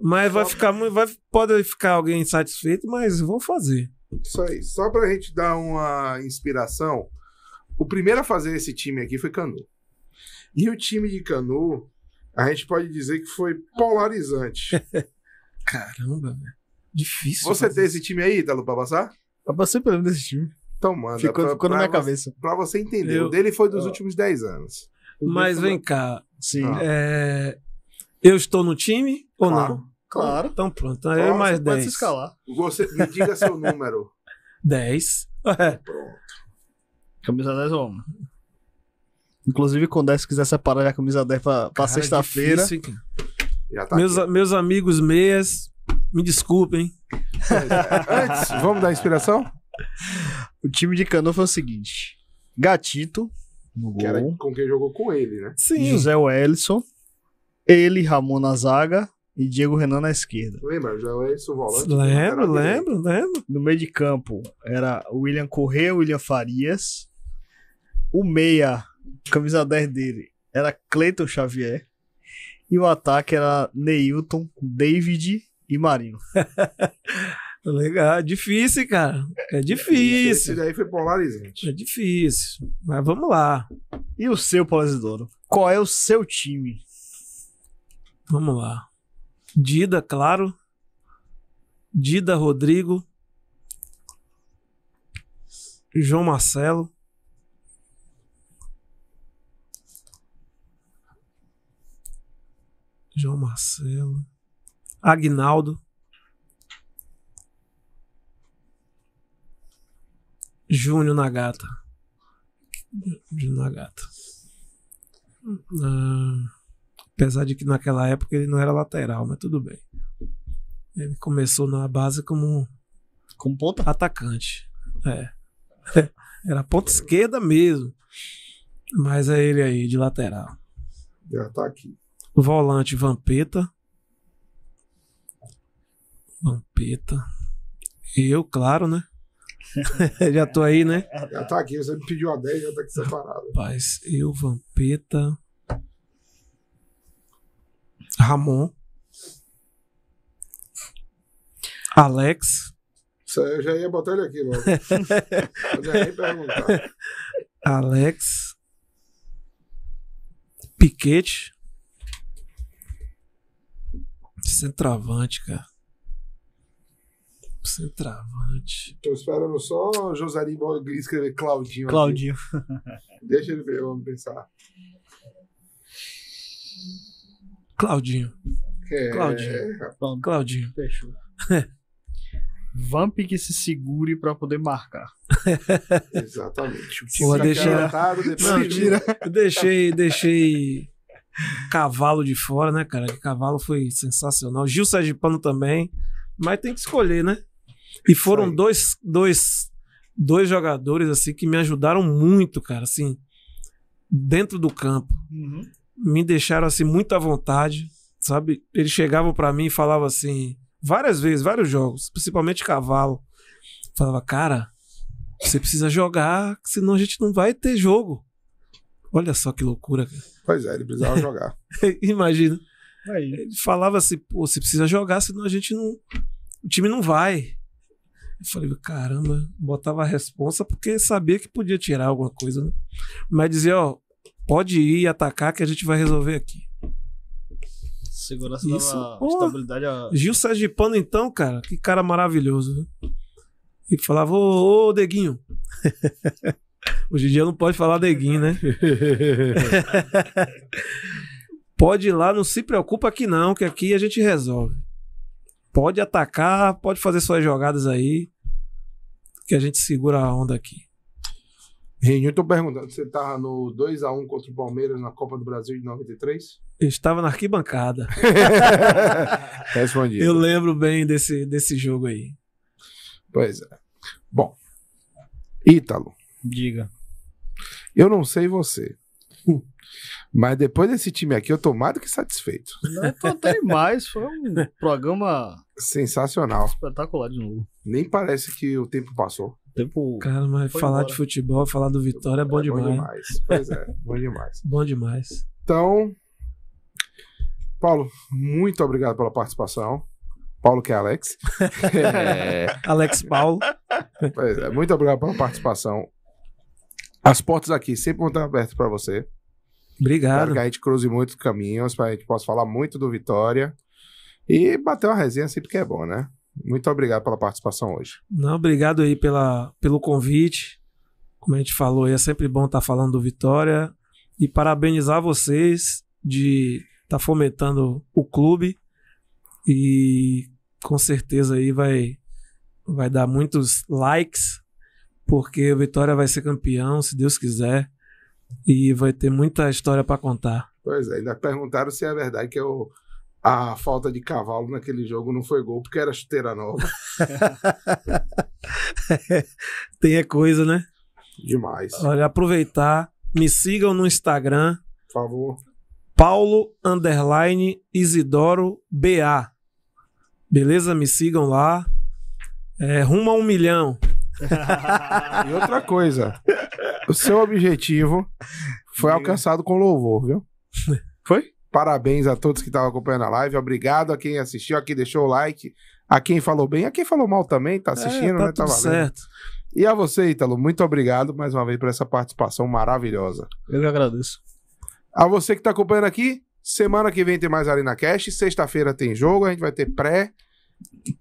Mas vai ficar muito. Vai, pode ficar alguém insatisfeito, mas vou fazer. Isso aí. Só pra gente dar uma inspiração, o primeiro a fazer esse time aqui foi Canu. E o time de Canu, a gente pode dizer que foi polarizante. Caramba, velho. Difícil. Você fazer. tem esse time aí, Dalu, pra passar? Eu passei pelo desse time. Então, mano. Ficou, pra, ficou pra, na minha pra, cabeça. Pra você entender, eu, o dele foi dos eu, últimos 10 anos. Mas vem cá. Sim. Ah. É, eu estou no time ou não? Então, claro. Então pronto, aí eu mais 10. Pode se escalar. Você, me diga seu número. 10. É. Pronto. Camisa 10 ou Inclusive, quando 10 quiser separar a é camisa 10 pra, pra é sexta-feira. tá meus, meus amigos meias, me desculpem. É. Antes, vamos dar inspiração? O time de Cano foi o seguinte: Gatito. No que era com quem jogou com ele, né? Sim. José Wellison. Ele, Ramon na zaga e Diego Renan na esquerda. Lembra, já é isso o volante? Lembro, lembro, lembro. No meio de campo era William Correa, William Farias. O meia, camisa 10 dele, era Cleiton Xavier. E o ataque era Neilton, David e Marinho. Legal, é difícil, cara. É, é difícil. Esse daí foi polarizante. É difícil. Mas vamos lá. E o seu, Polarizador? Qual é o seu time? Vamos lá. Dida, claro. Dida Rodrigo. João Marcelo. João Marcelo. Agnaldo. Júnior Nagata. Júnior Nagata. Ah. Apesar de que naquela época ele não era lateral, mas tudo bem. Ele começou na base como. Como ponta? Atacante. É. Era ponta esquerda mesmo. Mas é ele aí, de lateral. Já tá aqui. Volante Vampeta. Vampeta. Eu, claro, né? já tô aí, né? Já tá aqui, você me pediu a 10, já tá aqui separado. Rapaz, eu, Vampeta. Ramon. Alex. Eu já ia botar ele aqui logo. perguntar. Alex. Piquete. Centravante, cara. Centravante. Tô esperando só Josari escrever Claudinho. Claudinho. Aqui. Deixa ele ver, vamos pensar. Claudinho. É, Claudinho. Claudinho. Fechou. Vamp que se segure para poder marcar. Exatamente. Porra, deixei, não, tira. deixei, deixei cavalo de fora, né, cara? Que cavalo foi sensacional. Gil Sergipano também, mas tem que escolher, né? E foram dois, dois, dois jogadores assim que me ajudaram muito, cara, assim, dentro do campo. Uhum me deixaram assim muito à vontade, sabe? Eles chegavam para mim e falavam assim, várias vezes, vários jogos, principalmente cavalo. Falava, cara, você precisa jogar, senão a gente não vai ter jogo. Olha só que loucura, Pois é, ele precisava jogar. Imagina. Aí. Ele falava assim, pô, você precisa jogar, senão a gente não. O time não vai. Eu falei, caramba, botava a responsa porque sabia que podia tirar alguma coisa, né? Mas dizia, ó, pode ir atacar que a gente vai resolver aqui. Segurança Isso. dava Porra. estabilidade. A... Gil Sergipano, então, cara, que cara maravilhoso. Né? E falava, ô, ô Deguinho. Hoje em dia não pode falar Deguinho, né? pode ir lá, não se preocupa aqui não, que aqui a gente resolve. Pode atacar, pode fazer suas jogadas aí, que a gente segura a onda aqui eu estou perguntando, você estava tá no 2x1 contra o Palmeiras na Copa do Brasil de 93? estava na arquibancada. Respondido. Eu lembro bem desse, desse jogo aí. Pois é. Bom, Ítalo. Diga. Eu não sei você. Hum. Mas depois desse time aqui, eu tô mais do que satisfeito. Não, tô até demais. Foi um programa sensacional. Espetacular de novo. Nem parece que o tempo passou tempo. Cara, mas falar embora. de futebol, falar do Vitória é bom, é, é demais. bom demais. Pois é, bom demais. bom demais. Então, Paulo, muito obrigado pela participação. Paulo que é Alex. é. Alex Paulo. Pois é, muito obrigado pela participação. As portas aqui sempre vão estar abertas para você. Obrigado. Espero que a gente cruze muitos caminhos, para a gente possa falar muito do Vitória. E bater uma resenha sempre que é bom, né? Muito obrigado pela participação hoje. Não, obrigado aí pela, pelo convite. Como a gente falou, é sempre bom estar tá falando do Vitória e parabenizar vocês de estar tá fomentando o clube e com certeza aí vai vai dar muitos likes porque o Vitória vai ser campeão, se Deus quiser, e vai ter muita história para contar. Pois é, ainda perguntaram se é verdade que eu a falta de cavalo naquele jogo não foi gol, porque era chuteira nova. Tem é coisa, né? Demais. Olha, aproveitar. Me sigam no Instagram. Por favor. Paulo Underline Isidoro BA. Beleza? Me sigam lá. É, rumo a um milhão. e outra coisa. O seu objetivo foi alcançado com louvor, viu? Foi? Parabéns a todos que estavam acompanhando a live. Obrigado a quem assistiu, a quem deixou o like, a quem falou bem, a quem falou mal também, tá é, assistindo, é, tá né? Tá valendo. Certo. E a você, Ítalo, muito obrigado mais uma vez por essa participação maravilhosa. Eu que agradeço. A você que está acompanhando aqui, semana que vem tem mais Arena Cash, sexta-feira tem jogo, a gente vai ter pré.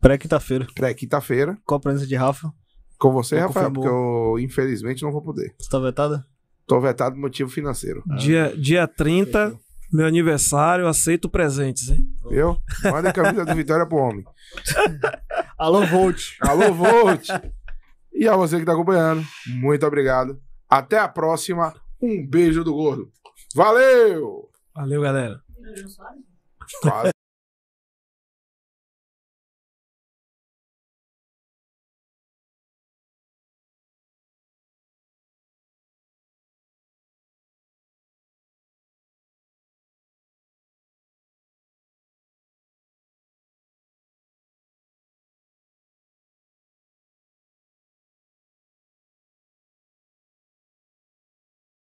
Pré-quinta-feira. Pré-quinta-feira. Com a presença de Rafa. Com você, eu Rafael, confirmou. porque eu infelizmente não vou poder. Você tá vetada? Tô vetado por motivo financeiro. Dia, dia 30, meu aniversário, aceito presentes, hein? Eu? Manda a camisa do Vitória pro homem. Alô, Volt. Alô, Volt. E a você que tá acompanhando, muito obrigado. Até a próxima. Um beijo do gordo. Valeu! Valeu, galera. Quase.